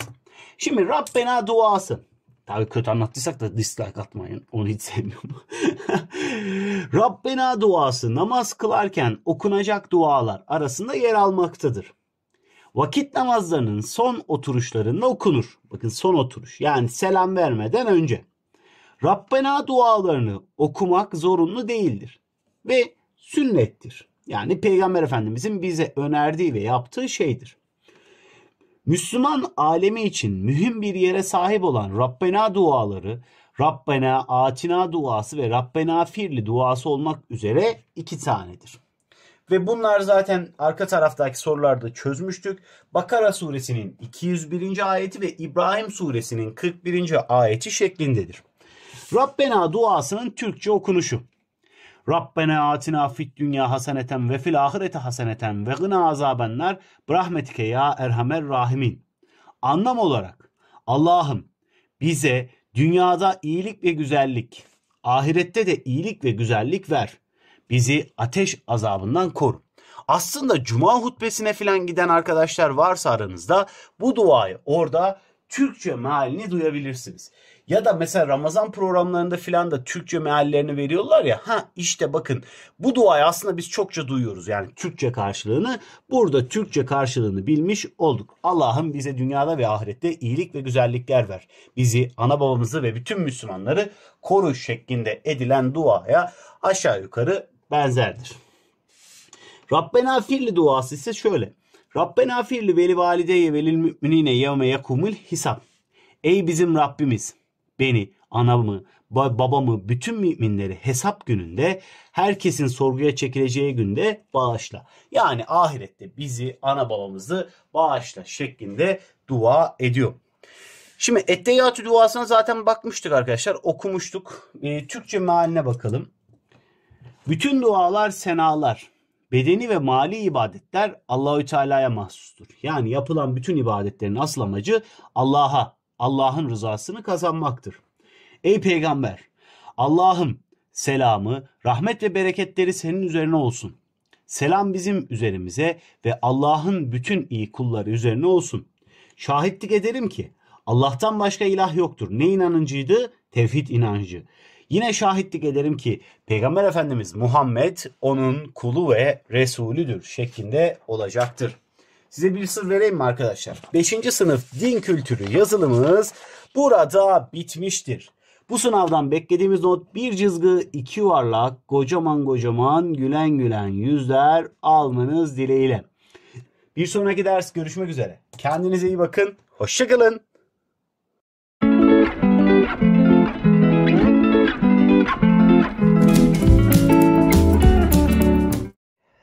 Şimdi Rabbena duası. Tabi kötü anlattıysak da dislike atmayın. Onu hiç sevmiyorum. Rabbena duası namaz kılarken okunacak dualar arasında yer almaktadır. Vakit namazlarının son oturuşlarında okunur. Bakın son oturuş yani selam vermeden önce. Rabbena dualarını okumak zorunlu değildir ve sünnettir. Yani Peygamber Efendimizin bize önerdiği ve yaptığı şeydir. Müslüman alemi için mühim bir yere sahip olan Rabbena duaları, Rabbena Atina duası ve Rabbena Firli duası olmak üzere iki tanedir. Ve bunlar zaten arka taraftaki sorularda çözmüştük. Bakara suresinin 201. ayeti ve İbrahim suresinin 41. ayeti şeklindedir. Rabbena duasının Türkçe okunuşu. Rabbena atina fit dünya haseneten ve fil ahirete haseneten ve gına azabenler rahmetike ya erhamer rahimin. Anlam olarak Allah'ım bize dünyada iyilik ve güzellik, ahirette de iyilik ve güzellik ver bizi ateş azabından koru. Aslında cuma hutbesine filan giden arkadaşlar varsa aranızda bu duayı orada Türkçe mealini duyabilirsiniz. Ya da mesela Ramazan programlarında filan da Türkçe meallerini veriyorlar ya. Ha işte bakın bu duayı aslında biz çokça duyuyoruz. Yani Türkçe karşılığını burada Türkçe karşılığını bilmiş olduk. Allah'ım bize dünyada ve ahirette iyilik ve güzellikler ver. Bizi, ana babamızı ve bütün Müslümanları koru şeklinde edilen duaya aşağı yukarı benzerdir. Rabbena firli duası ise şöyle. Rabbena firli veli valideye velil müminine yevme yakumul hisap. Ey bizim Rabbimiz beni, anamı, babamı, bütün müminleri hesap gününde herkesin sorguya çekileceği günde bağışla. Yani ahirette bizi, ana babamızı bağışla şeklinde dua ediyor. Şimdi Ettehiyatü duasına zaten bakmıştık arkadaşlar. Okumuştuk. E, Türkçe mealine bakalım. Bütün dualar, senalar, bedeni ve mali ibadetler Allahü Teala'ya mahsustur. Yani yapılan bütün ibadetlerin asıl amacı Allah'a, Allah'ın rızasını kazanmaktır. Ey peygamber, Allah'ım selamı, rahmet ve bereketleri senin üzerine olsun. Selam bizim üzerimize ve Allah'ın bütün iyi kulları üzerine olsun. Şahitlik ederim ki Allah'tan başka ilah yoktur. Ne inancıydı? Tevhid inancı. Yine şahitlik ederim ki Peygamber Efendimiz Muhammed onun kulu ve Resulüdür şeklinde olacaktır. Size bir sır vereyim mi arkadaşlar? 5. sınıf din kültürü yazılımımız burada bitmiştir. Bu sınavdan beklediğimiz not bir cızgı, iki yuvarlak, kocaman kocaman, gülen gülen yüzler almanız dileğiyle. Bir sonraki ders görüşmek üzere. Kendinize iyi bakın. Hoşçakalın.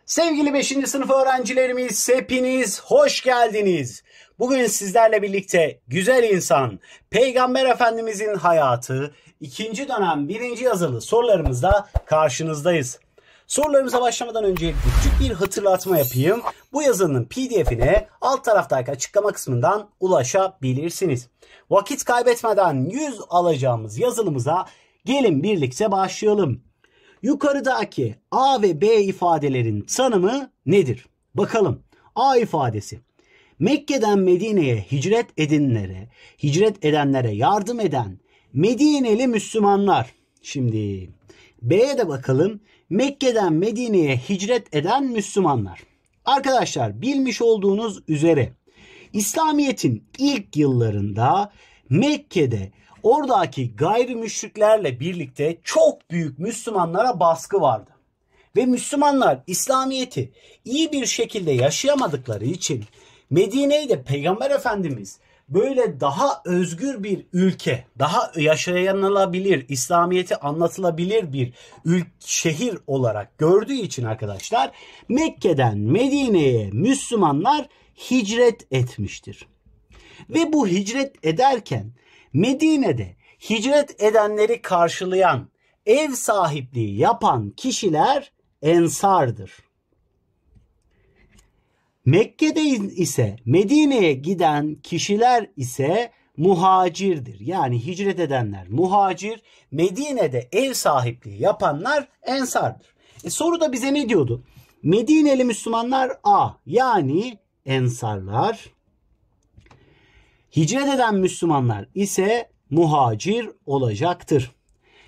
Sevgili 5. sınıf öğrencilerimiz hepiniz hoş geldiniz. Bugün sizlerle birlikte güzel insan, Peygamber Efendimizin hayatı, ikinci dönem birinci yazılı sorularımızla karşınızdayız. Sorularımıza başlamadan önce küçük bir hatırlatma yapayım. Bu yazının pdf'ine alt taraftaki açıklama kısmından ulaşabilirsiniz. Vakit kaybetmeden 100 alacağımız yazılımıza gelin birlikte başlayalım. Yukarıdaki A ve B ifadelerin tanımı nedir? Bakalım. A ifadesi. Mekke'den Medine'ye hicret edinlere, hicret edenlere yardım eden Medineli Müslümanlar. Şimdi B'ye de bakalım. Mekke'den Medine'ye hicret eden Müslümanlar. Arkadaşlar bilmiş olduğunuz üzere İslamiyet'in ilk yıllarında Mekke'de Oradaki gayrimüşriklerle birlikte çok büyük Müslümanlara baskı vardı. Ve Müslümanlar İslamiyet'i iyi bir şekilde yaşayamadıkları için Medine'yi de Peygamber Efendimiz böyle daha özgür bir ülke, daha yaşayanılabilir, İslamiyet'i anlatılabilir bir ülk, şehir olarak gördüğü için arkadaşlar Mekke'den Medine'ye Müslümanlar hicret etmiştir. Ve bu hicret ederken Medine'de hicret edenleri karşılayan, ev sahipliği yapan kişiler ensardır. Mekke'de ise Medine'ye giden kişiler ise muhacirdir. Yani hicret edenler muhacir, Medine'de ev sahipliği yapanlar ensardır. E soru da bize ne diyordu? Medineli Müslümanlar A yani ensarlar. Hicret eden Müslümanlar ise muhacir olacaktır.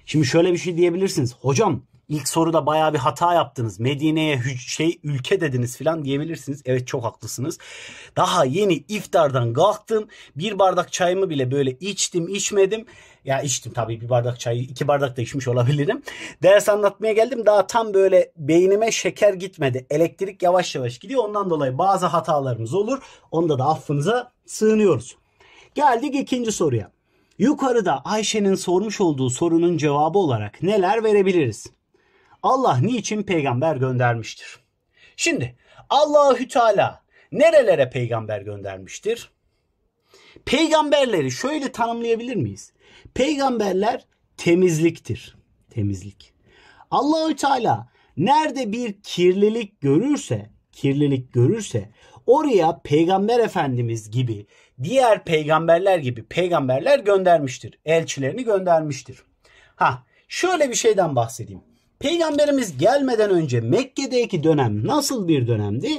Şimdi şöyle bir şey diyebilirsiniz. Hocam ilk soruda baya bir hata yaptınız. Medine'ye şey ülke dediniz filan diyebilirsiniz. Evet çok haklısınız. Daha yeni iftardan kalktım. Bir bardak çayımı bile böyle içtim içmedim. Ya içtim tabii bir bardak çayı iki bardak da içmiş olabilirim. Ders anlatmaya geldim. Daha tam böyle beynime şeker gitmedi. Elektrik yavaş yavaş gidiyor. Ondan dolayı bazı hatalarımız olur. Onda da affınıza sığınıyoruz. Geldik ikinci soruya. Yukarıda Ayşe'nin sormuş olduğu sorunun cevabı olarak neler verebiliriz? Allah niçin peygamber göndermiştir? Şimdi Allahü Teala nerelere peygamber göndermiştir? Peygamberleri şöyle tanımlayabilir miyiz? Peygamberler temizliktir. Temizlik. Allahü Teala nerede bir kirlilik görürse, kirlilik görürse oraya peygamber efendimiz gibi diğer peygamberler gibi peygamberler göndermiştir. Elçilerini göndermiştir. Ha şöyle bir şeyden bahsedeyim. Peygamberimiz gelmeden önce Mekke'deki dönem nasıl bir dönemdi?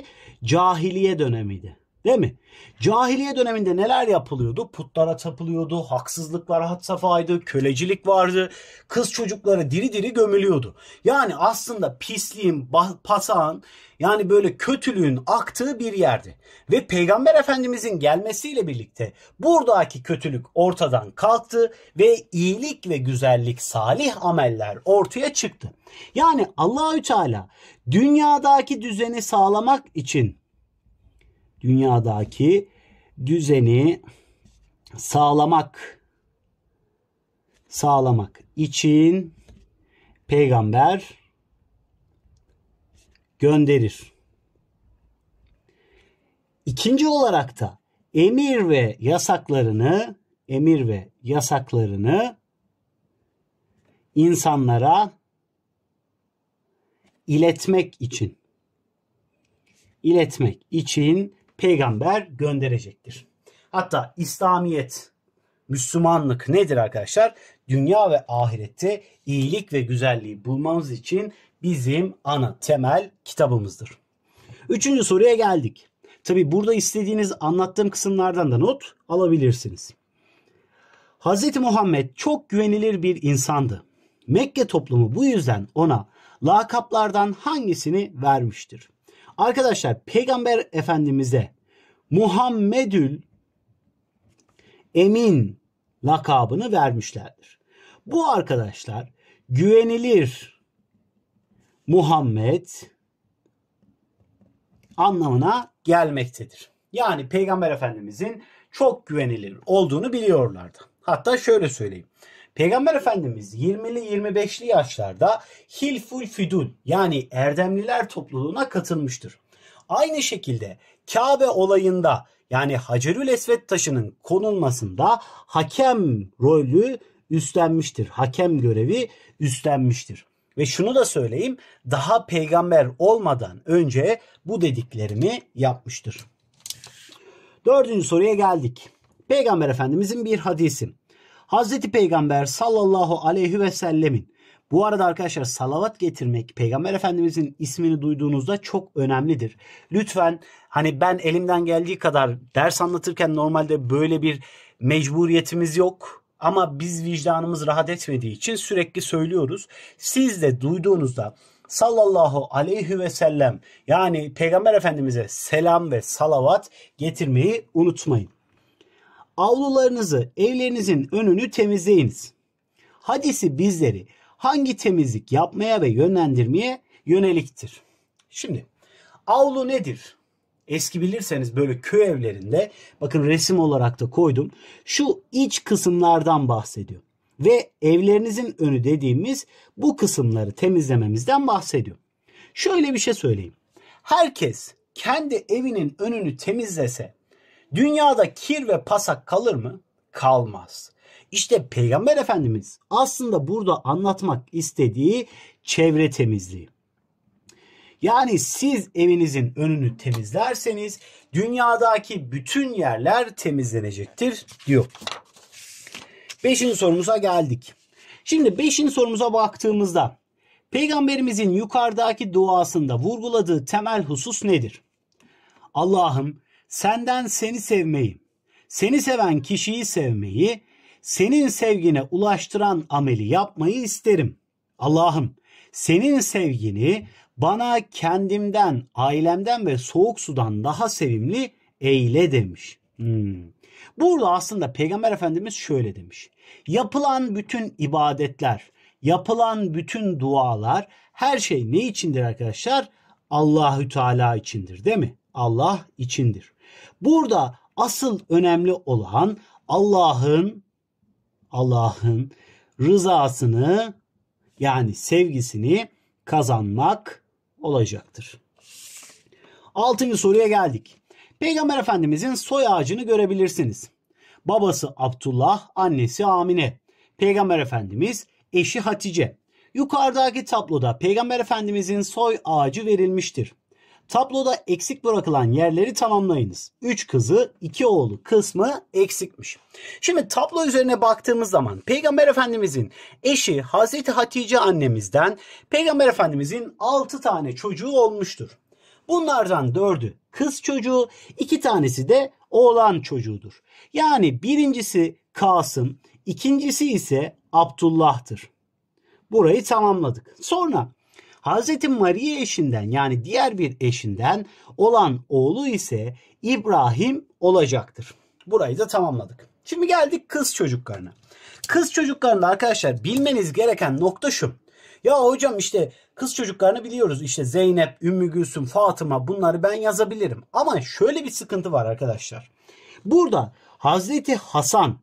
Cahiliye dönemiydi. Değil mi? Cahiliye döneminde neler yapılıyordu? Putlara tapılıyordu, haksızlıklar had safhaydı, kölecilik vardı, kız çocukları diri diri gömülüyordu. Yani aslında pisliğin, pasağın yani böyle kötülüğün aktığı bir yerdi. Ve Peygamber Efendimizin gelmesiyle birlikte buradaki kötülük ortadan kalktı ve iyilik ve güzellik, salih ameller ortaya çıktı. Yani Allahü Teala dünyadaki düzeni sağlamak için dünyadaki düzeni sağlamak sağlamak için peygamber gönderir. İkinci olarak da emir ve yasaklarını emir ve yasaklarını insanlara iletmek için iletmek için peygamber gönderecektir. Hatta İslamiyet, Müslümanlık nedir arkadaşlar? Dünya ve ahirette iyilik ve güzelliği bulmamız için bizim ana temel kitabımızdır. Üçüncü soruya geldik. Tabi burada istediğiniz anlattığım kısımlardan da not alabilirsiniz. Hz. Muhammed çok güvenilir bir insandı. Mekke toplumu bu yüzden ona lakaplardan hangisini vermiştir? Arkadaşlar Peygamber Efendimiz'e Muhammedül Emin lakabını vermişlerdir. Bu arkadaşlar güvenilir Muhammed anlamına gelmektedir. Yani Peygamber Efendimizin çok güvenilir olduğunu biliyorlardı. Hatta şöyle söyleyeyim. Peygamber Efendimiz 20'li 25'li yaşlarda Hilful Fidul yani erdemliler topluluğuna katılmıştır. Aynı şekilde Kabe olayında yani Hacerül Esvet taşının konulmasında hakem rolü üstlenmiştir. Hakem görevi üstlenmiştir. Ve şunu da söyleyeyim daha peygamber olmadan önce bu dediklerimi yapmıştır. Dördüncü soruya geldik. Peygamber Efendimizin bir hadisi. Hazreti Peygamber sallallahu aleyhi ve sellemin bu arada arkadaşlar salavat getirmek Peygamber Efendimizin ismini duyduğunuzda çok önemlidir. Lütfen hani ben elimden geldiği kadar ders anlatırken normalde böyle bir mecburiyetimiz yok. Ama biz vicdanımız rahat etmediği için sürekli söylüyoruz. Siz de duyduğunuzda sallallahu aleyhi ve sellem yani Peygamber Efendimiz'e selam ve salavat getirmeyi unutmayın. Avlularınızı, evlerinizin önünü temizleyiniz. Hadisi bizleri hangi temizlik yapmaya ve yönlendirmeye yöneliktir? Şimdi avlu nedir? Eski bilirseniz böyle köy evlerinde bakın resim olarak da koydum. Şu iç kısımlardan bahsediyor. Ve evlerinizin önü dediğimiz bu kısımları temizlememizden bahsediyor. Şöyle bir şey söyleyeyim. Herkes kendi evinin önünü temizlese Dünyada kir ve pasak kalır mı? Kalmaz. İşte Peygamber Efendimiz aslında burada anlatmak istediği çevre temizliği. Yani siz evinizin önünü temizlerseniz dünyadaki bütün yerler temizlenecektir diyor. Beşinci sorumuza geldik. Şimdi beşinci sorumuza baktığımızda Peygamberimizin yukarıdaki duasında vurguladığı temel husus nedir? Allah'ım senden seni sevmeyi, seni seven kişiyi sevmeyi, senin sevgine ulaştıran ameli yapmayı isterim. Allah'ım senin sevgini bana kendimden, ailemden ve soğuk sudan daha sevimli eyle demiş. Hmm. Burada aslında Peygamber Efendimiz şöyle demiş. Yapılan bütün ibadetler, yapılan bütün dualar her şey ne içindir arkadaşlar? Allahü Teala içindir değil mi? Allah içindir. Burada asıl önemli olan Allah'ın Allah'ın rızasını yani sevgisini kazanmak olacaktır. Altıncı soruya geldik. Peygamber Efendimizin soy ağacını görebilirsiniz. Babası Abdullah, annesi Amine. Peygamber Efendimiz eşi Hatice. Yukarıdaki tabloda Peygamber Efendimizin soy ağacı verilmiştir. Tabloda eksik bırakılan yerleri tamamlayınız. 3 kızı 2 oğlu kısmı eksikmiş. Şimdi tablo üzerine baktığımız zaman Peygamber Efendimizin eşi Hazreti Hatice annemizden Peygamber Efendimizin 6 tane çocuğu olmuştur. Bunlardan 4'ü kız çocuğu, 2 tanesi de oğlan çocuğudur. Yani birincisi Kasım, ikincisi ise Abdullah'tır. Burayı tamamladık. Sonra Hazreti Maria eşinden yani diğer bir eşinden olan oğlu ise İbrahim olacaktır. Burayı da tamamladık. Şimdi geldik kız çocuklarına. Kız çocuklarında arkadaşlar bilmeniz gereken nokta şu. Ya hocam işte kız çocuklarını biliyoruz. İşte Zeynep, Ümmü Gülsüm, Fatıma bunları ben yazabilirim. Ama şöyle bir sıkıntı var arkadaşlar. Burada Hazreti Hasan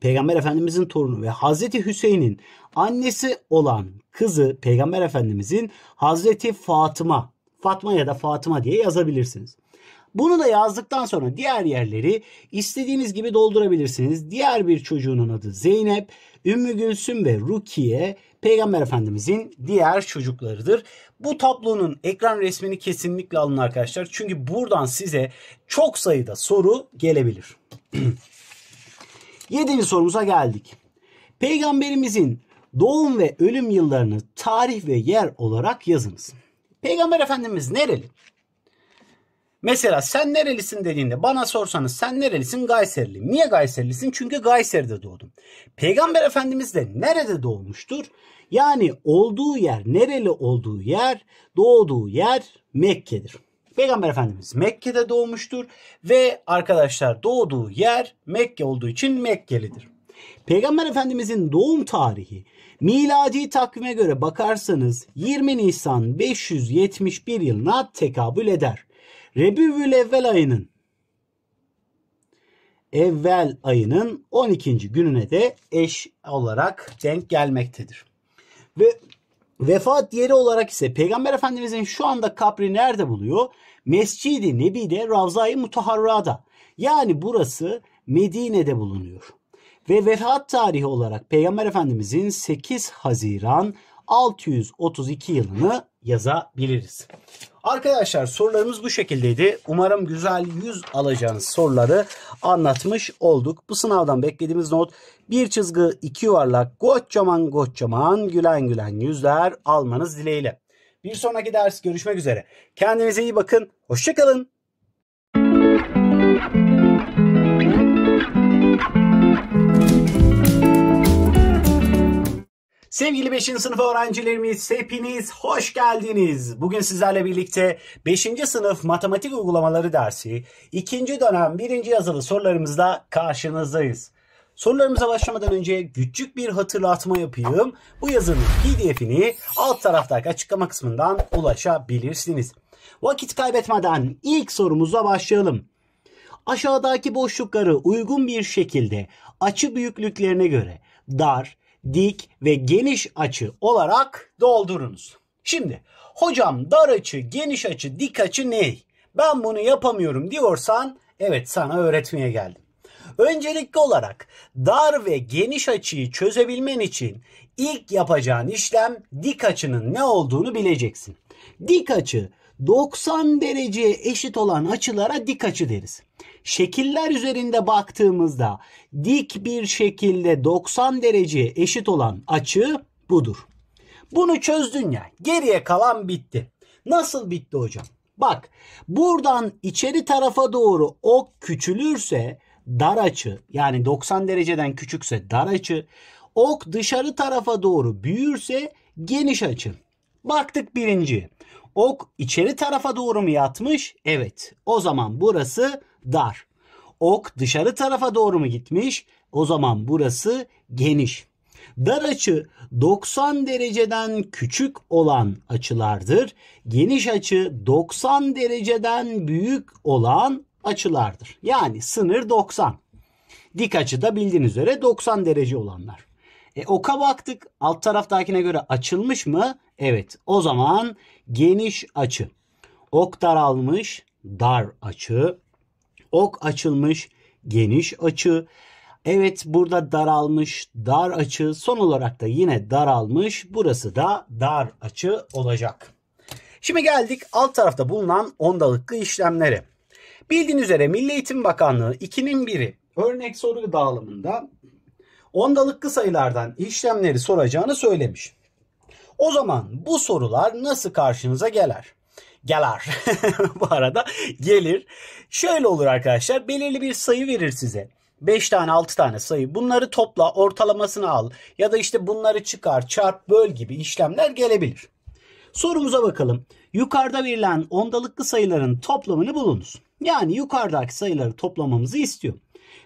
Peygamber Efendimizin torunu ve Hazreti Hüseyin'in annesi olan kızı Peygamber Efendimizin Hazreti Fatıma, Fatma ya da Fatıma diye yazabilirsiniz. Bunu da yazdıktan sonra diğer yerleri istediğiniz gibi doldurabilirsiniz. Diğer bir çocuğunun adı Zeynep, Ümmü Gülsüm ve Rukiye Peygamber Efendimizin diğer çocuklarıdır. Bu tablonun ekran resmini kesinlikle alın arkadaşlar. Çünkü buradan size çok sayıda soru gelebilir. Yedinci sorumuza geldik. Peygamberimizin doğum ve ölüm yıllarını tarih ve yer olarak yazınız. Peygamber Efendimiz nereli? Mesela sen nerelisin dediğinde bana sorsanız sen nerelisin? Gayserli. Niye Gayserlisin? Çünkü Gayser'de doğdum. Peygamber Efendimiz de nerede doğmuştur? Yani olduğu yer, nereli olduğu yer, doğduğu yer Mekke'dir. Peygamber Efendimiz Mekke'de doğmuştur ve arkadaşlar doğduğu yer Mekke olduğu için Mekkelidir. Peygamber Efendimizin doğum tarihi miladi takvime göre bakarsanız 20 Nisan 571 yılına tekabül eder. Rebüvül evvel ayının evvel ayının 12. gününe de eş olarak denk gelmektedir. Ve Vefat yeri olarak ise Peygamber Efendimizin şu anda kabri nerede buluyor? Mescidi Nebi'de Ravza-i Mutaharra'da. Yani burası Medine'de bulunuyor. Ve vefat tarihi olarak Peygamber Efendimizin 8 Haziran 632 yılını yazabiliriz. Arkadaşlar sorularımız bu şekildeydi. Umarım güzel yüz alacağınız soruları anlatmış olduk. Bu sınavdan beklediğimiz not bir çizgi iki yuvarlak kocaman kocaman gülen gülen yüzler almanız dileğiyle. Bir sonraki ders görüşmek üzere. Kendinize iyi bakın. Hoşçakalın. Sevgili 5. sınıf öğrencilerimiz hepiniz hoş geldiniz. Bugün sizlerle birlikte 5. sınıf matematik uygulamaları dersi 2. dönem 1. yazılı sorularımızla karşınızdayız. Sorularımıza başlamadan önce küçük bir hatırlatma yapayım. Bu yazının pdf'ini alt taraftaki açıklama kısmından ulaşabilirsiniz. Vakit kaybetmeden ilk sorumuzla başlayalım. Aşağıdaki boşlukları uygun bir şekilde açı büyüklüklerine göre dar, dik ve geniş açı olarak doldurunuz. Şimdi hocam dar açı, geniş açı, dik açı ne? Ben bunu yapamıyorum diyorsan evet sana öğretmeye geldim. Öncelikli olarak dar ve geniş açıyı çözebilmen için ilk yapacağın işlem dik açının ne olduğunu bileceksin. Dik açı 90 dereceye eşit olan açılara dik açı deriz şekiller üzerinde baktığımızda dik bir şekilde 90 derece eşit olan açı budur. Bunu çözdün ya. Geriye kalan bitti. Nasıl bitti hocam? Bak buradan içeri tarafa doğru ok küçülürse dar açı yani 90 dereceden küçükse dar açı ok dışarı tarafa doğru büyürse geniş açı. Baktık birinci. Ok içeri tarafa doğru mu yatmış? Evet. O zaman burası dar. Ok dışarı tarafa doğru mu gitmiş? O zaman burası geniş. Dar açı 90 dereceden küçük olan açılardır. Geniş açı 90 dereceden büyük olan açılardır. Yani sınır 90. Dik açı da bildiğiniz üzere 90 derece olanlar. E, oka baktık. Alt taraftakine göre açılmış mı? Evet. O zaman geniş açı. Ok daralmış, dar açı. Ok açılmış, geniş açı. Evet burada daralmış, dar açı. Son olarak da yine daralmış. Burası da dar açı olacak. Şimdi geldik alt tarafta bulunan ondalıklı işlemlere. Bildiğiniz üzere Milli Eğitim Bakanlığı 2'nin 1'i örnek soru dağılımında ondalıklı sayılardan işlemleri soracağını söylemiş. O zaman bu sorular nasıl karşınıza gelir? Gelir. Bu arada gelir. Şöyle olur arkadaşlar. Belirli bir sayı verir size. 5 tane 6 tane sayı bunları topla ortalamasını al ya da işte bunları çıkar çarp böl gibi işlemler gelebilir. Sorumuza bakalım. Yukarıda verilen ondalıklı sayıların toplamını bulunuz. Yani yukarıdaki sayıları toplamamızı istiyor.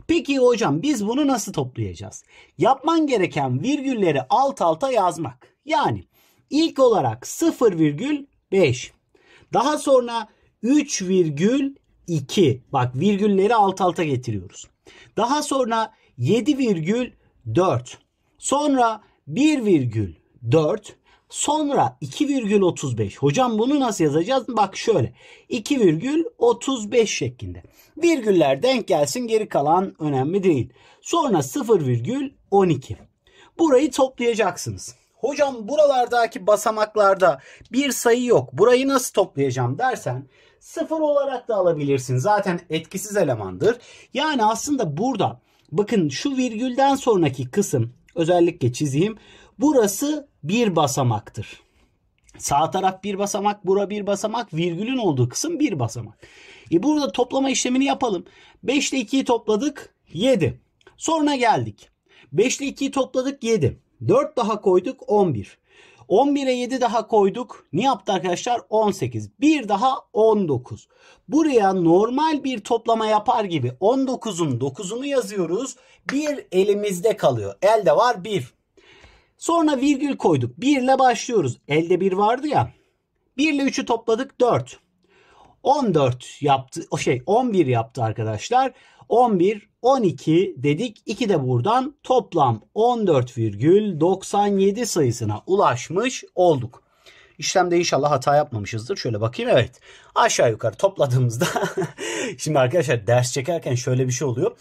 Peki hocam biz bunu nasıl toplayacağız? Yapman gereken virgülleri alt alta yazmak. Yani ilk olarak 0,5 daha sonra 3,2 bak virgülleri alt alta getiriyoruz. Daha sonra 7,4 sonra 1,4 sonra 2,35 hocam bunu nasıl yazacağız? Bak şöyle 2,35 şeklinde. Virgüller denk gelsin geri kalan önemli değil. Sonra 0,12 burayı toplayacaksınız hocam buralardaki basamaklarda bir sayı yok burayı nasıl toplayacağım dersen sıfır olarak da alabilirsin. Zaten etkisiz elemandır. Yani aslında burada bakın şu virgülden sonraki kısım özellikle çizeyim. Burası bir basamaktır. Sağ taraf bir basamak, bura bir basamak, virgülün olduğu kısım bir basamak. E burada toplama işlemini yapalım. 5 ile 2'yi topladık 7. Sonra geldik. 5 ile 2'yi topladık 7. 4 daha koyduk 11. 11'e 7 daha koyduk. Ne yaptı arkadaşlar? 18. Bir daha 19. Buraya normal bir toplama yapar gibi 19'un 9'unu yazıyoruz. Bir elimizde kalıyor. Elde var 1. Sonra virgül koyduk. 1 ile başlıyoruz. Elde 1 vardı ya. 1 ile 3'ü topladık 4. 14 yaptı. O şey 11 yaptı arkadaşlar. 11 12 dedik. 2 de buradan toplam 14,97 sayısına ulaşmış olduk. İşlemde inşallah hata yapmamışızdır. Şöyle bakayım evet. Aşağı yukarı topladığımızda şimdi arkadaşlar ders çekerken şöyle bir şey oluyor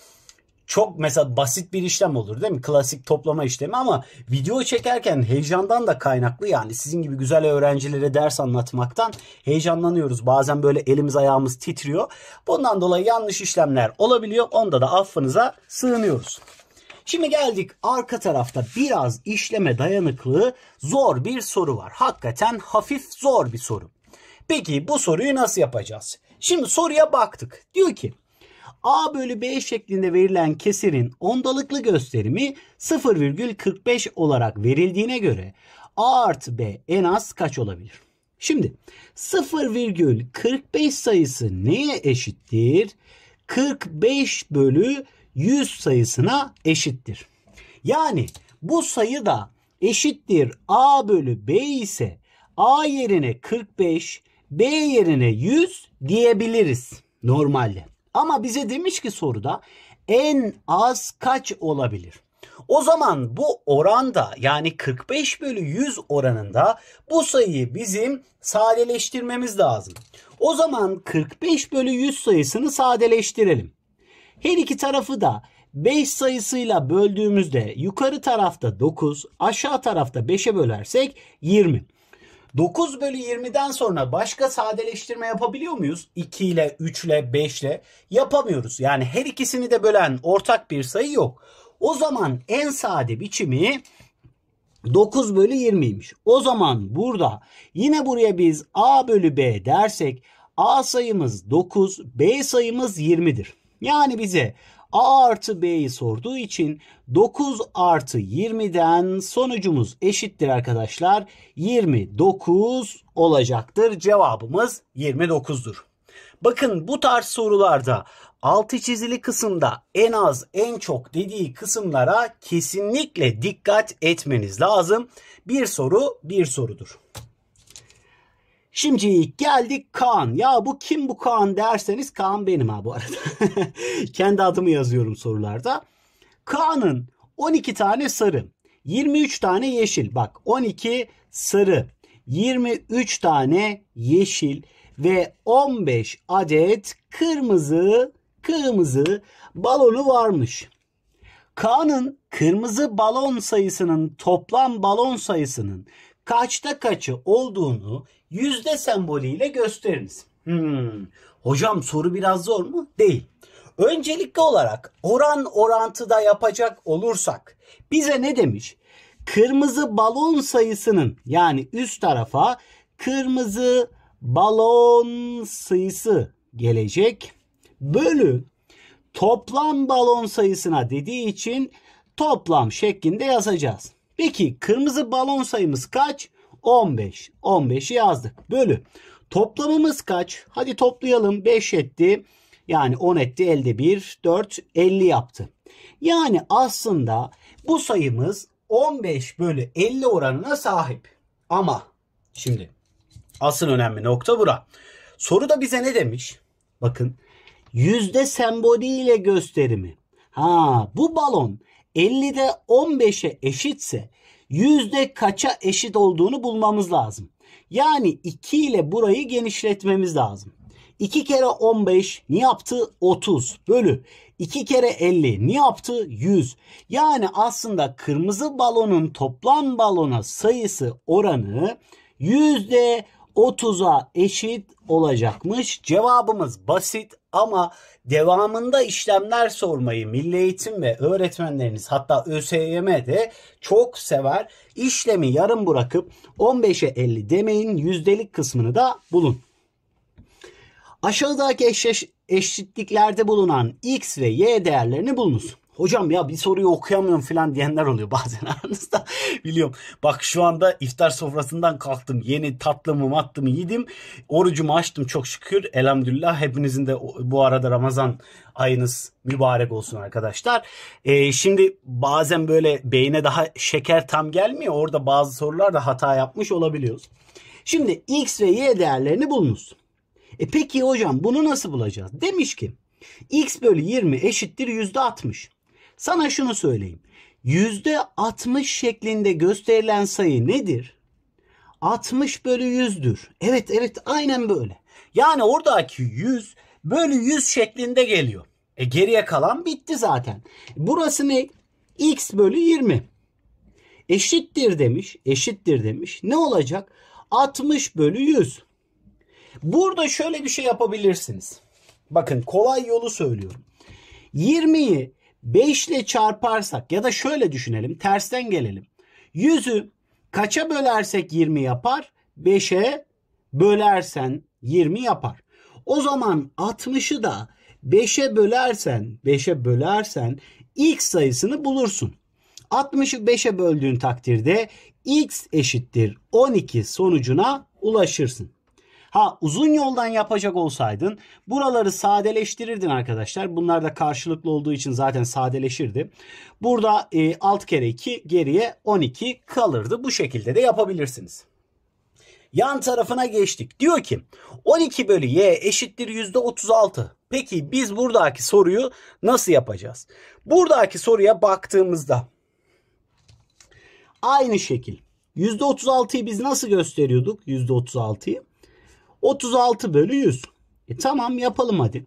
çok mesela basit bir işlem olur değil mi? Klasik toplama işlemi ama video çekerken heyecandan da kaynaklı yani sizin gibi güzel öğrencilere ders anlatmaktan heyecanlanıyoruz. Bazen böyle elimiz ayağımız titriyor. Bundan dolayı yanlış işlemler olabiliyor. Onda da affınıza sığınıyoruz. Şimdi geldik arka tarafta biraz işleme dayanıklığı zor bir soru var. Hakikaten hafif zor bir soru. Peki bu soruyu nasıl yapacağız? Şimdi soruya baktık. Diyor ki A bölü B şeklinde verilen kesirin ondalıklı gösterimi 0,45 olarak verildiğine göre A artı B en az kaç olabilir? Şimdi 0,45 sayısı neye eşittir? 45 bölü 100 sayısına eşittir. Yani bu sayı da eşittir A bölü B ise A yerine 45, B yerine 100 diyebiliriz normalde. Ama bize demiş ki soruda en az kaç olabilir? O zaman bu oranda yani 45 bölü 100 oranında bu sayıyı bizim sadeleştirmemiz lazım. O zaman 45 bölü 100 sayısını sadeleştirelim. Her iki tarafı da 5 sayısıyla böldüğümüzde yukarı tarafta 9, aşağı tarafta 5'e bölersek 20. 9 bölü 20'den sonra başka sadeleştirme yapabiliyor muyuz? 2 ile 3 ile 5 ile yapamıyoruz. Yani her ikisini de bölen ortak bir sayı yok. O zaman en sade biçimi 9 bölü 20'ymiş. O zaman burada yine buraya biz a bölü b dersek a sayımız 9 b sayımız 20'dir. Yani bize A artı B'yi sorduğu için 9 artı 20'den sonucumuz eşittir arkadaşlar. 29 olacaktır. Cevabımız 29'dur. Bakın bu tarz sorularda altı çizili kısımda en az en çok dediği kısımlara kesinlikle dikkat etmeniz lazım. Bir soru bir sorudur. Şimdi geldik Kaan. Ya bu kim bu Kaan derseniz Kaan benim ha bu arada. Kendi adımı yazıyorum sorularda. Kaan'ın 12 tane sarı, 23 tane yeşil. Bak 12 sarı, 23 tane yeşil ve 15 adet kırmızı kırmızı balonu varmış. Kaan'ın kırmızı balon sayısının toplam balon sayısının kaçta kaçı olduğunu yüzde semboliyle gösteriniz. Hmm. Hocam soru biraz zor mu? Değil. Öncelikli olarak oran orantıda yapacak olursak bize ne demiş? Kırmızı balon sayısının yani üst tarafa kırmızı balon sayısı gelecek bölü toplam balon sayısına dediği için toplam şeklinde yazacağız. Peki kırmızı balon sayımız kaç? 15. 15'i yazdık. Bölü. Toplamımız kaç? Hadi toplayalım. 5 etti. Yani 10 etti. Elde 1. 4. 50 yaptı. Yani aslında bu sayımız 15 bölü 50 oranına sahip. Ama şimdi asıl önemli nokta bura. da bize ne demiş? Bakın yüzde semboliyle gösterimi. Ha bu balon 50'de 15'e eşitse yüzde kaça eşit olduğunu bulmamız lazım. Yani 2 ile burayı genişletmemiz lazım. 2 kere 15 ne yaptı? 30 bölü 2 kere 50 ne yaptı? 100. Yani aslında kırmızı balonun toplam balona sayısı oranı yüzde 30'a eşit olacakmış. Cevabımız basit ama devamında işlemler sormayı milli eğitim ve öğretmenleriniz hatta ÖSYM de çok sever. İşlemi yarım bırakıp 15'e 50 demeyin yüzdelik kısmını da bulun. Aşağıdaki eşleş, eşitliklerde bulunan x ve y değerlerini bulunuz. Hocam ya bir soruyu okuyamıyorum falan diyenler oluyor bazen aranızda. Biliyorum. Bak şu anda iftar sofrasından kalktım. Yeni tatlımı matlımı yedim. Orucumu açtım çok şükür. Elhamdülillah hepinizin de bu arada Ramazan ayınız mübarek olsun arkadaşlar. Ee, şimdi bazen böyle beyne daha şeker tam gelmiyor. Orada bazı sorularda hata yapmış olabiliyoruz. Şimdi x ve y değerlerini bulunuz. E peki hocam bunu nasıl bulacağız? Demiş ki x bölü 20 eşittir %60. Sana şunu söyleyeyim. %60 şeklinde gösterilen sayı nedir? 60 bölü 100'dür. Evet evet aynen böyle. Yani oradaki 100 bölü 100 şeklinde geliyor. E geriye kalan bitti zaten. Burası ne? X bölü 20. Eşittir demiş. Eşittir demiş. Ne olacak? 60 bölü 100. Burada şöyle bir şey yapabilirsiniz. Bakın kolay yolu söylüyorum. 20'yi 5 ile çarparsak ya da şöyle düşünelim tersten gelelim. 100'ü kaça bölersek 20 yapar? 5'e bölersen 20 yapar. O zaman 60'ı da 5'e bölersen, 5'e bölersen x sayısını bulursun. 60'ı 5'e böldüğün takdirde x eşittir 12 sonucuna ulaşırsın. Ha uzun yoldan yapacak olsaydın buraları sadeleştirirdin arkadaşlar. Bunlar da karşılıklı olduğu için zaten sadeleşirdi. Burada e, alt kere 2 geriye 12 kalırdı. Bu şekilde de yapabilirsiniz yan tarafına geçtik. Diyor ki 12 bölü y eşittir %36. Peki biz buradaki soruyu nasıl yapacağız? Buradaki soruya baktığımızda aynı şekil. %36'yı biz nasıl gösteriyorduk? %36'yı. 36 bölü 100. E, tamam yapalım hadi.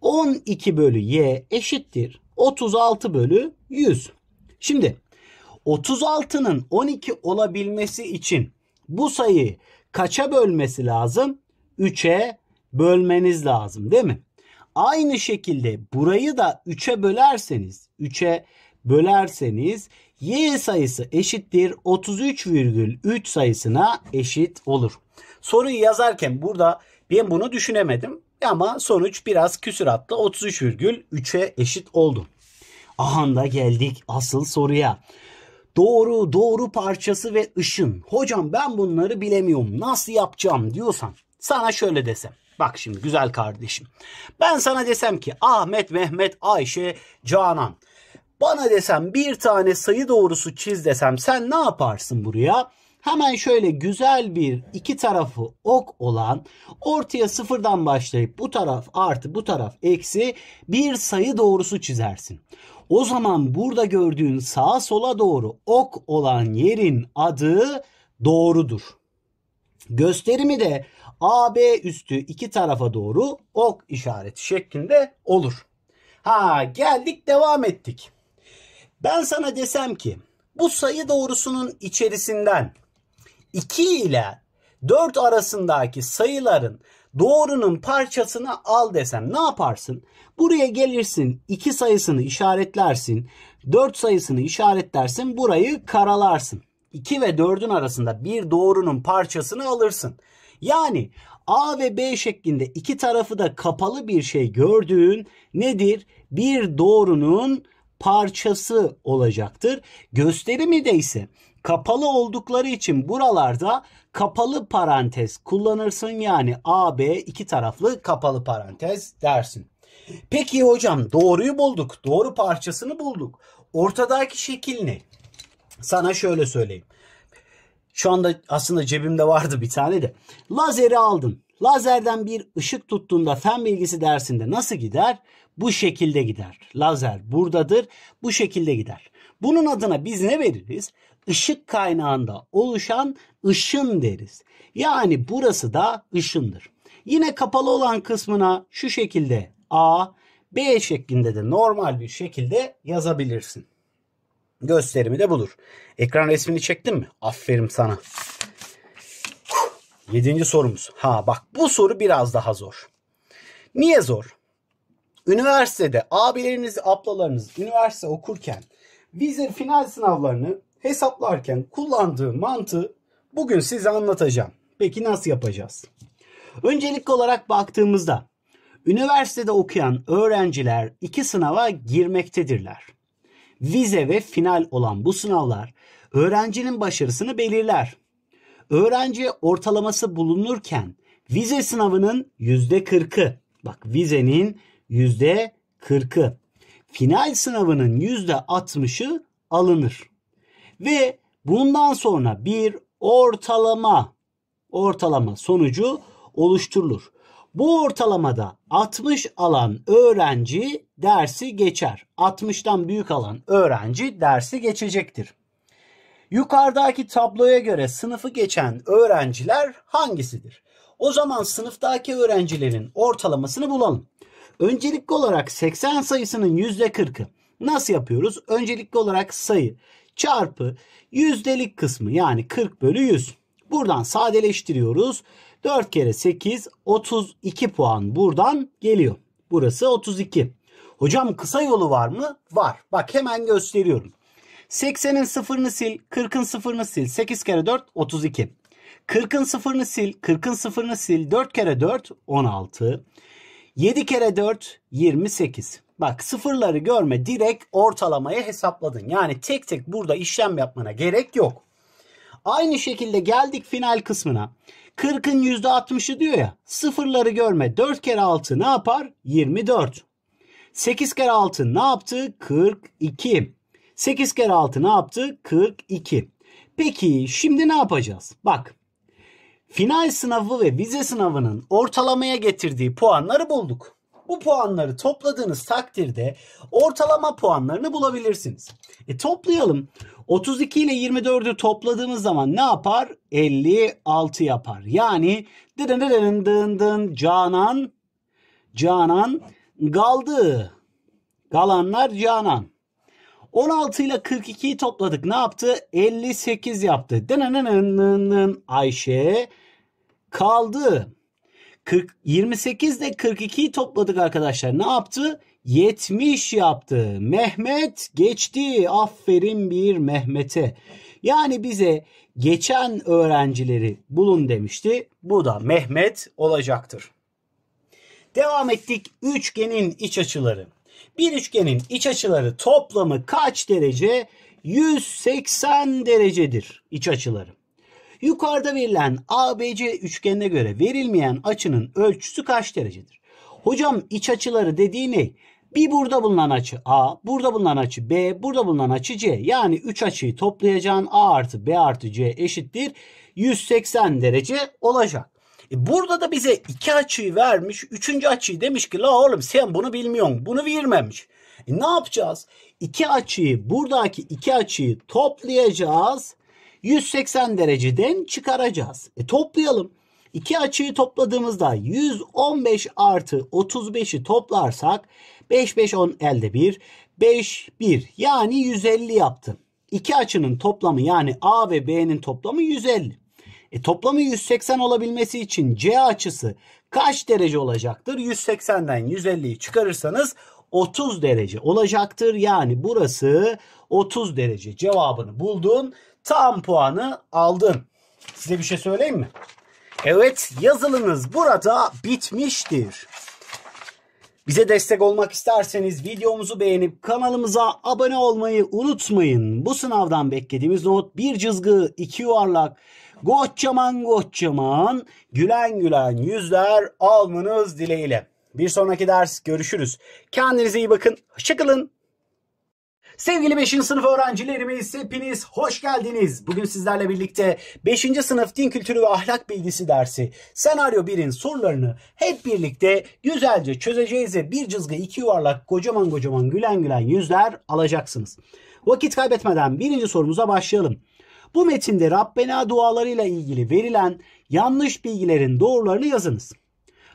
12 bölü y eşittir 36 bölü 100. Şimdi 36'nın 12 olabilmesi için bu sayıyı kaça bölmesi lazım? 3'e bölmeniz lazım değil mi? Aynı şekilde burayı da 3'e bölerseniz, 3'e bölerseniz y sayısı eşittir 33,3 sayısına eşit olur. Soruyu yazarken burada ben bunu düşünemedim ama sonuç biraz küsüratlı 33,3'e eşit oldu. Ahanda geldik asıl soruya. Doğru, doğru parçası ve ışın. Hocam ben bunları bilemiyorum. Nasıl yapacağım diyorsan sana şöyle desem. Bak şimdi güzel kardeşim. Ben sana desem ki Ahmet, Mehmet, Ayşe, Canan. Bana desem bir tane sayı doğrusu çiz desem sen ne yaparsın buraya? Hemen şöyle güzel bir iki tarafı ok olan ortaya sıfırdan başlayıp bu taraf artı bu taraf eksi bir sayı doğrusu çizersin. O zaman burada gördüğün sağa sola doğru ok olan yerin adı doğrudur. Gösterimi de AB üstü iki tarafa doğru ok işareti şeklinde olur. Ha geldik devam ettik. Ben sana desem ki bu sayı doğrusunun içerisinden 2 ile 4 arasındaki sayıların doğrunun parçasını al desem ne yaparsın? Buraya gelirsin 2 sayısını işaretlersin. 4 sayısını işaretlersin. Burayı karalarsın. 2 ve 4'ün arasında bir doğrunun parçasını alırsın. Yani A ve B şeklinde iki tarafı da kapalı bir şey gördüğün nedir? Bir doğrunun parçası olacaktır. Gösterimi de ise Kapalı oldukları için buralarda kapalı parantez kullanırsın. Yani AB iki taraflı kapalı parantez dersin. Peki hocam doğruyu bulduk. Doğru parçasını bulduk. Ortadaki şekil ne? Sana şöyle söyleyeyim. Şu anda aslında cebimde vardı bir tane de. Lazeri aldın. Lazerden bir ışık tuttuğunda fen bilgisi dersinde nasıl gider? Bu şekilde gider. Lazer buradadır. Bu şekilde gider. Bunun adına biz ne veririz? ışık kaynağında oluşan ışın deriz. Yani burası da ışındır. Yine kapalı olan kısmına şu şekilde A, B şeklinde de normal bir şekilde yazabilirsin. Gösterimi de budur. Ekran resmini çektin mi? Aferin sana. Yedinci sorumuz. Ha bak bu soru biraz daha zor. Niye zor? Üniversitede abileriniz, ablalarınız üniversite okurken vize final sınavlarını hesaplarken kullandığı mantığı bugün size anlatacağım. Peki nasıl yapacağız? Öncelikli olarak baktığımızda üniversitede okuyan öğrenciler iki sınava girmektedirler. Vize ve final olan bu sınavlar öğrencinin başarısını belirler. Öğrenci ortalaması bulunurken vize sınavının %40'ı, bak vizenin %40'ı, final sınavının %60'ı alınır. Ve bundan sonra bir ortalama ortalama sonucu oluşturulur. Bu ortalamada 60 alan öğrenci dersi geçer. 60'tan büyük alan öğrenci dersi geçecektir. Yukarıdaki tabloya göre sınıfı geçen öğrenciler hangisidir? O zaman sınıftaki öğrencilerin ortalamasını bulalım. Öncelikli olarak 80 sayısının %40'ı. Nasıl yapıyoruz? Öncelikli olarak sayı çarpı yüzdelik kısmı yani 40 bölü 100. Buradan sadeleştiriyoruz. 4 kere 8 32 puan buradan geliyor. Burası 32. Hocam kısa yolu var mı? Var. Bak hemen gösteriyorum. 80'in sıfırını sil, 40'ın sıfırını sil. 8 kere 4 32. 40'ın sıfırını sil, 40'ın sıfırını sil. 4 kere 4 16. 7 kere 4 28. Bak sıfırları görme direkt ortalamayı hesapladın. Yani tek tek burada işlem yapmana gerek yok. Aynı şekilde geldik final kısmına. 40'ın %60'ı diyor ya. Sıfırları görme. 4 kere 6 ne yapar? 24. 8 kere 6 ne yaptı? 42. 8 kere 6 ne yaptı? 42. Peki şimdi ne yapacağız? Bak final sınavı ve vize sınavının ortalamaya getirdiği puanları bulduk. Bu puanları topladığınız takdirde ortalama puanlarını bulabilirsiniz. E toplayalım. 32 ile 24'ü topladığımız zaman ne yapar? 56 yapar. Yani dın dın dın dın Canan Canan kaldı. Galanlar Canan. 16 ile 42'yi topladık. Ne yaptı? 58 yaptı. Dın dın dın dın Ayşe kaldı. 40, 28 ile 42'yi topladık arkadaşlar. Ne yaptı? 70 yaptı. Mehmet geçti. Aferin bir Mehmet'e. Yani bize geçen öğrencileri bulun demişti. Bu da Mehmet olacaktır. Devam ettik üçgenin iç açıları. Bir üçgenin iç açıları toplamı kaç derece? 180 derecedir iç açıları. Yukarıda verilen ABC üçgenine göre verilmeyen açının ölçüsü kaç derecedir? Hocam iç açıları dediği ne? Bir burada bulunan açı A, burada bulunan açı B, burada bulunan açı C. Yani 3 açıyı toplayacağın A artı B artı C eşittir 180 derece olacak. E burada da bize iki açıyı vermiş. Üçüncü açıyı demiş ki la oğlum sen bunu bilmiyorsun. Bunu vermemiş. E ne yapacağız? İki açıyı buradaki iki açıyı toplayacağız. 180 dereceden çıkaracağız. E, toplayalım. İki açıyı topladığımızda 115 artı 35'i toplarsak 5 5 10 elde 1 5 1 yani 150 yaptı. İki açının toplamı yani A ve B'nin toplamı 150. E, toplamı 180 olabilmesi için C açısı kaç derece olacaktır? 180'den 150'yi çıkarırsanız 30 derece olacaktır. Yani burası 30 derece cevabını buldun tam puanı aldın. Size bir şey söyleyeyim mi? Evet yazılınız burada bitmiştir. Bize destek olmak isterseniz videomuzu beğenip kanalımıza abone olmayı unutmayın. Bu sınavdan beklediğimiz not bir cızgı, iki yuvarlak, goççaman goççaman, gülen gülen yüzler almanız dileğiyle. Bir sonraki ders görüşürüz. Kendinize iyi bakın. Hoşçakalın. Sevgili 5. sınıf öğrencilerimiz hepiniz hoş geldiniz. Bugün sizlerle birlikte 5. sınıf din kültürü ve ahlak bilgisi dersi senaryo 1'in sorularını hep birlikte güzelce çözeceğiz ve bir cızgı iki yuvarlak kocaman kocaman gülen gülen yüzler alacaksınız. Vakit kaybetmeden birinci sorumuza başlayalım. Bu metinde Rabbena dualarıyla ilgili verilen yanlış bilgilerin doğrularını yazınız.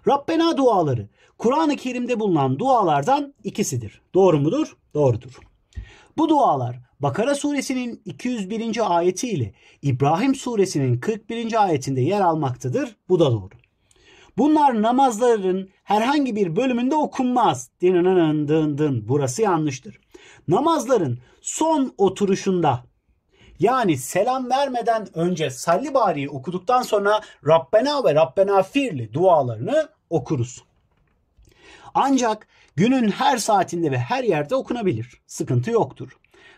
Rabbena duaları Kur'an-ı Kerim'de bulunan dualardan ikisidir. Doğru mudur? Doğrudur. Bu dualar Bakara suresinin 201. ayeti ile İbrahim suresinin 41. ayetinde yer almaktadır. Bu da doğru. Bunlar namazların herhangi bir bölümünde okunmaz. Dın dın dın. Burası yanlıştır. Namazların son oturuşunda yani selam vermeden önce salli bari'yi okuduktan sonra Rabbena ve Rabbena firli dualarını okuruz. Ancak günün her saatinde ve her yerde okunabilir. Sıkıntı yoktur.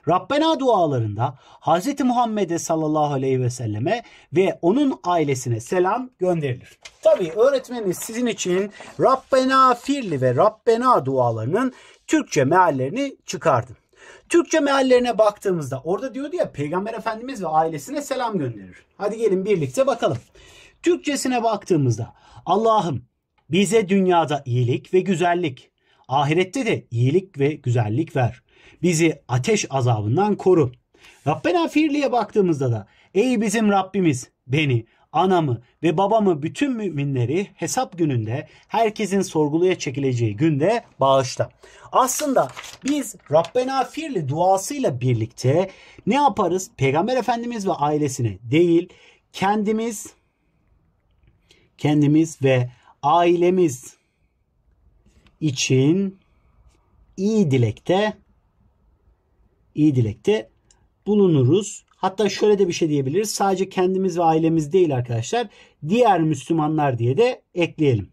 Rabbena dualarında Hz. Muhammed'e sallallahu aleyhi ve selleme ve onun ailesine selam gönderilir. Tabi öğretmenimiz sizin için Rabbena Firli ve Rabbena dualarının Türkçe meallerini çıkardı. Türkçe meallerine baktığımızda orada diyordu ya Peygamber Efendimiz ve ailesine selam gönderir. Hadi gelin birlikte bakalım. Türkçesine baktığımızda Allah'ım bize dünyada iyilik ve güzellik, Ahirette de iyilik ve güzellik ver. Bizi ateş azabından koru. Rabbena Firli'ye baktığımızda da ey bizim Rabbimiz beni, anamı ve babamı bütün müminleri hesap gününde herkesin sorguluya çekileceği günde bağışla. Aslında biz Rabbena Firli duasıyla birlikte ne yaparız? Peygamber Efendimiz ve ailesine değil kendimiz kendimiz ve ailemiz için iyi dilekte iyi dilekte bulunuruz. Hatta şöyle de bir şey diyebiliriz. Sadece kendimiz ve ailemiz değil arkadaşlar. Diğer Müslümanlar diye de ekleyelim.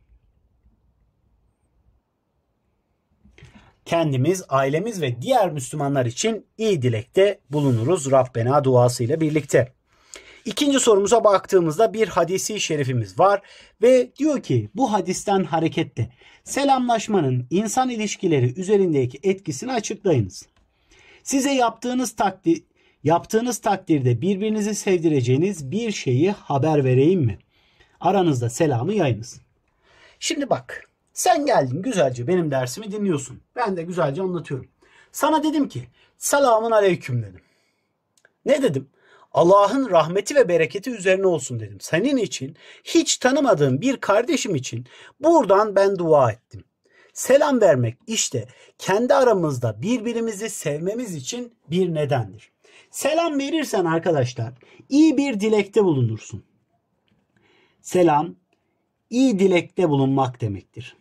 Kendimiz, ailemiz ve diğer Müslümanlar için iyi dilekte bulunuruz Rabbena duasıyla birlikte. İkinci sorumuza baktığımızda bir hadisi şerifimiz var ve diyor ki bu hadisten hareketle Selamlaşmanın insan ilişkileri üzerindeki etkisini açıklayınız. Size yaptığınız takdir yaptığınız takdirde birbirinizi sevdireceğiniz bir şeyi haber vereyim mi? Aranızda selamı yayınız. Şimdi bak sen geldin güzelce benim dersimi dinliyorsun. Ben de güzelce anlatıyorum. Sana dedim ki selamun aleyküm dedim. Ne dedim? Allah'ın rahmeti ve bereketi üzerine olsun dedim. Senin için hiç tanımadığım bir kardeşim için buradan ben dua ettim. Selam vermek işte kendi aramızda birbirimizi sevmemiz için bir nedendir. Selam verirsen arkadaşlar iyi bir dilekte bulunursun. Selam iyi dilekte bulunmak demektir.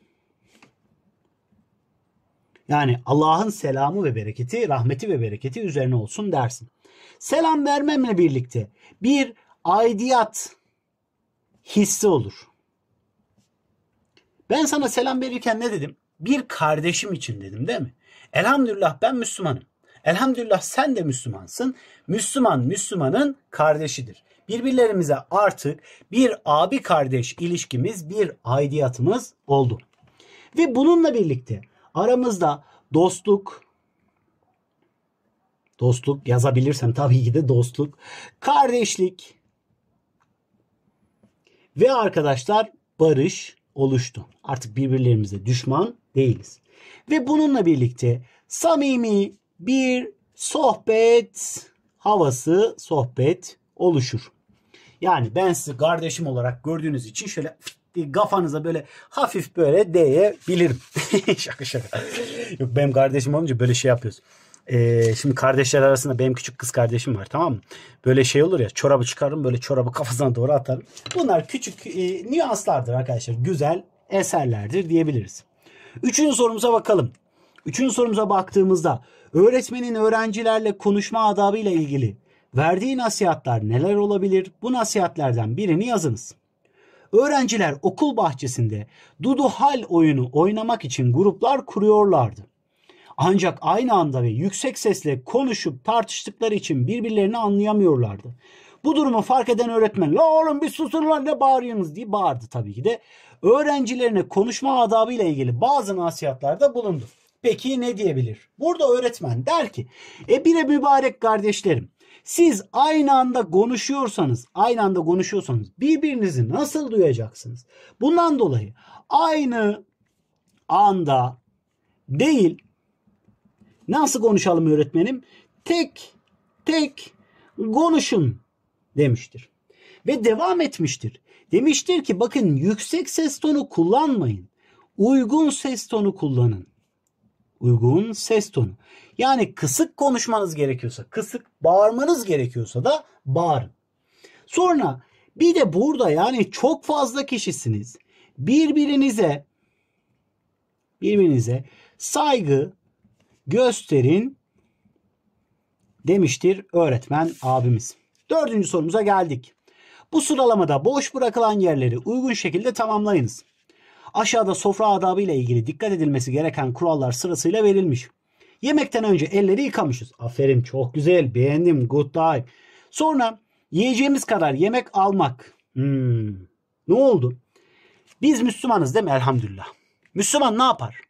Yani Allah'ın selamı ve bereketi, rahmeti ve bereketi üzerine olsun dersin selam vermemle birlikte bir aidiyat hissi olur. Ben sana selam verirken ne dedim? Bir kardeşim için dedim değil mi? Elhamdülillah ben Müslümanım. Elhamdülillah sen de Müslümansın. Müslüman Müslümanın kardeşidir. Birbirlerimize artık bir abi kardeş ilişkimiz, bir aidiyatımız oldu. Ve bununla birlikte aramızda dostluk, Dostluk yazabilirsem tabii ki de dostluk. Kardeşlik ve arkadaşlar barış oluştu. Artık birbirlerimize düşman değiliz. Ve bununla birlikte samimi bir sohbet havası, sohbet oluşur. Yani ben sizi kardeşim olarak gördüğünüz için şöyle kafanıza böyle hafif böyle değebilirim. şaka şaka. Yok benim kardeşim olunca böyle şey yapıyoruz. Ee, şimdi kardeşler arasında benim küçük kız kardeşim var tamam mı? Böyle şey olur ya çorabı çıkarırım böyle çorabı kafasına doğru atarım. Bunlar küçük e, nüanslardır arkadaşlar. Güzel eserlerdir diyebiliriz. Üçüncü sorumuza bakalım. Üçüncü sorumuza baktığımızda öğretmenin öğrencilerle konuşma adabı ile ilgili verdiği nasihatler neler olabilir? Bu nasihatlerden birini yazınız. Öğrenciler okul bahçesinde Dudu Hal oyunu oynamak için gruplar kuruyorlardı. Ancak aynı anda ve yüksek sesle konuşup tartıştıkları için birbirlerini anlayamıyorlardı. Bu durumu fark eden öğretmen la oğlum bir susun lan ne bağırıyorsunuz diye bağırdı tabii ki de. Öğrencilerine konuşma adabı ile ilgili bazı nasihatlerde bulundu. Peki ne diyebilir? Burada öğretmen der ki e bire mübarek kardeşlerim siz aynı anda konuşuyorsanız, aynı anda konuşuyorsanız birbirinizi nasıl duyacaksınız? Bundan dolayı aynı anda değil Nasıl konuşalım öğretmenim? Tek tek konuşun demiştir. Ve devam etmiştir. Demiştir ki bakın yüksek ses tonu kullanmayın. Uygun ses tonu kullanın. Uygun ses tonu. Yani kısık konuşmanız gerekiyorsa, kısık bağırmanız gerekiyorsa da bağırın. Sonra bir de burada yani çok fazla kişisiniz. Birbirinize birbirinize saygı, gösterin demiştir öğretmen abimiz. Dördüncü sorumuza geldik. Bu sıralamada boş bırakılan yerleri uygun şekilde tamamlayınız. Aşağıda sofra adabı ile ilgili dikkat edilmesi gereken kurallar sırasıyla verilmiş. Yemekten önce elleri yıkamışız. Aferin çok güzel beğendim good day. Sonra yiyeceğimiz kadar yemek almak. Hmm, ne oldu? Biz Müslümanız değil mi elhamdülillah. Müslüman ne yapar?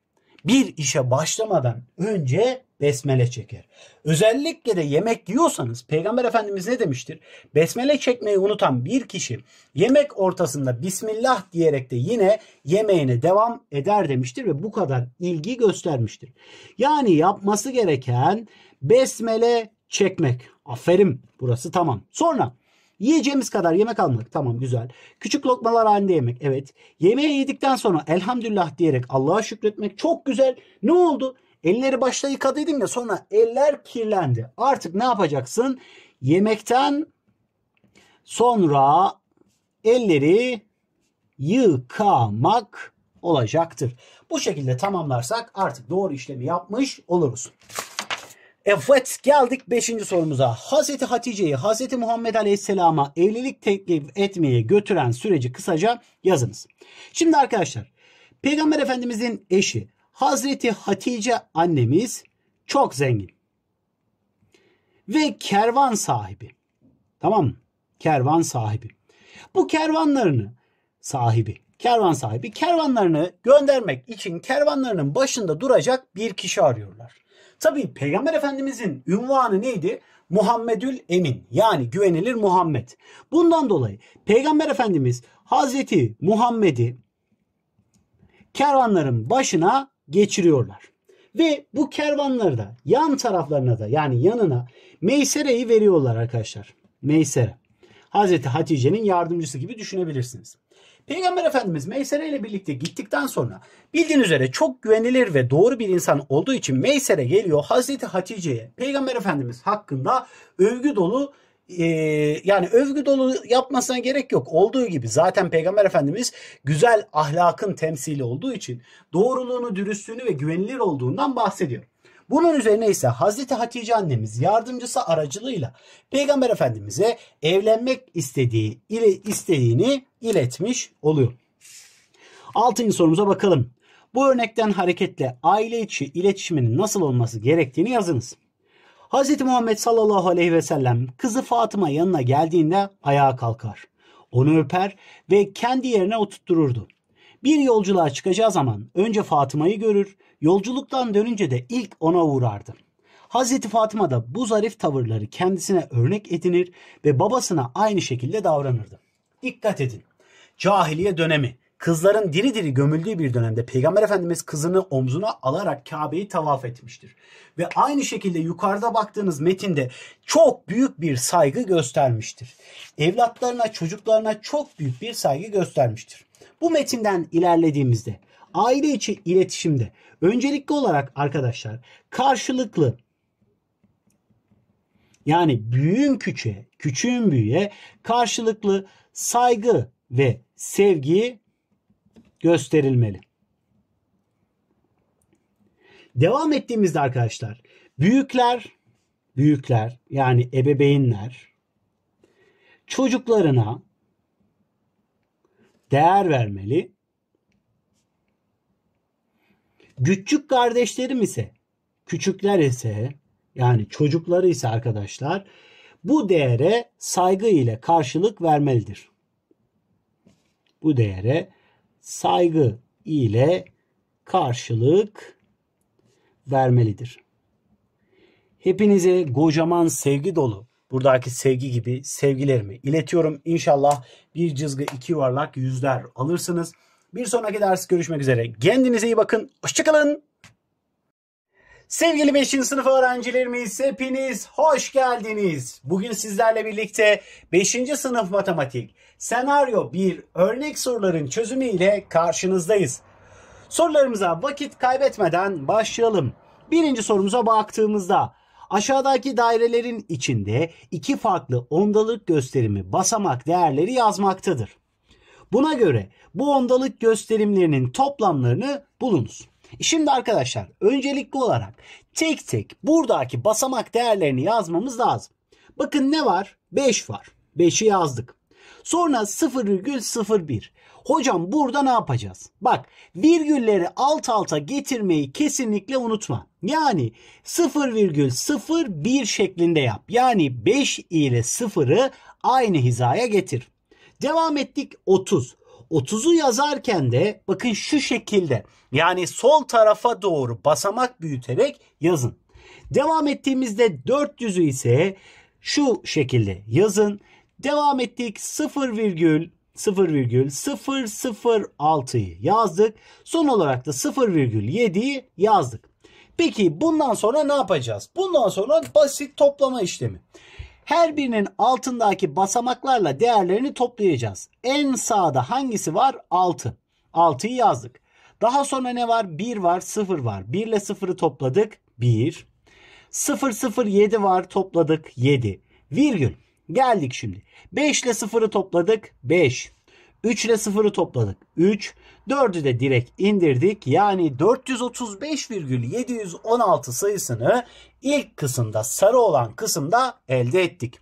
bir işe başlamadan önce besmele çeker. Özellikle de yemek yiyorsanız Peygamber Efendimiz ne demiştir? Besmele çekmeyi unutan bir kişi yemek ortasında Bismillah diyerek de yine yemeğine devam eder demiştir ve bu kadar ilgi göstermiştir. Yani yapması gereken besmele çekmek. Aferin burası tamam. Sonra Yiyeceğimiz kadar yemek almak. Tamam güzel. Küçük lokmalar halinde yemek. Evet. Yemeği yedikten sonra elhamdülillah diyerek Allah'a şükretmek çok güzel. Ne oldu? Elleri başta yıkadıydım ya sonra eller kirlendi. Artık ne yapacaksın? Yemekten sonra elleri yıkamak olacaktır. Bu şekilde tamamlarsak artık doğru işlemi yapmış oluruz. Evet geldik 5. sorumuza. Hazreti Hatice'yi Hazreti Muhammed Aleyhisselam'a evlilik teklif etmeye götüren süreci kısaca yazınız. Şimdi arkadaşlar Peygamber Efendimizin eşi Hazreti Hatice annemiz çok zengin. Ve kervan sahibi. Tamam mı? Kervan sahibi. Bu kervanlarını sahibi, kervan sahibi kervanlarını göndermek için kervanlarının başında duracak bir kişi arıyorlar. Tabii Peygamber Efendimizin ünvanı neydi? Muhammedül Emin yani güvenilir Muhammed. Bundan dolayı Peygamber Efendimiz Hazreti Muhammed'i kervanların başına geçiriyorlar. Ve bu kervanları da yan taraflarına da yani yanına Meysere'yi veriyorlar arkadaşlar. Meysere. Hazreti Hatice'nin yardımcısı gibi düşünebilirsiniz. Peygamber Efendimiz Meysere ile birlikte gittikten sonra bildiğin üzere çok güvenilir ve doğru bir insan olduğu için Meysere geliyor Hazreti Hatice'ye Peygamber Efendimiz hakkında övgü dolu e, yani övgü dolu yapmasına gerek yok. Olduğu gibi zaten Peygamber Efendimiz güzel ahlakın temsili olduğu için doğruluğunu, dürüstlüğünü ve güvenilir olduğundan bahsediyor. Bunun üzerine ise Hazreti Hatice annemiz yardımcısı aracılığıyla Peygamber Efendimiz'e evlenmek istediği ile isteğini iletmiş oluyor. Altıncı sorumuza bakalım. Bu örnekten hareketle aile içi iletişiminin nasıl olması gerektiğini yazınız. Hz. Muhammed sallallahu aleyhi ve sellem kızı Fatıma yanına geldiğinde ayağa kalkar. Onu öper ve kendi yerine oturttururdu. Bir yolculuğa çıkacağı zaman önce Fatıma'yı görür Yolculuktan dönünce de ilk ona uğrardı. Hazreti Fatıma da bu zarif tavırları kendisine örnek edinir ve babasına aynı şekilde davranırdı. Dikkat edin. Cahiliye dönemi, kızların diri diri gömüldüğü bir dönemde Peygamber Efendimiz kızını omzuna alarak Kabe'yi tavaf etmiştir. Ve aynı şekilde yukarıda baktığınız metinde çok büyük bir saygı göstermiştir. Evlatlarına, çocuklarına çok büyük bir saygı göstermiştir. Bu metinden ilerlediğimizde aile içi iletişimde öncelikli olarak arkadaşlar karşılıklı yani büyüğün küçüğe, küçüğün büyüğe karşılıklı saygı ve sevgi gösterilmeli. Devam ettiğimizde arkadaşlar büyükler büyükler yani ebeveynler çocuklarına değer vermeli Küçük kardeşlerim ise, küçükler ise yani çocukları ise arkadaşlar bu değere saygı ile karşılık vermelidir. Bu değere saygı ile karşılık vermelidir. Hepinize kocaman sevgi dolu buradaki sevgi gibi sevgilerimi iletiyorum. İnşallah bir cızgı iki yuvarlak yüzler alırsınız. Bir sonraki ders görüşmek üzere. Kendinize iyi bakın. Hoşçakalın. Sevgili 5. sınıf öğrencilerimiz hepiniz hoş geldiniz. Bugün sizlerle birlikte 5. sınıf matematik senaryo 1 örnek soruların çözümü ile karşınızdayız. Sorularımıza vakit kaybetmeden başlayalım. Birinci sorumuza baktığımızda aşağıdaki dairelerin içinde iki farklı ondalık gösterimi basamak değerleri yazmaktadır. Buna göre bu ondalık gösterimlerinin toplamlarını bulunuz. Şimdi arkadaşlar öncelikli olarak tek tek buradaki basamak değerlerini yazmamız lazım. Bakın ne var? 5 var. 5'i yazdık. Sonra 0,01. Hocam burada ne yapacağız? Bak virgülleri alt alta getirmeyi kesinlikle unutma. Yani 0,01 şeklinde yap. Yani 5 ile 0'ı aynı hizaya getir. Devam ettik 30. 30'u yazarken de bakın şu şekilde yani sol tarafa doğru basamak büyüterek yazın. Devam ettiğimizde 400'ü ise şu şekilde yazın. Devam ettik 0,0,006'yı yazdık. Son olarak da 0,7'yi yazdık. Peki bundan sonra ne yapacağız? Bundan sonra basit toplama işlemi. Her birinin altındaki basamaklarla değerlerini toplayacağız. En sağda hangisi var? 6. 6'yı yazdık. Daha sonra ne var? 1 var, 0 var. 1 ile 0'ı topladık. 1. 0, 0, 7 var. Topladık. 7. Virgül. Geldik şimdi. 5 ile 0'ı topladık. 5. 3 ile 0'ı topladık. 3. 4'ü de direkt indirdik. Yani 435,716 sayısını ilk kısımda sarı olan kısımda elde ettik.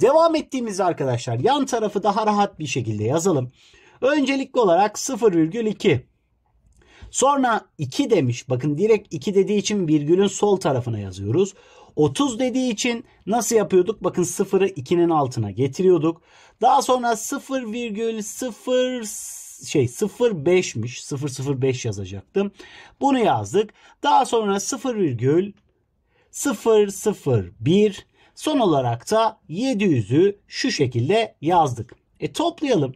Devam ettiğimiz arkadaşlar yan tarafı daha rahat bir şekilde yazalım. Öncelikli olarak 0,2. Sonra 2 demiş. Bakın direkt 2 dediği için virgülün sol tarafına yazıyoruz. 30 dediği için nasıl yapıyorduk? Bakın 0'ı 2'nin altına getiriyorduk. Daha sonra 0,0 şey 0,5'miş. 0,05 yazacaktım. Bunu yazdık. Daha sonra 0,001 son olarak da 700'ü şu şekilde yazdık. E toplayalım.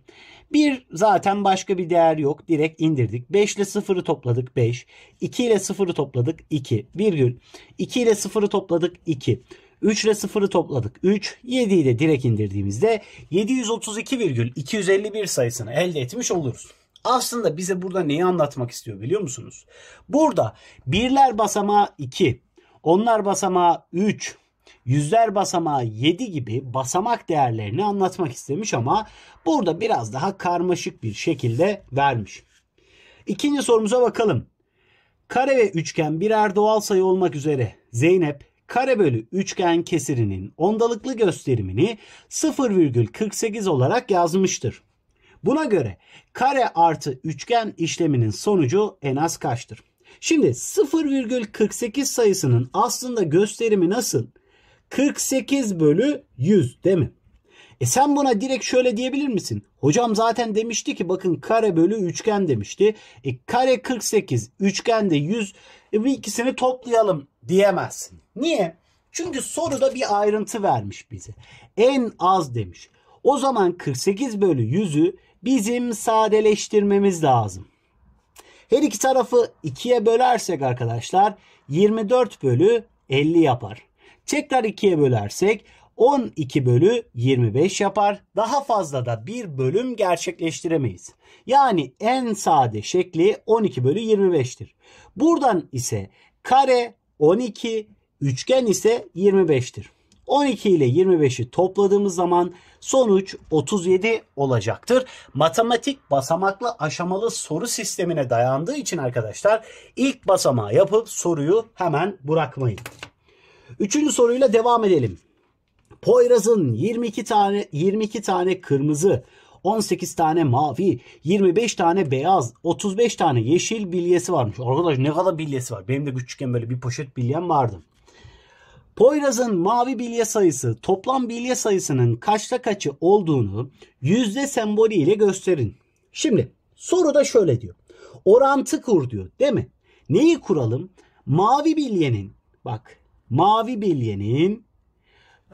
Bir zaten başka bir değer yok. Direkt indirdik. 5 ile 0'ı topladık 5. 2 ile 0'ı topladık 2. Virgül. 2 ile 0'ı topladık 2. 3 ile 0'ı topladık 3. 7'yi de direkt indirdiğimizde 732,251 sayısını elde etmiş oluruz. Aslında bize burada neyi anlatmak istiyor biliyor musunuz? Burada birler basamağı 2, onlar basamağı 3, yüzler basamağı 7 gibi basamak değerlerini anlatmak istemiş ama burada biraz daha karmaşık bir şekilde vermiş. İkinci sorumuza bakalım. Kare ve üçgen birer doğal sayı olmak üzere Zeynep kare bölü üçgen kesirinin ondalıklı gösterimini 0,48 olarak yazmıştır. Buna göre kare artı üçgen işleminin sonucu en az kaçtır? Şimdi 0,48 sayısının aslında gösterimi nasıl? 48 bölü 100 değil mi? E sen buna direkt şöyle diyebilir misin? Hocam zaten demişti ki bakın kare bölü üçgen demişti. E kare 48, üçgen de 100. E bu ikisini toplayalım diyemezsin. Niye? Çünkü soruda bir ayrıntı vermiş bize. En az demiş. O zaman 48 bölü 100'ü bizim sadeleştirmemiz lazım. Her iki tarafı 2'ye bölersek arkadaşlar 24 bölü 50 yapar. Tekrar 2'ye bölersek 12 bölü 25 yapar. Daha fazla da bir bölüm gerçekleştiremeyiz. Yani en sade şekli 12 bölü 25'tir. Buradan ise kare 12, üçgen ise 25'tir. 12 ile 25'i topladığımız zaman sonuç 37 olacaktır. Matematik basamaklı aşamalı soru sistemine dayandığı için arkadaşlar ilk basamağı yapıp soruyu hemen bırakmayın. Üçüncü soruyla devam edelim. Poyraz'ın 22 tane 22 tane kırmızı, 18 tane mavi, 25 tane beyaz, 35 tane yeşil bilyesi varmış. Arkadaş ne kadar bilyesi var. Benim de küçükken böyle bir poşet bilyem vardı. Poyraz'ın mavi bilye sayısı toplam bilye sayısının kaçta kaçı olduğunu yüzde sembolü ile gösterin. Şimdi soru da şöyle diyor. Orantı kur diyor değil mi? Neyi kuralım? Mavi bilyenin bak mavi bilyenin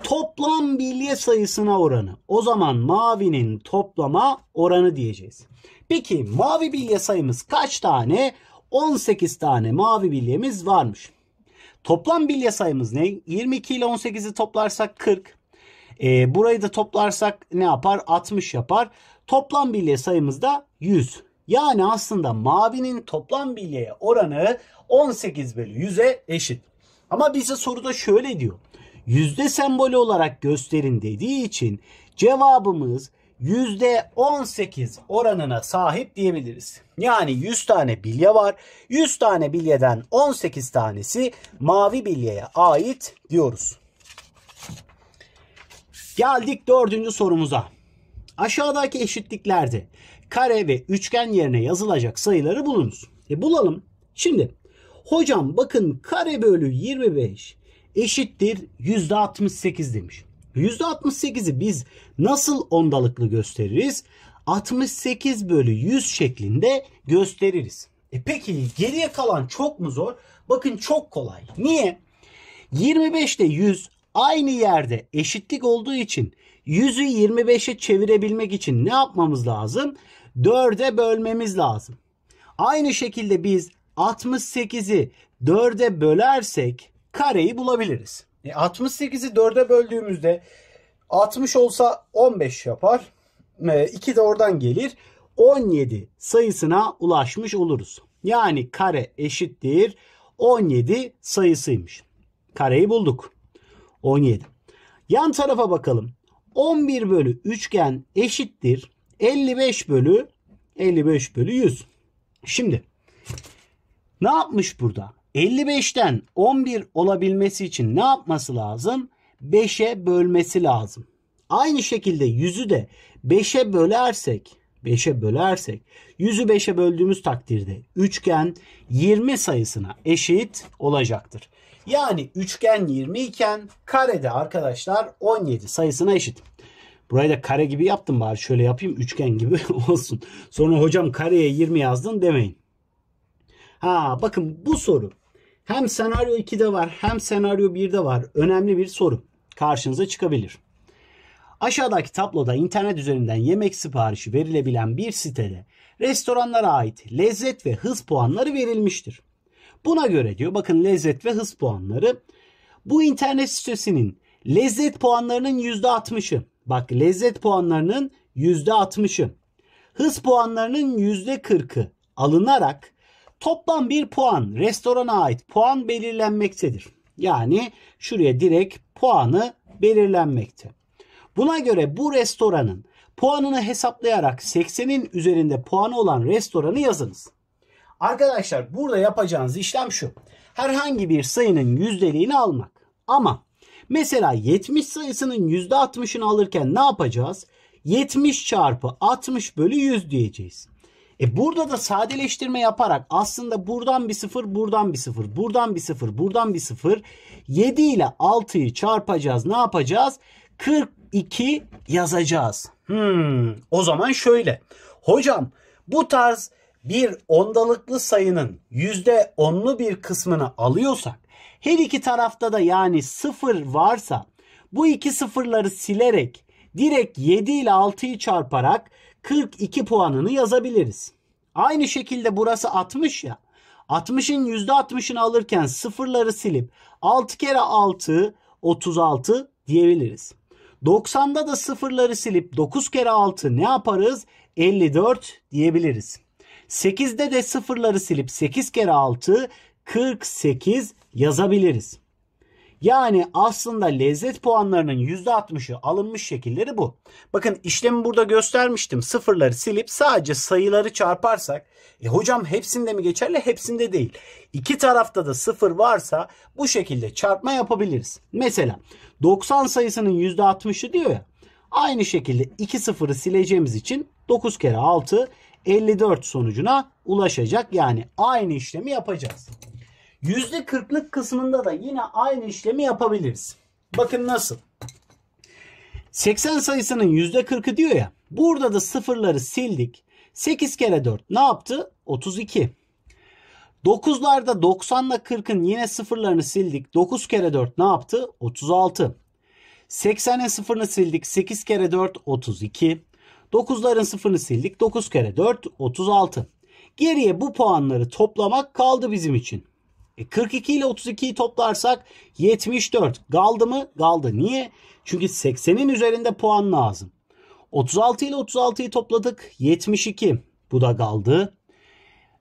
toplam bilye sayısına oranı. O zaman mavinin toplama oranı diyeceğiz. Peki mavi bilye sayımız kaç tane? 18 tane mavi bilyemiz varmış. Toplam bilye sayımız ne? 22 ile 18'i toplarsak 40. E, burayı da toplarsak ne yapar? 60 yapar. Toplam bilye sayımız da 100. Yani aslında mavinin toplam bilyeye oranı 18 bölü 100'e eşit. Ama bize soruda şöyle diyor. Yüzde sembolü olarak gösterin dediği için cevabımız yüzde %18 oranına sahip diyebiliriz. Yani 100 tane bilye var. 100 tane bilyeden 18 tanesi mavi bilyeye ait diyoruz. Geldik dördüncü sorumuza. Aşağıdaki eşitliklerde kare ve üçgen yerine yazılacak sayıları bulunuz. E bulalım. Şimdi Hocam bakın kare bölü 25 eşittir %68 demiş. %68'i biz nasıl ondalıklı gösteririz? 68 bölü 100 şeklinde gösteririz. E peki geriye kalan çok mu zor? Bakın çok kolay. Niye? 25 ile 100 aynı yerde eşitlik olduğu için 100'ü 25'e çevirebilmek için ne yapmamız lazım? 4'e bölmemiz lazım. Aynı şekilde biz 68'i 4'e bölersek kareyi bulabiliriz. E 68'i 4'e böldüğümüzde 60 olsa 15 yapar. E 2 de oradan gelir. 17 sayısına ulaşmış oluruz. Yani kare eşittir 17 sayısıymış. Kareyi bulduk. 17. Yan tarafa bakalım. 11 bölü üçgen eşittir 55 bölü 55 bölü 100. Şimdi ne yapmış burada? 55'ten 11 olabilmesi için ne yapması lazım? 5'e bölmesi lazım. Aynı şekilde 100'ü de 5'e bölersek 5'e bölersek 100'ü 5'e böldüğümüz takdirde üçgen 20 sayısına eşit olacaktır. Yani üçgen 20 iken karede arkadaşlar 17 sayısına eşit. Burayı da kare gibi yaptım bari şöyle yapayım üçgen gibi olsun. Sonra hocam kareye 20 yazdın demeyin. Ha bakın bu soru hem senaryo 2'de var hem senaryo 1'de var. Önemli bir soru. Karşınıza çıkabilir. Aşağıdaki tabloda internet üzerinden yemek siparişi verilebilen bir sitede restoranlara ait lezzet ve hız puanları verilmiştir. Buna göre diyor bakın lezzet ve hız puanları bu internet sitesinin lezzet puanlarının %60'ı. Bak lezzet puanlarının %60'ı. Hız puanlarının %40'ı alınarak Toplam bir puan restorana ait puan belirlenmektedir. Yani şuraya direkt puanı belirlenmekte. Buna göre bu restoranın puanını hesaplayarak 80'in üzerinde puanı olan restoranı yazınız. Arkadaşlar burada yapacağınız işlem şu. Herhangi bir sayının yüzdeliğini almak. Ama mesela 70 sayısının %60'ını alırken ne yapacağız? 70 çarpı 60 bölü 100 diyeceğiz. E burada da sadeleştirme yaparak aslında buradan bir sıfır, buradan bir sıfır, buradan bir sıfır, buradan bir sıfır. 7 ile 6'yı çarpacağız. Ne yapacağız? 42 yazacağız. Hmm, o zaman şöyle. Hocam bu tarz bir ondalıklı sayının yüzde onlu bir kısmını alıyorsak her iki tarafta da yani sıfır varsa bu iki sıfırları silerek direkt 7 ile 6'yı çarparak 42 puanını yazabiliriz. Aynı şekilde burası 60 ya. 60'ın %60'ını alırken sıfırları silip 6 kere 6 36 diyebiliriz. 90'da da sıfırları silip 9 kere 6 ne yaparız? 54 diyebiliriz. 8'de de sıfırları silip 8 kere 6 48 yazabiliriz. Yani aslında lezzet puanlarının %60'ı alınmış şekilleri bu. Bakın işlemi burada göstermiştim. Sıfırları silip sadece sayıları çarparsak e hocam hepsinde mi geçerli? Hepsinde değil. İki tarafta da sıfır varsa bu şekilde çarpma yapabiliriz. Mesela 90 sayısının %60'ı diyor ya. Aynı şekilde iki sıfırı sileceğimiz için 9 kere 6 54 sonucuna ulaşacak. Yani aynı işlemi yapacağız. %40'lık kısmında da yine aynı işlemi yapabiliriz. Bakın nasıl. 80 sayısının %40'ı diyor ya. Burada da sıfırları sildik. 8 kere 4 ne yaptı? 32. 9'larda 90 ile 40'ın yine sıfırlarını sildik. 9 kere 4 ne yaptı? 36. 80'in sıfırını sildik. 8 kere 4 32. 9'ların sıfırını sildik. 9 kere 4 36. Geriye bu puanları toplamak kaldı bizim için. 42 e, ile 32'yi toplarsak 74. Kaldı mı? Kaldı. Niye? Çünkü 80'in üzerinde puan lazım. 36 ile 36'yı topladık 72. Bu da kaldı.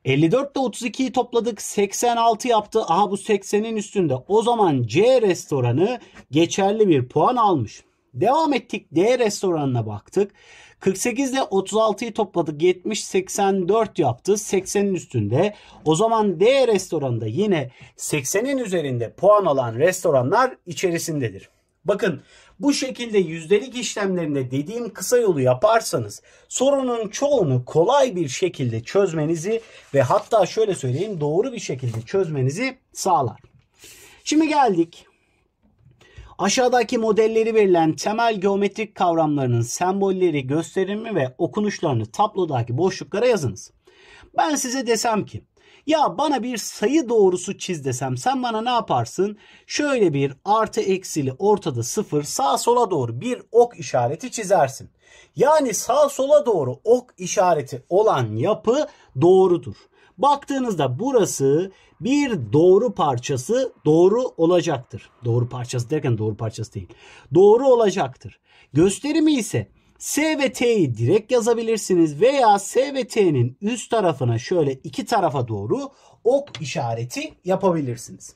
54 ile 32'yi topladık 86 yaptı. Aha bu 80'in üstünde. O zaman C restoranı geçerli bir puan almış. Devam ettik D restoranına baktık. 48 ile 36'yı topladık. 70 84 yaptı. 80'in üstünde. O zaman D restoranda yine 80'in üzerinde puan alan restoranlar içerisindedir. Bakın bu şekilde yüzdelik işlemlerinde dediğim kısa yolu yaparsanız sorunun çoğunu kolay bir şekilde çözmenizi ve hatta şöyle söyleyeyim doğru bir şekilde çözmenizi sağlar. Şimdi geldik Aşağıdaki modelleri verilen temel geometrik kavramlarının sembolleri, gösterimi ve okunuşlarını tablodaki boşluklara yazınız. Ben size desem ki ya bana bir sayı doğrusu çiz desem sen bana ne yaparsın? Şöyle bir artı eksili ortada sıfır sağ sola doğru bir ok işareti çizersin. Yani sağ sola doğru ok işareti olan yapı doğrudur. Baktığınızda burası bir doğru parçası doğru olacaktır. Doğru parçası derken doğru parçası değil. Doğru olacaktır. Gösterimi ise S ve T'yi direkt yazabilirsiniz veya S ve T'nin üst tarafına şöyle iki tarafa doğru ok işareti yapabilirsiniz.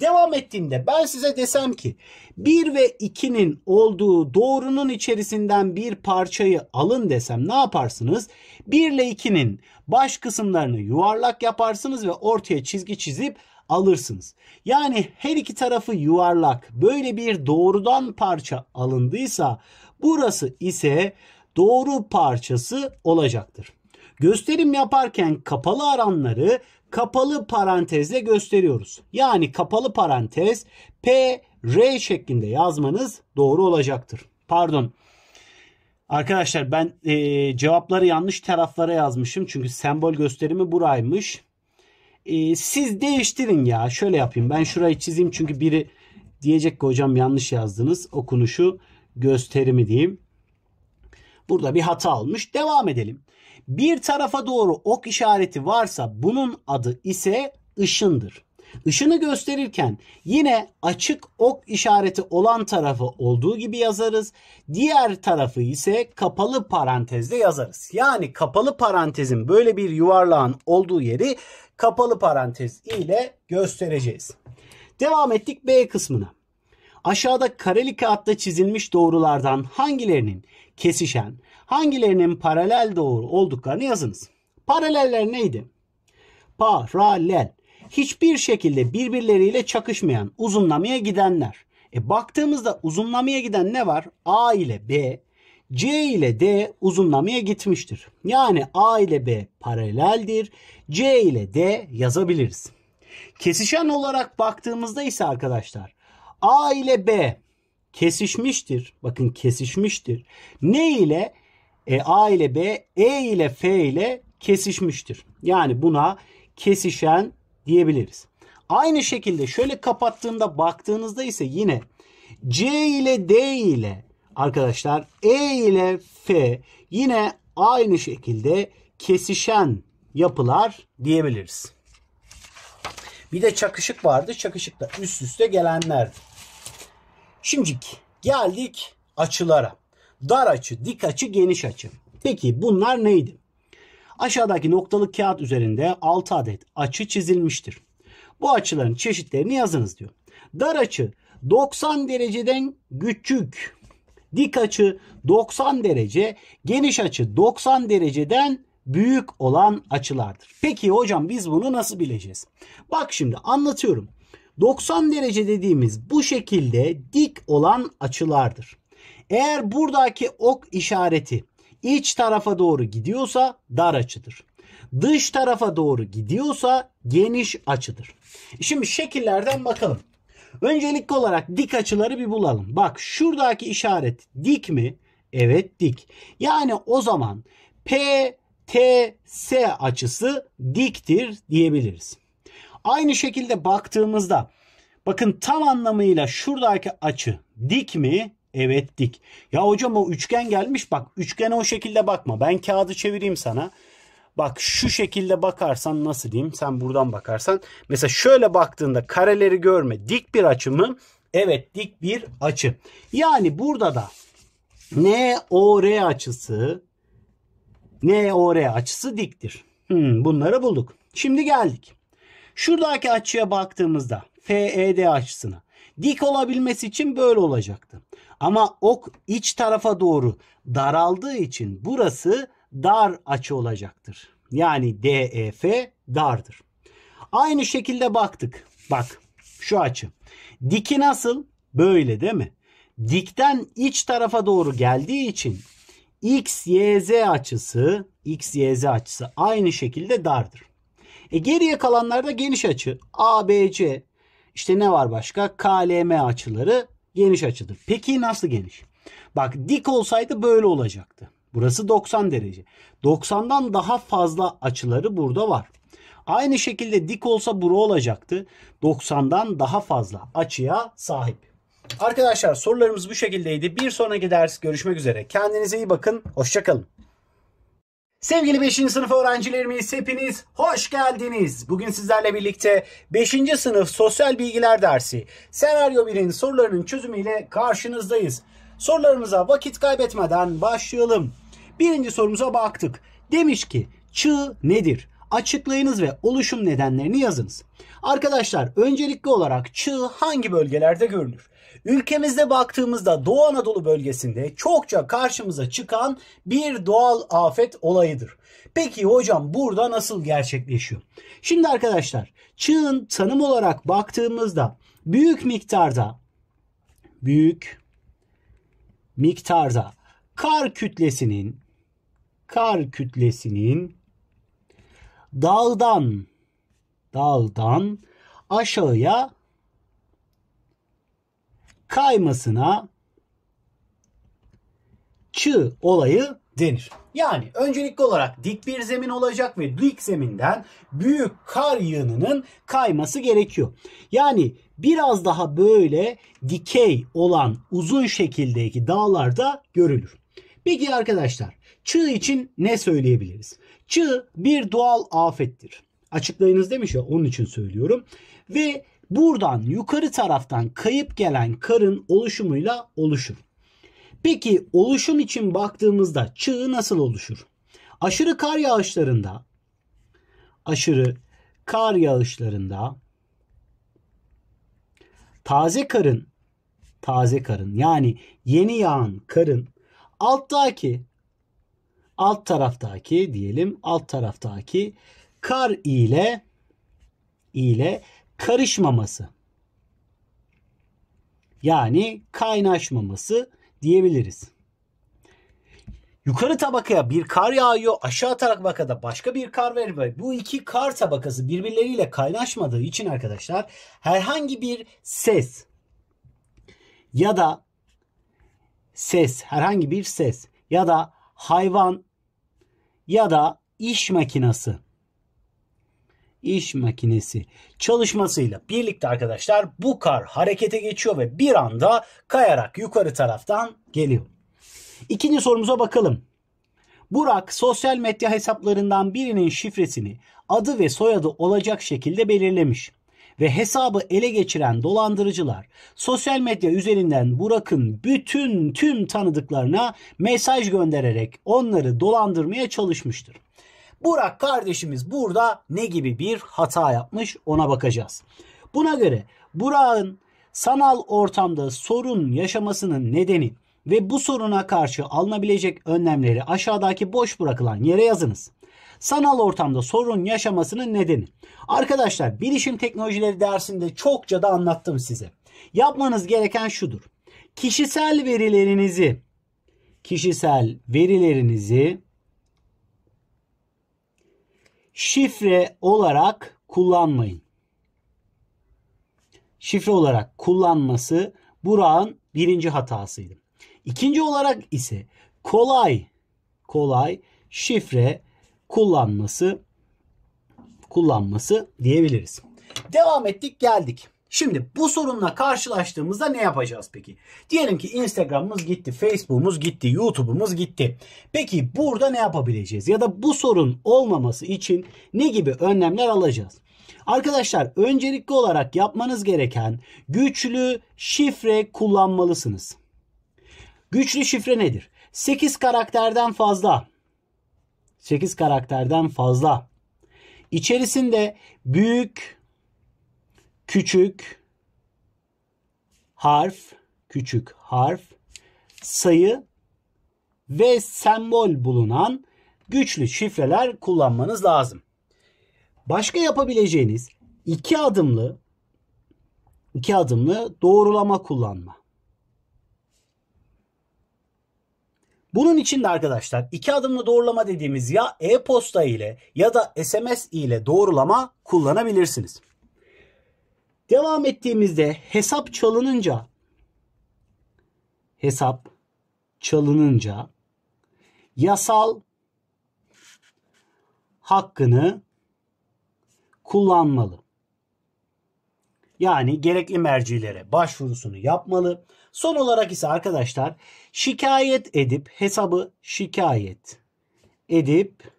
Devam ettiğimde ben size desem ki 1 ve 2'nin olduğu doğrunun içerisinden bir parçayı alın desem ne yaparsınız? 1 ile 2'nin baş kısımlarını yuvarlak yaparsınız ve ortaya çizgi çizip alırsınız. Yani her iki tarafı yuvarlak böyle bir doğrudan parça alındıysa burası ise doğru parçası olacaktır. Gösterim yaparken kapalı aranları kapalı parantezle gösteriyoruz. Yani kapalı parantez P R şeklinde yazmanız doğru olacaktır. Pardon. Arkadaşlar ben e, cevapları yanlış taraflara yazmışım. Çünkü sembol gösterimi buraymış. E, siz değiştirin ya. Şöyle yapayım. Ben şurayı çizeyim. Çünkü biri diyecek ki hocam yanlış yazdınız. Okunuşu gösterimi diyeyim. Burada bir hata olmuş. Devam edelim. Bir tarafa doğru ok işareti varsa bunun adı ise ışındır. Işını gösterirken yine açık ok işareti olan tarafı olduğu gibi yazarız. Diğer tarafı ise kapalı parantezde yazarız. Yani kapalı parantezin böyle bir yuvarlağın olduğu yeri kapalı parantez ile göstereceğiz. Devam ettik B kısmına. Aşağıda kareli kağıtta çizilmiş doğrulardan hangilerinin kesişen Hangilerinin paralel doğru olduklarını yazınız. Paraleller neydi? Paralel. Hiçbir şekilde birbirleriyle çakışmayan, uzunlamaya gidenler. E baktığımızda uzunlamaya giden ne var? A ile B, C ile D uzunlamaya gitmiştir. Yani A ile B paraleldir. C ile D yazabiliriz. Kesişen olarak baktığımızda ise arkadaşlar A ile B kesişmiştir. Bakın kesişmiştir. Ne ile? e, A ile B, E ile F ile kesişmiştir. Yani buna kesişen diyebiliriz. Aynı şekilde şöyle kapattığımda baktığınızda ise yine C ile D ile arkadaşlar E ile F yine aynı şekilde kesişen yapılar diyebiliriz. Bir de çakışık vardı. Çakışık da üst üste gelenlerdi. Şimdi geldik açılara. Dar açı, dik açı, geniş açı. Peki bunlar neydi? Aşağıdaki noktalık kağıt üzerinde 6 adet açı çizilmiştir. Bu açıların çeşitlerini yazınız diyor. Dar açı 90 dereceden küçük. Dik açı 90 derece, geniş açı 90 dereceden büyük olan açılardır. Peki hocam biz bunu nasıl bileceğiz? Bak şimdi anlatıyorum. 90 derece dediğimiz bu şekilde dik olan açılardır. Eğer buradaki ok işareti iç tarafa doğru gidiyorsa dar açıdır. Dış tarafa doğru gidiyorsa geniş açıdır. Şimdi şekillerden bakalım. Öncelikli olarak dik açıları bir bulalım. Bak şuradaki işaret dik mi? Evet dik. Yani o zaman PTS açısı diktir diyebiliriz. Aynı şekilde baktığımızda bakın tam anlamıyla şuradaki açı dik mi? Evet dik. Ya hocam o üçgen gelmiş bak üçgene o şekilde bakma. Ben kağıdı çevireyim sana. Bak şu şekilde bakarsan nasıl diyeyim sen buradan bakarsan. Mesela şöyle baktığında kareleri görme dik bir açı mı? Evet dik bir açı. Yani burada da NOR açısı NOR açısı diktir. Hmm, bunları bulduk. Şimdi geldik. Şuradaki açıya baktığımızda FED açısına. Dik olabilmesi için böyle olacaktı. Ama ok iç tarafa doğru daraldığı için burası dar açı olacaktır. Yani DEF dardır. Aynı şekilde baktık. Bak şu açı. Diki nasıl? Böyle değil mi? Dikten iç tarafa doğru geldiği için XYZ açısı XYZ açısı aynı şekilde dardır. E geriye kalanlarda geniş açı. ABC, işte ne var başka? KLM açıları geniş açıdır. Peki nasıl geniş? Bak dik olsaydı böyle olacaktı. Burası 90 derece. 90'dan daha fazla açıları burada var. Aynı şekilde dik olsa bura olacaktı. 90'dan daha fazla açıya sahip. Arkadaşlar sorularımız bu şekildeydi. Bir sonraki ders görüşmek üzere. Kendinize iyi bakın. Hoşçakalın. Sevgili 5. sınıf öğrencilerimiz hepiniz hoş geldiniz. Bugün sizlerle birlikte 5. sınıf sosyal bilgiler dersi senaryo 1'in sorularının çözümüyle karşınızdayız. Sorularımıza vakit kaybetmeden başlayalım. Birinci sorumuza baktık. Demiş ki çığ nedir? Açıklayınız ve oluşum nedenlerini yazınız. Arkadaşlar öncelikli olarak çığ hangi bölgelerde görülür? Ülkemizde baktığımızda Doğu Anadolu bölgesinde çokça karşımıza çıkan bir doğal afet olayıdır. Peki hocam burada nasıl gerçekleşiyor? Şimdi arkadaşlar çığın tanım olarak baktığımızda büyük miktarda büyük miktarda kar kütlesinin kar kütlesinin daldan daldan aşağıya kaymasına çığ olayı denir. Yani öncelikli olarak dik bir zemin olacak ve dik zeminden büyük kar yığınının kayması gerekiyor. Yani biraz daha böyle dikey olan uzun şekildeki dağlarda görülür. Peki arkadaşlar çığ için ne söyleyebiliriz? Çığ bir doğal afettir. Açıklayınız demiş ya onun için söylüyorum. Ve buradan yukarı taraftan kayıp gelen karın oluşumuyla oluşur. Peki oluşum için baktığımızda çığı nasıl oluşur? Aşırı kar yağışlarında aşırı kar yağışlarında taze karın taze karın yani yeni yağan karın alttaki alt taraftaki diyelim alt taraftaki kar ile ile karışmaması. Yani kaynaşmaması diyebiliriz. Yukarı tabakaya bir kar yağıyor, aşağı tabakada başka bir kar veriyor. Bu iki kar tabakası birbirleriyle kaynaşmadığı için arkadaşlar herhangi bir ses ya da ses, herhangi bir ses ya da hayvan ya da iş makinası iş makinesi çalışmasıyla birlikte arkadaşlar bu kar harekete geçiyor ve bir anda kayarak yukarı taraftan geliyor. İkinci sorumuza bakalım. Burak sosyal medya hesaplarından birinin şifresini adı ve soyadı olacak şekilde belirlemiş ve hesabı ele geçiren dolandırıcılar sosyal medya üzerinden Burak'ın bütün tüm tanıdıklarına mesaj göndererek onları dolandırmaya çalışmıştır. Burak kardeşimiz burada ne gibi bir hata yapmış ona bakacağız. Buna göre Burak'ın sanal ortamda sorun yaşamasının nedeni ve bu soruna karşı alınabilecek önlemleri aşağıdaki boş bırakılan yere yazınız. Sanal ortamda sorun yaşamasının nedeni. Arkadaşlar bilişim teknolojileri dersinde çokça da anlattım size. Yapmanız gereken şudur. Kişisel verilerinizi kişisel verilerinizi şifre olarak kullanmayın. Şifre olarak kullanması Burak'ın birinci hatasıydı. İkinci olarak ise kolay kolay şifre kullanması kullanması diyebiliriz. Devam ettik geldik. Şimdi bu sorunla karşılaştığımızda ne yapacağız peki? Diyelim ki Instagram'ımız gitti, Facebook'umuz gitti, YouTube'umuz gitti. Peki burada ne yapabileceğiz? Ya da bu sorun olmaması için ne gibi önlemler alacağız? Arkadaşlar öncelikli olarak yapmanız gereken güçlü şifre kullanmalısınız. Güçlü şifre nedir? 8 karakterden fazla. 8 karakterden fazla. İçerisinde büyük, küçük harf, küçük harf, sayı ve sembol bulunan güçlü şifreler kullanmanız lazım. Başka yapabileceğiniz iki adımlı iki adımlı doğrulama kullanma. Bunun için de arkadaşlar iki adımlı doğrulama dediğimiz ya e-posta ile ya da SMS ile doğrulama kullanabilirsiniz. Devam ettiğimizde hesap çalınınca hesap çalınınca yasal hakkını kullanmalı. Yani gerekli mercilere başvurusunu yapmalı. Son olarak ise arkadaşlar şikayet edip hesabı şikayet edip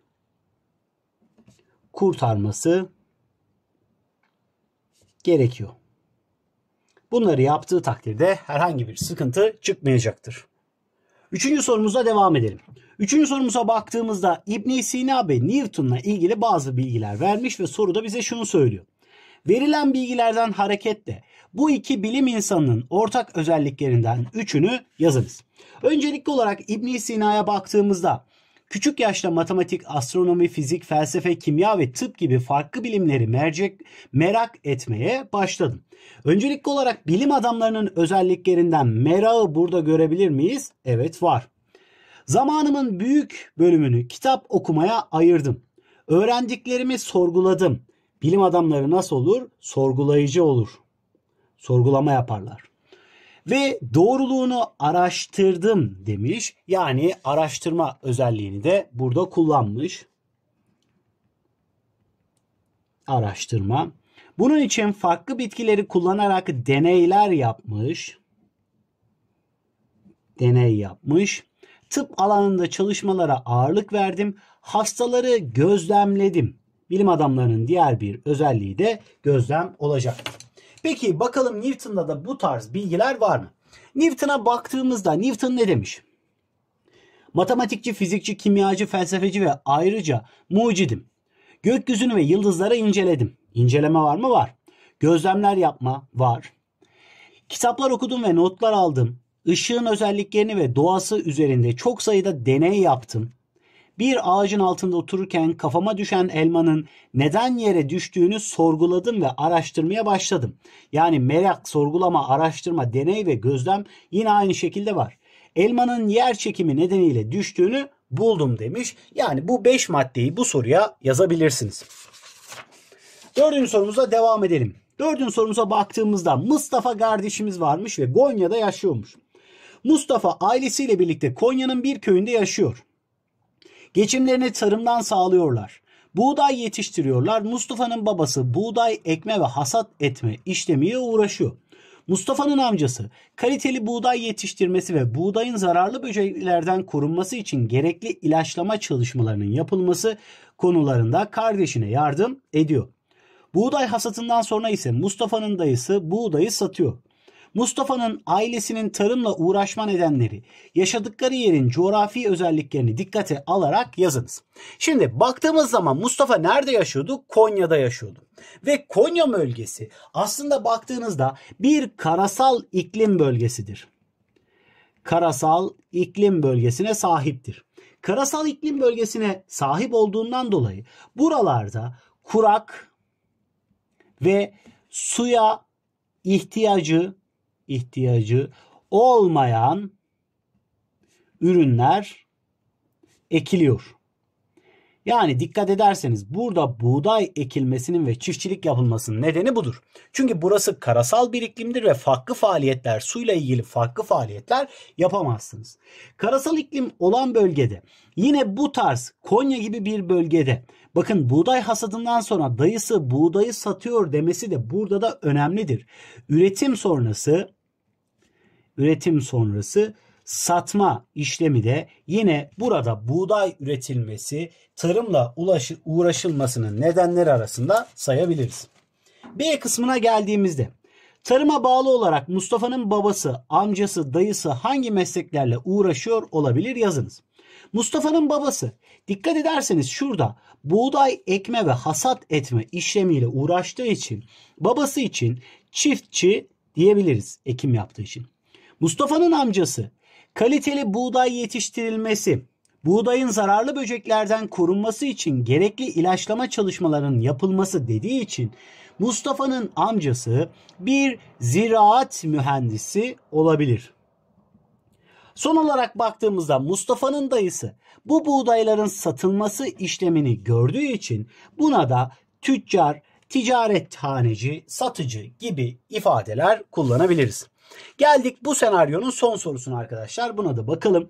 kurtarması gerekiyor. Bunları yaptığı takdirde herhangi bir sıkıntı çıkmayacaktır. Üçüncü sorumuza devam edelim. Üçüncü sorumuza baktığımızda ibn Sina ve Newton'la ilgili bazı bilgiler vermiş ve soruda bize şunu söylüyor. Verilen bilgilerden hareketle bu iki bilim insanının ortak özelliklerinden üçünü yazınız. Öncelikli olarak ibn Sina'ya baktığımızda Küçük yaşta matematik, astronomi, fizik, felsefe, kimya ve tıp gibi farklı bilimleri mercek, merak etmeye başladım. Öncelikli olarak bilim adamlarının özelliklerinden merağı burada görebilir miyiz? Evet var. Zamanımın büyük bölümünü kitap okumaya ayırdım. Öğrendiklerimi sorguladım. Bilim adamları nasıl olur? Sorgulayıcı olur. Sorgulama yaparlar ve doğruluğunu araştırdım demiş. Yani araştırma özelliğini de burada kullanmış. Araştırma. Bunun için farklı bitkileri kullanarak deneyler yapmış. Deney yapmış. Tıp alanında çalışmalara ağırlık verdim. Hastaları gözlemledim. Bilim adamlarının diğer bir özelliği de gözlem olacak. Peki bakalım Newton'da da bu tarz bilgiler var mı? Newton'a baktığımızda Newton ne demiş? Matematikçi, fizikçi, kimyacı, felsefeci ve ayrıca mucidim. Gökyüzünü ve yıldızları inceledim. İnceleme var mı? Var. Gözlemler yapma var. Kitaplar okudum ve notlar aldım. Işığın özelliklerini ve doğası üzerinde çok sayıda deney yaptım. Bir ağacın altında otururken kafama düşen elmanın neden yere düştüğünü sorguladım ve araştırmaya başladım. Yani merak, sorgulama, araştırma, deney ve gözlem yine aynı şekilde var. Elmanın yer çekimi nedeniyle düştüğünü buldum demiş. Yani bu 5 maddeyi bu soruya yazabilirsiniz. Dördüncü sorumuza devam edelim. Dördüncü sorumuza baktığımızda Mustafa kardeşimiz varmış ve Konya'da yaşıyormuş. Mustafa ailesiyle birlikte Konya'nın bir köyünde yaşıyor. Geçimlerini tarımdan sağlıyorlar. Buğday yetiştiriyorlar. Mustafa'nın babası buğday ekme ve hasat etme işlemiyle uğraşıyor. Mustafa'nın amcası kaliteli buğday yetiştirmesi ve buğdayın zararlı böceklerden korunması için gerekli ilaçlama çalışmalarının yapılması konularında kardeşine yardım ediyor. Buğday hasatından sonra ise Mustafa'nın dayısı buğdayı satıyor. Mustafa'nın ailesinin tarımla uğraşma nedenleri, yaşadıkları yerin coğrafi özelliklerini dikkate alarak yazınız. Şimdi baktığımız zaman Mustafa nerede yaşıyordu? Konya'da yaşıyordu. Ve Konya bölgesi aslında baktığınızda bir karasal iklim bölgesidir. Karasal iklim bölgesine sahiptir. Karasal iklim bölgesine sahip olduğundan dolayı buralarda kurak ve suya ihtiyacı ihtiyacı olmayan ürünler ekiliyor. Yani dikkat ederseniz burada buğday ekilmesinin ve çiftçilik yapılmasının nedeni budur. Çünkü burası karasal bir iklimdir ve farklı faaliyetler, suyla ilgili farklı faaliyetler yapamazsınız. Karasal iklim olan bölgede yine bu tarz Konya gibi bir bölgede bakın buğday hasadından sonra dayısı buğdayı satıyor demesi de burada da önemlidir. Üretim sonrası üretim sonrası satma işlemi de yine burada buğday üretilmesi, tarımla ulaşı, uğraşılmasının nedenleri arasında sayabiliriz. B kısmına geldiğimizde tarıma bağlı olarak Mustafa'nın babası, amcası, dayısı hangi mesleklerle uğraşıyor olabilir yazınız. Mustafa'nın babası dikkat ederseniz şurada buğday ekme ve hasat etme işlemiyle uğraştığı için babası için çiftçi diyebiliriz ekim yaptığı için. Mustafa'nın amcası kaliteli buğday yetiştirilmesi, buğdayın zararlı böceklerden korunması için gerekli ilaçlama çalışmalarının yapılması dediği için Mustafa'nın amcası bir ziraat mühendisi olabilir. Son olarak baktığımızda Mustafa'nın dayısı bu buğdayların satılması işlemini gördüğü için buna da tüccar, ticaret taneci, satıcı gibi ifadeler kullanabiliriz. Geldik bu senaryonun son sorusuna arkadaşlar. Buna da bakalım.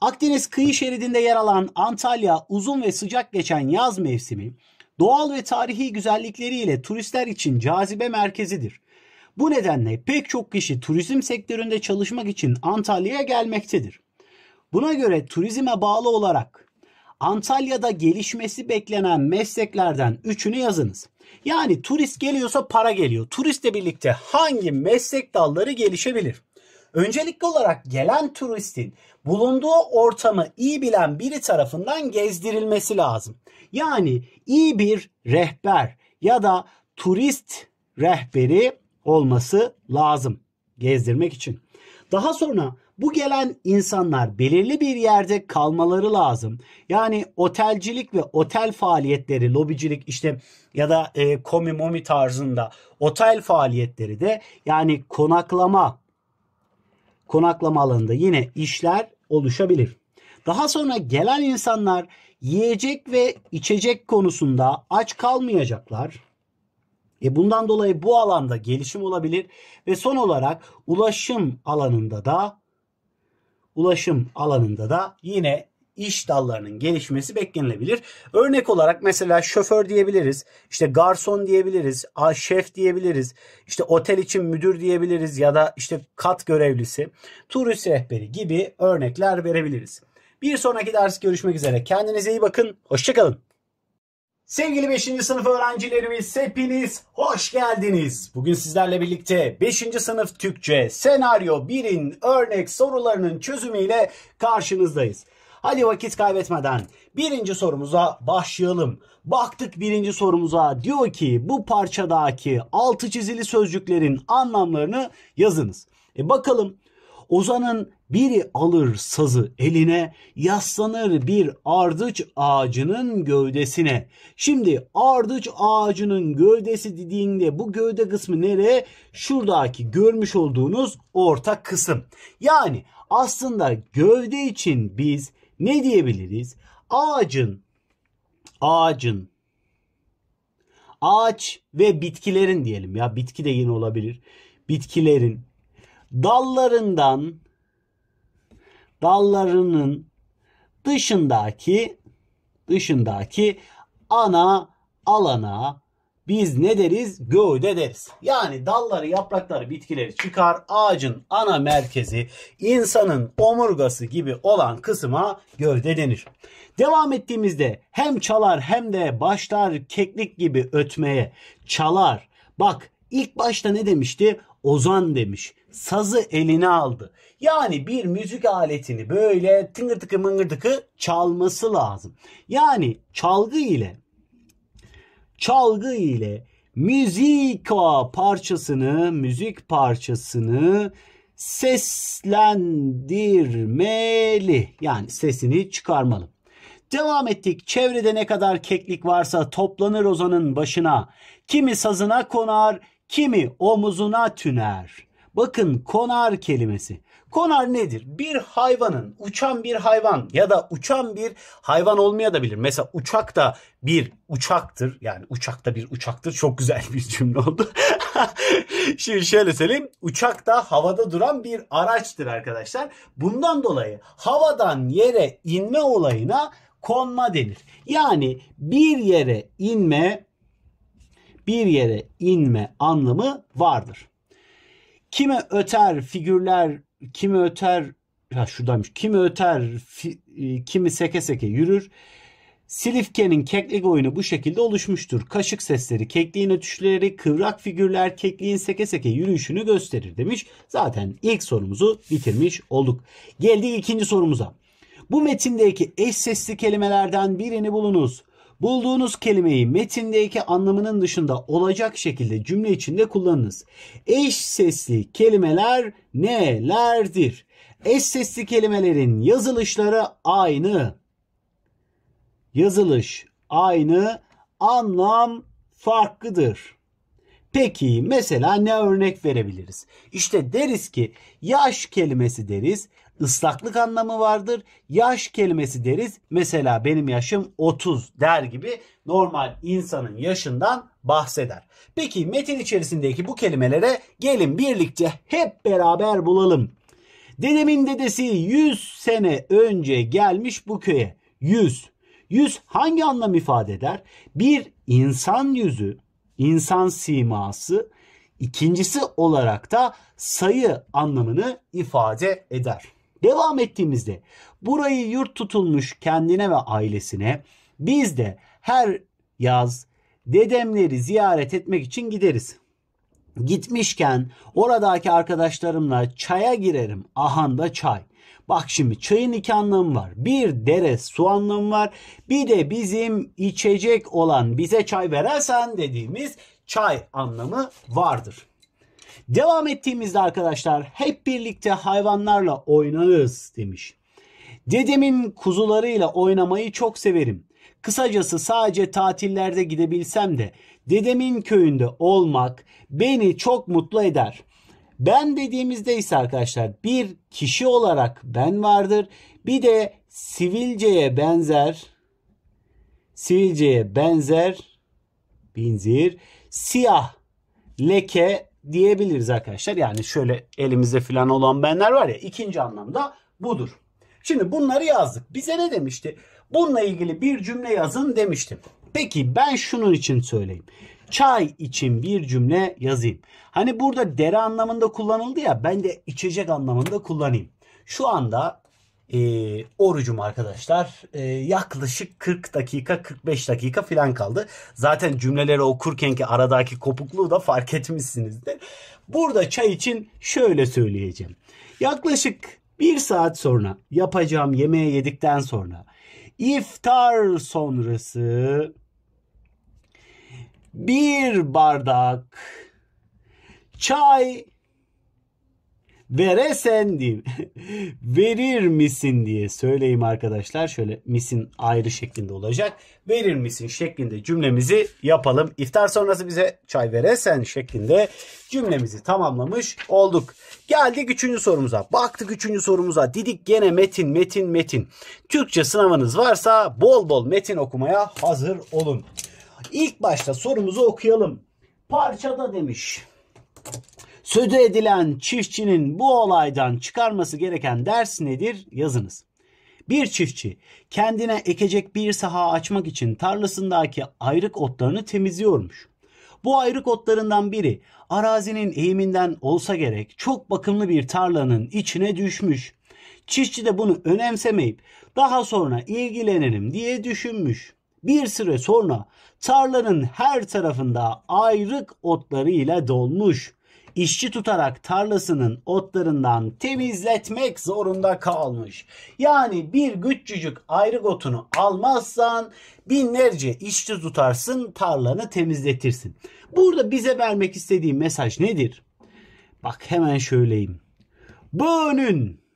Akdeniz kıyı şeridinde yer alan Antalya uzun ve sıcak geçen yaz mevsimi doğal ve tarihi güzellikleriyle turistler için cazibe merkezidir. Bu nedenle pek çok kişi turizm sektöründe çalışmak için Antalya'ya gelmektedir. Buna göre turizme bağlı olarak Antalya'da gelişmesi beklenen mesleklerden üçünü yazınız. Yani turist geliyorsa para geliyor. Turistle birlikte hangi meslek dalları gelişebilir? Öncelikli olarak gelen turistin bulunduğu ortamı iyi bilen biri tarafından gezdirilmesi lazım. Yani iyi bir rehber ya da turist rehberi olması lazım gezdirmek için. Daha sonra bu gelen insanlar belirli bir yerde kalmaları lazım. Yani otelcilik ve otel faaliyetleri, lobicilik işte ya da e, komi momi tarzında otel faaliyetleri de yani konaklama konaklama alanında yine işler oluşabilir. Daha sonra gelen insanlar yiyecek ve içecek konusunda aç kalmayacaklar. E bundan dolayı bu alanda gelişim olabilir ve son olarak ulaşım alanında da ulaşım alanında da yine iş dallarının gelişmesi beklenilebilir. Örnek olarak mesela şoför diyebiliriz, işte garson diyebiliriz, şef diyebiliriz, işte otel için müdür diyebiliriz ya da işte kat görevlisi, turist rehberi gibi örnekler verebiliriz. Bir sonraki ders görüşmek üzere. Kendinize iyi bakın. Hoşçakalın. Sevgili 5. sınıf öğrencilerimiz hepiniz hoş geldiniz. Bugün sizlerle birlikte 5. sınıf Türkçe senaryo 1'in örnek sorularının çözümüyle karşınızdayız. Hadi vakit kaybetmeden birinci sorumuza başlayalım. Baktık birinci sorumuza diyor ki bu parçadaki altı çizili sözcüklerin anlamlarını yazınız. E bakalım Ozan'ın biri alır sazı eline, yaslanır bir ardıç ağacının gövdesine. Şimdi ardıç ağacının gövdesi dediğinde bu gövde kısmı nereye? Şuradaki görmüş olduğunuz orta kısım. Yani aslında gövde için biz ne diyebiliriz? Ağacın ağacın ağaç ve bitkilerin diyelim ya bitki de yine olabilir. Bitkilerin dallarından dallarının dışındaki dışındaki ana alana biz ne deriz? Gövde deriz. Yani dalları, yaprakları, bitkileri çıkar. Ağacın ana merkezi, insanın omurgası gibi olan kısma gövde denir. Devam ettiğimizde hem çalar hem de başlar keklik gibi ötmeye. Çalar. Bak ilk başta ne demişti? Ozan demiş sazı eline aldı. Yani bir müzik aletini böyle tıngır tıkı mıngır tıkı çalması lazım. Yani çalgı ile çalgı ile müzik parçasını, müzik parçasını seslendirmeli. Yani sesini çıkarmalı. Devam ettik. Çevrede ne kadar keklik varsa toplanır ozanın başına. Kimi sazına konar, kimi omuzuna tüner. Bakın konar kelimesi. Konar nedir? Bir hayvanın, uçan bir hayvan ya da uçan bir hayvan olmaya da bilir. Mesela uçak da bir uçaktır. Yani uçak da bir uçaktır. Çok güzel bir cümle oldu. Şimdi şöyle söyleyeyim. Uçak da havada duran bir araçtır arkadaşlar. Bundan dolayı havadan yere inme olayına konma denir. Yani bir yere inme bir yere inme anlamı vardır. Kime öter figürler, kimi öter ya şuradaymış. Kimi öter, fi, e, kimi seke seke yürür. Silifke'nin keklik oyunu bu şekilde oluşmuştur. Kaşık sesleri, kekliğin ötüşleri, kıvrak figürler kekliğin seke seke yürüyüşünü gösterir demiş. Zaten ilk sorumuzu bitirmiş olduk. Geldik ikinci sorumuza. Bu metindeki eş sesli kelimelerden birini bulunuz. Bulduğunuz kelimeyi metindeki anlamının dışında olacak şekilde cümle içinde kullanınız. Eş sesli kelimeler nelerdir? Eş sesli kelimelerin yazılışları aynı. Yazılış aynı, anlam farklıdır. Peki mesela ne örnek verebiliriz? İşte deriz ki yaş kelimesi deriz ıslaklık anlamı vardır. Yaş kelimesi deriz. Mesela benim yaşım 30 der gibi normal insanın yaşından bahseder. Peki metin içerisindeki bu kelimelere gelin birlikte hep beraber bulalım. Dedemin dedesi 100 sene önce gelmiş bu köye. 100. 100 hangi anlam ifade eder? Bir insan yüzü, insan siması, ikincisi olarak da sayı anlamını ifade eder. Devam ettiğimizde burayı yurt tutulmuş kendine ve ailesine biz de her yaz dedemleri ziyaret etmek için gideriz. Gitmişken oradaki arkadaşlarımla çaya girerim. Ahanda çay. Bak şimdi çayın iki anlamı var. Bir dere su anlamı var. Bir de bizim içecek olan bize çay verersen dediğimiz çay anlamı vardır. Devam ettiğimizde arkadaşlar hep birlikte hayvanlarla oynarız demiş. Dedemin kuzularıyla oynamayı çok severim. Kısacası sadece tatillerde gidebilsem de dedemin köyünde olmak beni çok mutlu eder. Ben dediğimizde ise arkadaşlar bir kişi olarak ben vardır. Bir de sivilceye benzer sivilceye benzer binzir siyah leke diyebiliriz arkadaşlar. Yani şöyle elimizde falan olan benler var ya ikinci anlamda budur. Şimdi bunları yazdık. Bize ne demişti? Bununla ilgili bir cümle yazın demiştim. Peki ben şunun için söyleyeyim. Çay için bir cümle yazayım. Hani burada dere anlamında kullanıldı ya ben de içecek anlamında kullanayım. Şu anda e, orucum arkadaşlar e, yaklaşık 40 dakika 45 dakika filan kaldı. Zaten cümleleri okurkenki aradaki kopukluğu da fark etmişsinizdir. Burada çay için şöyle söyleyeceğim. Yaklaşık bir saat sonra yapacağım yemeği yedikten sonra iftar sonrası bir bardak çay veresen diyeyim. Verir misin diye söyleyeyim arkadaşlar. Şöyle misin ayrı şeklinde olacak. Verir misin şeklinde cümlemizi yapalım. İftar sonrası bize çay veresen şeklinde cümlemizi tamamlamış olduk. Geldik üçüncü sorumuza. Baktık üçüncü sorumuza. Didik gene metin, metin, metin. Türkçe sınavınız varsa bol bol metin okumaya hazır olun. İlk başta sorumuzu okuyalım. Parçada demiş. Sözü edilen çiftçinin bu olaydan çıkarması gereken ders nedir? Yazınız. Bir çiftçi kendine ekecek bir saha açmak için tarlasındaki ayrık otlarını temizliyormuş. Bu ayrık otlarından biri arazinin eğiminden olsa gerek çok bakımlı bir tarlanın içine düşmüş. Çiftçi de bunu önemsemeyip daha sonra ilgilenirim diye düşünmüş. Bir süre sonra tarlanın her tarafında ayrık otlarıyla dolmuş işçi tutarak tarlasının otlarından temizletmek zorunda kalmış. Yani bir güççücük otunu almazsan binlerce işçi tutarsın tarlanı temizletirsin. Burada bize vermek istediğim mesaj nedir? Bak hemen şöyleyim. Bölün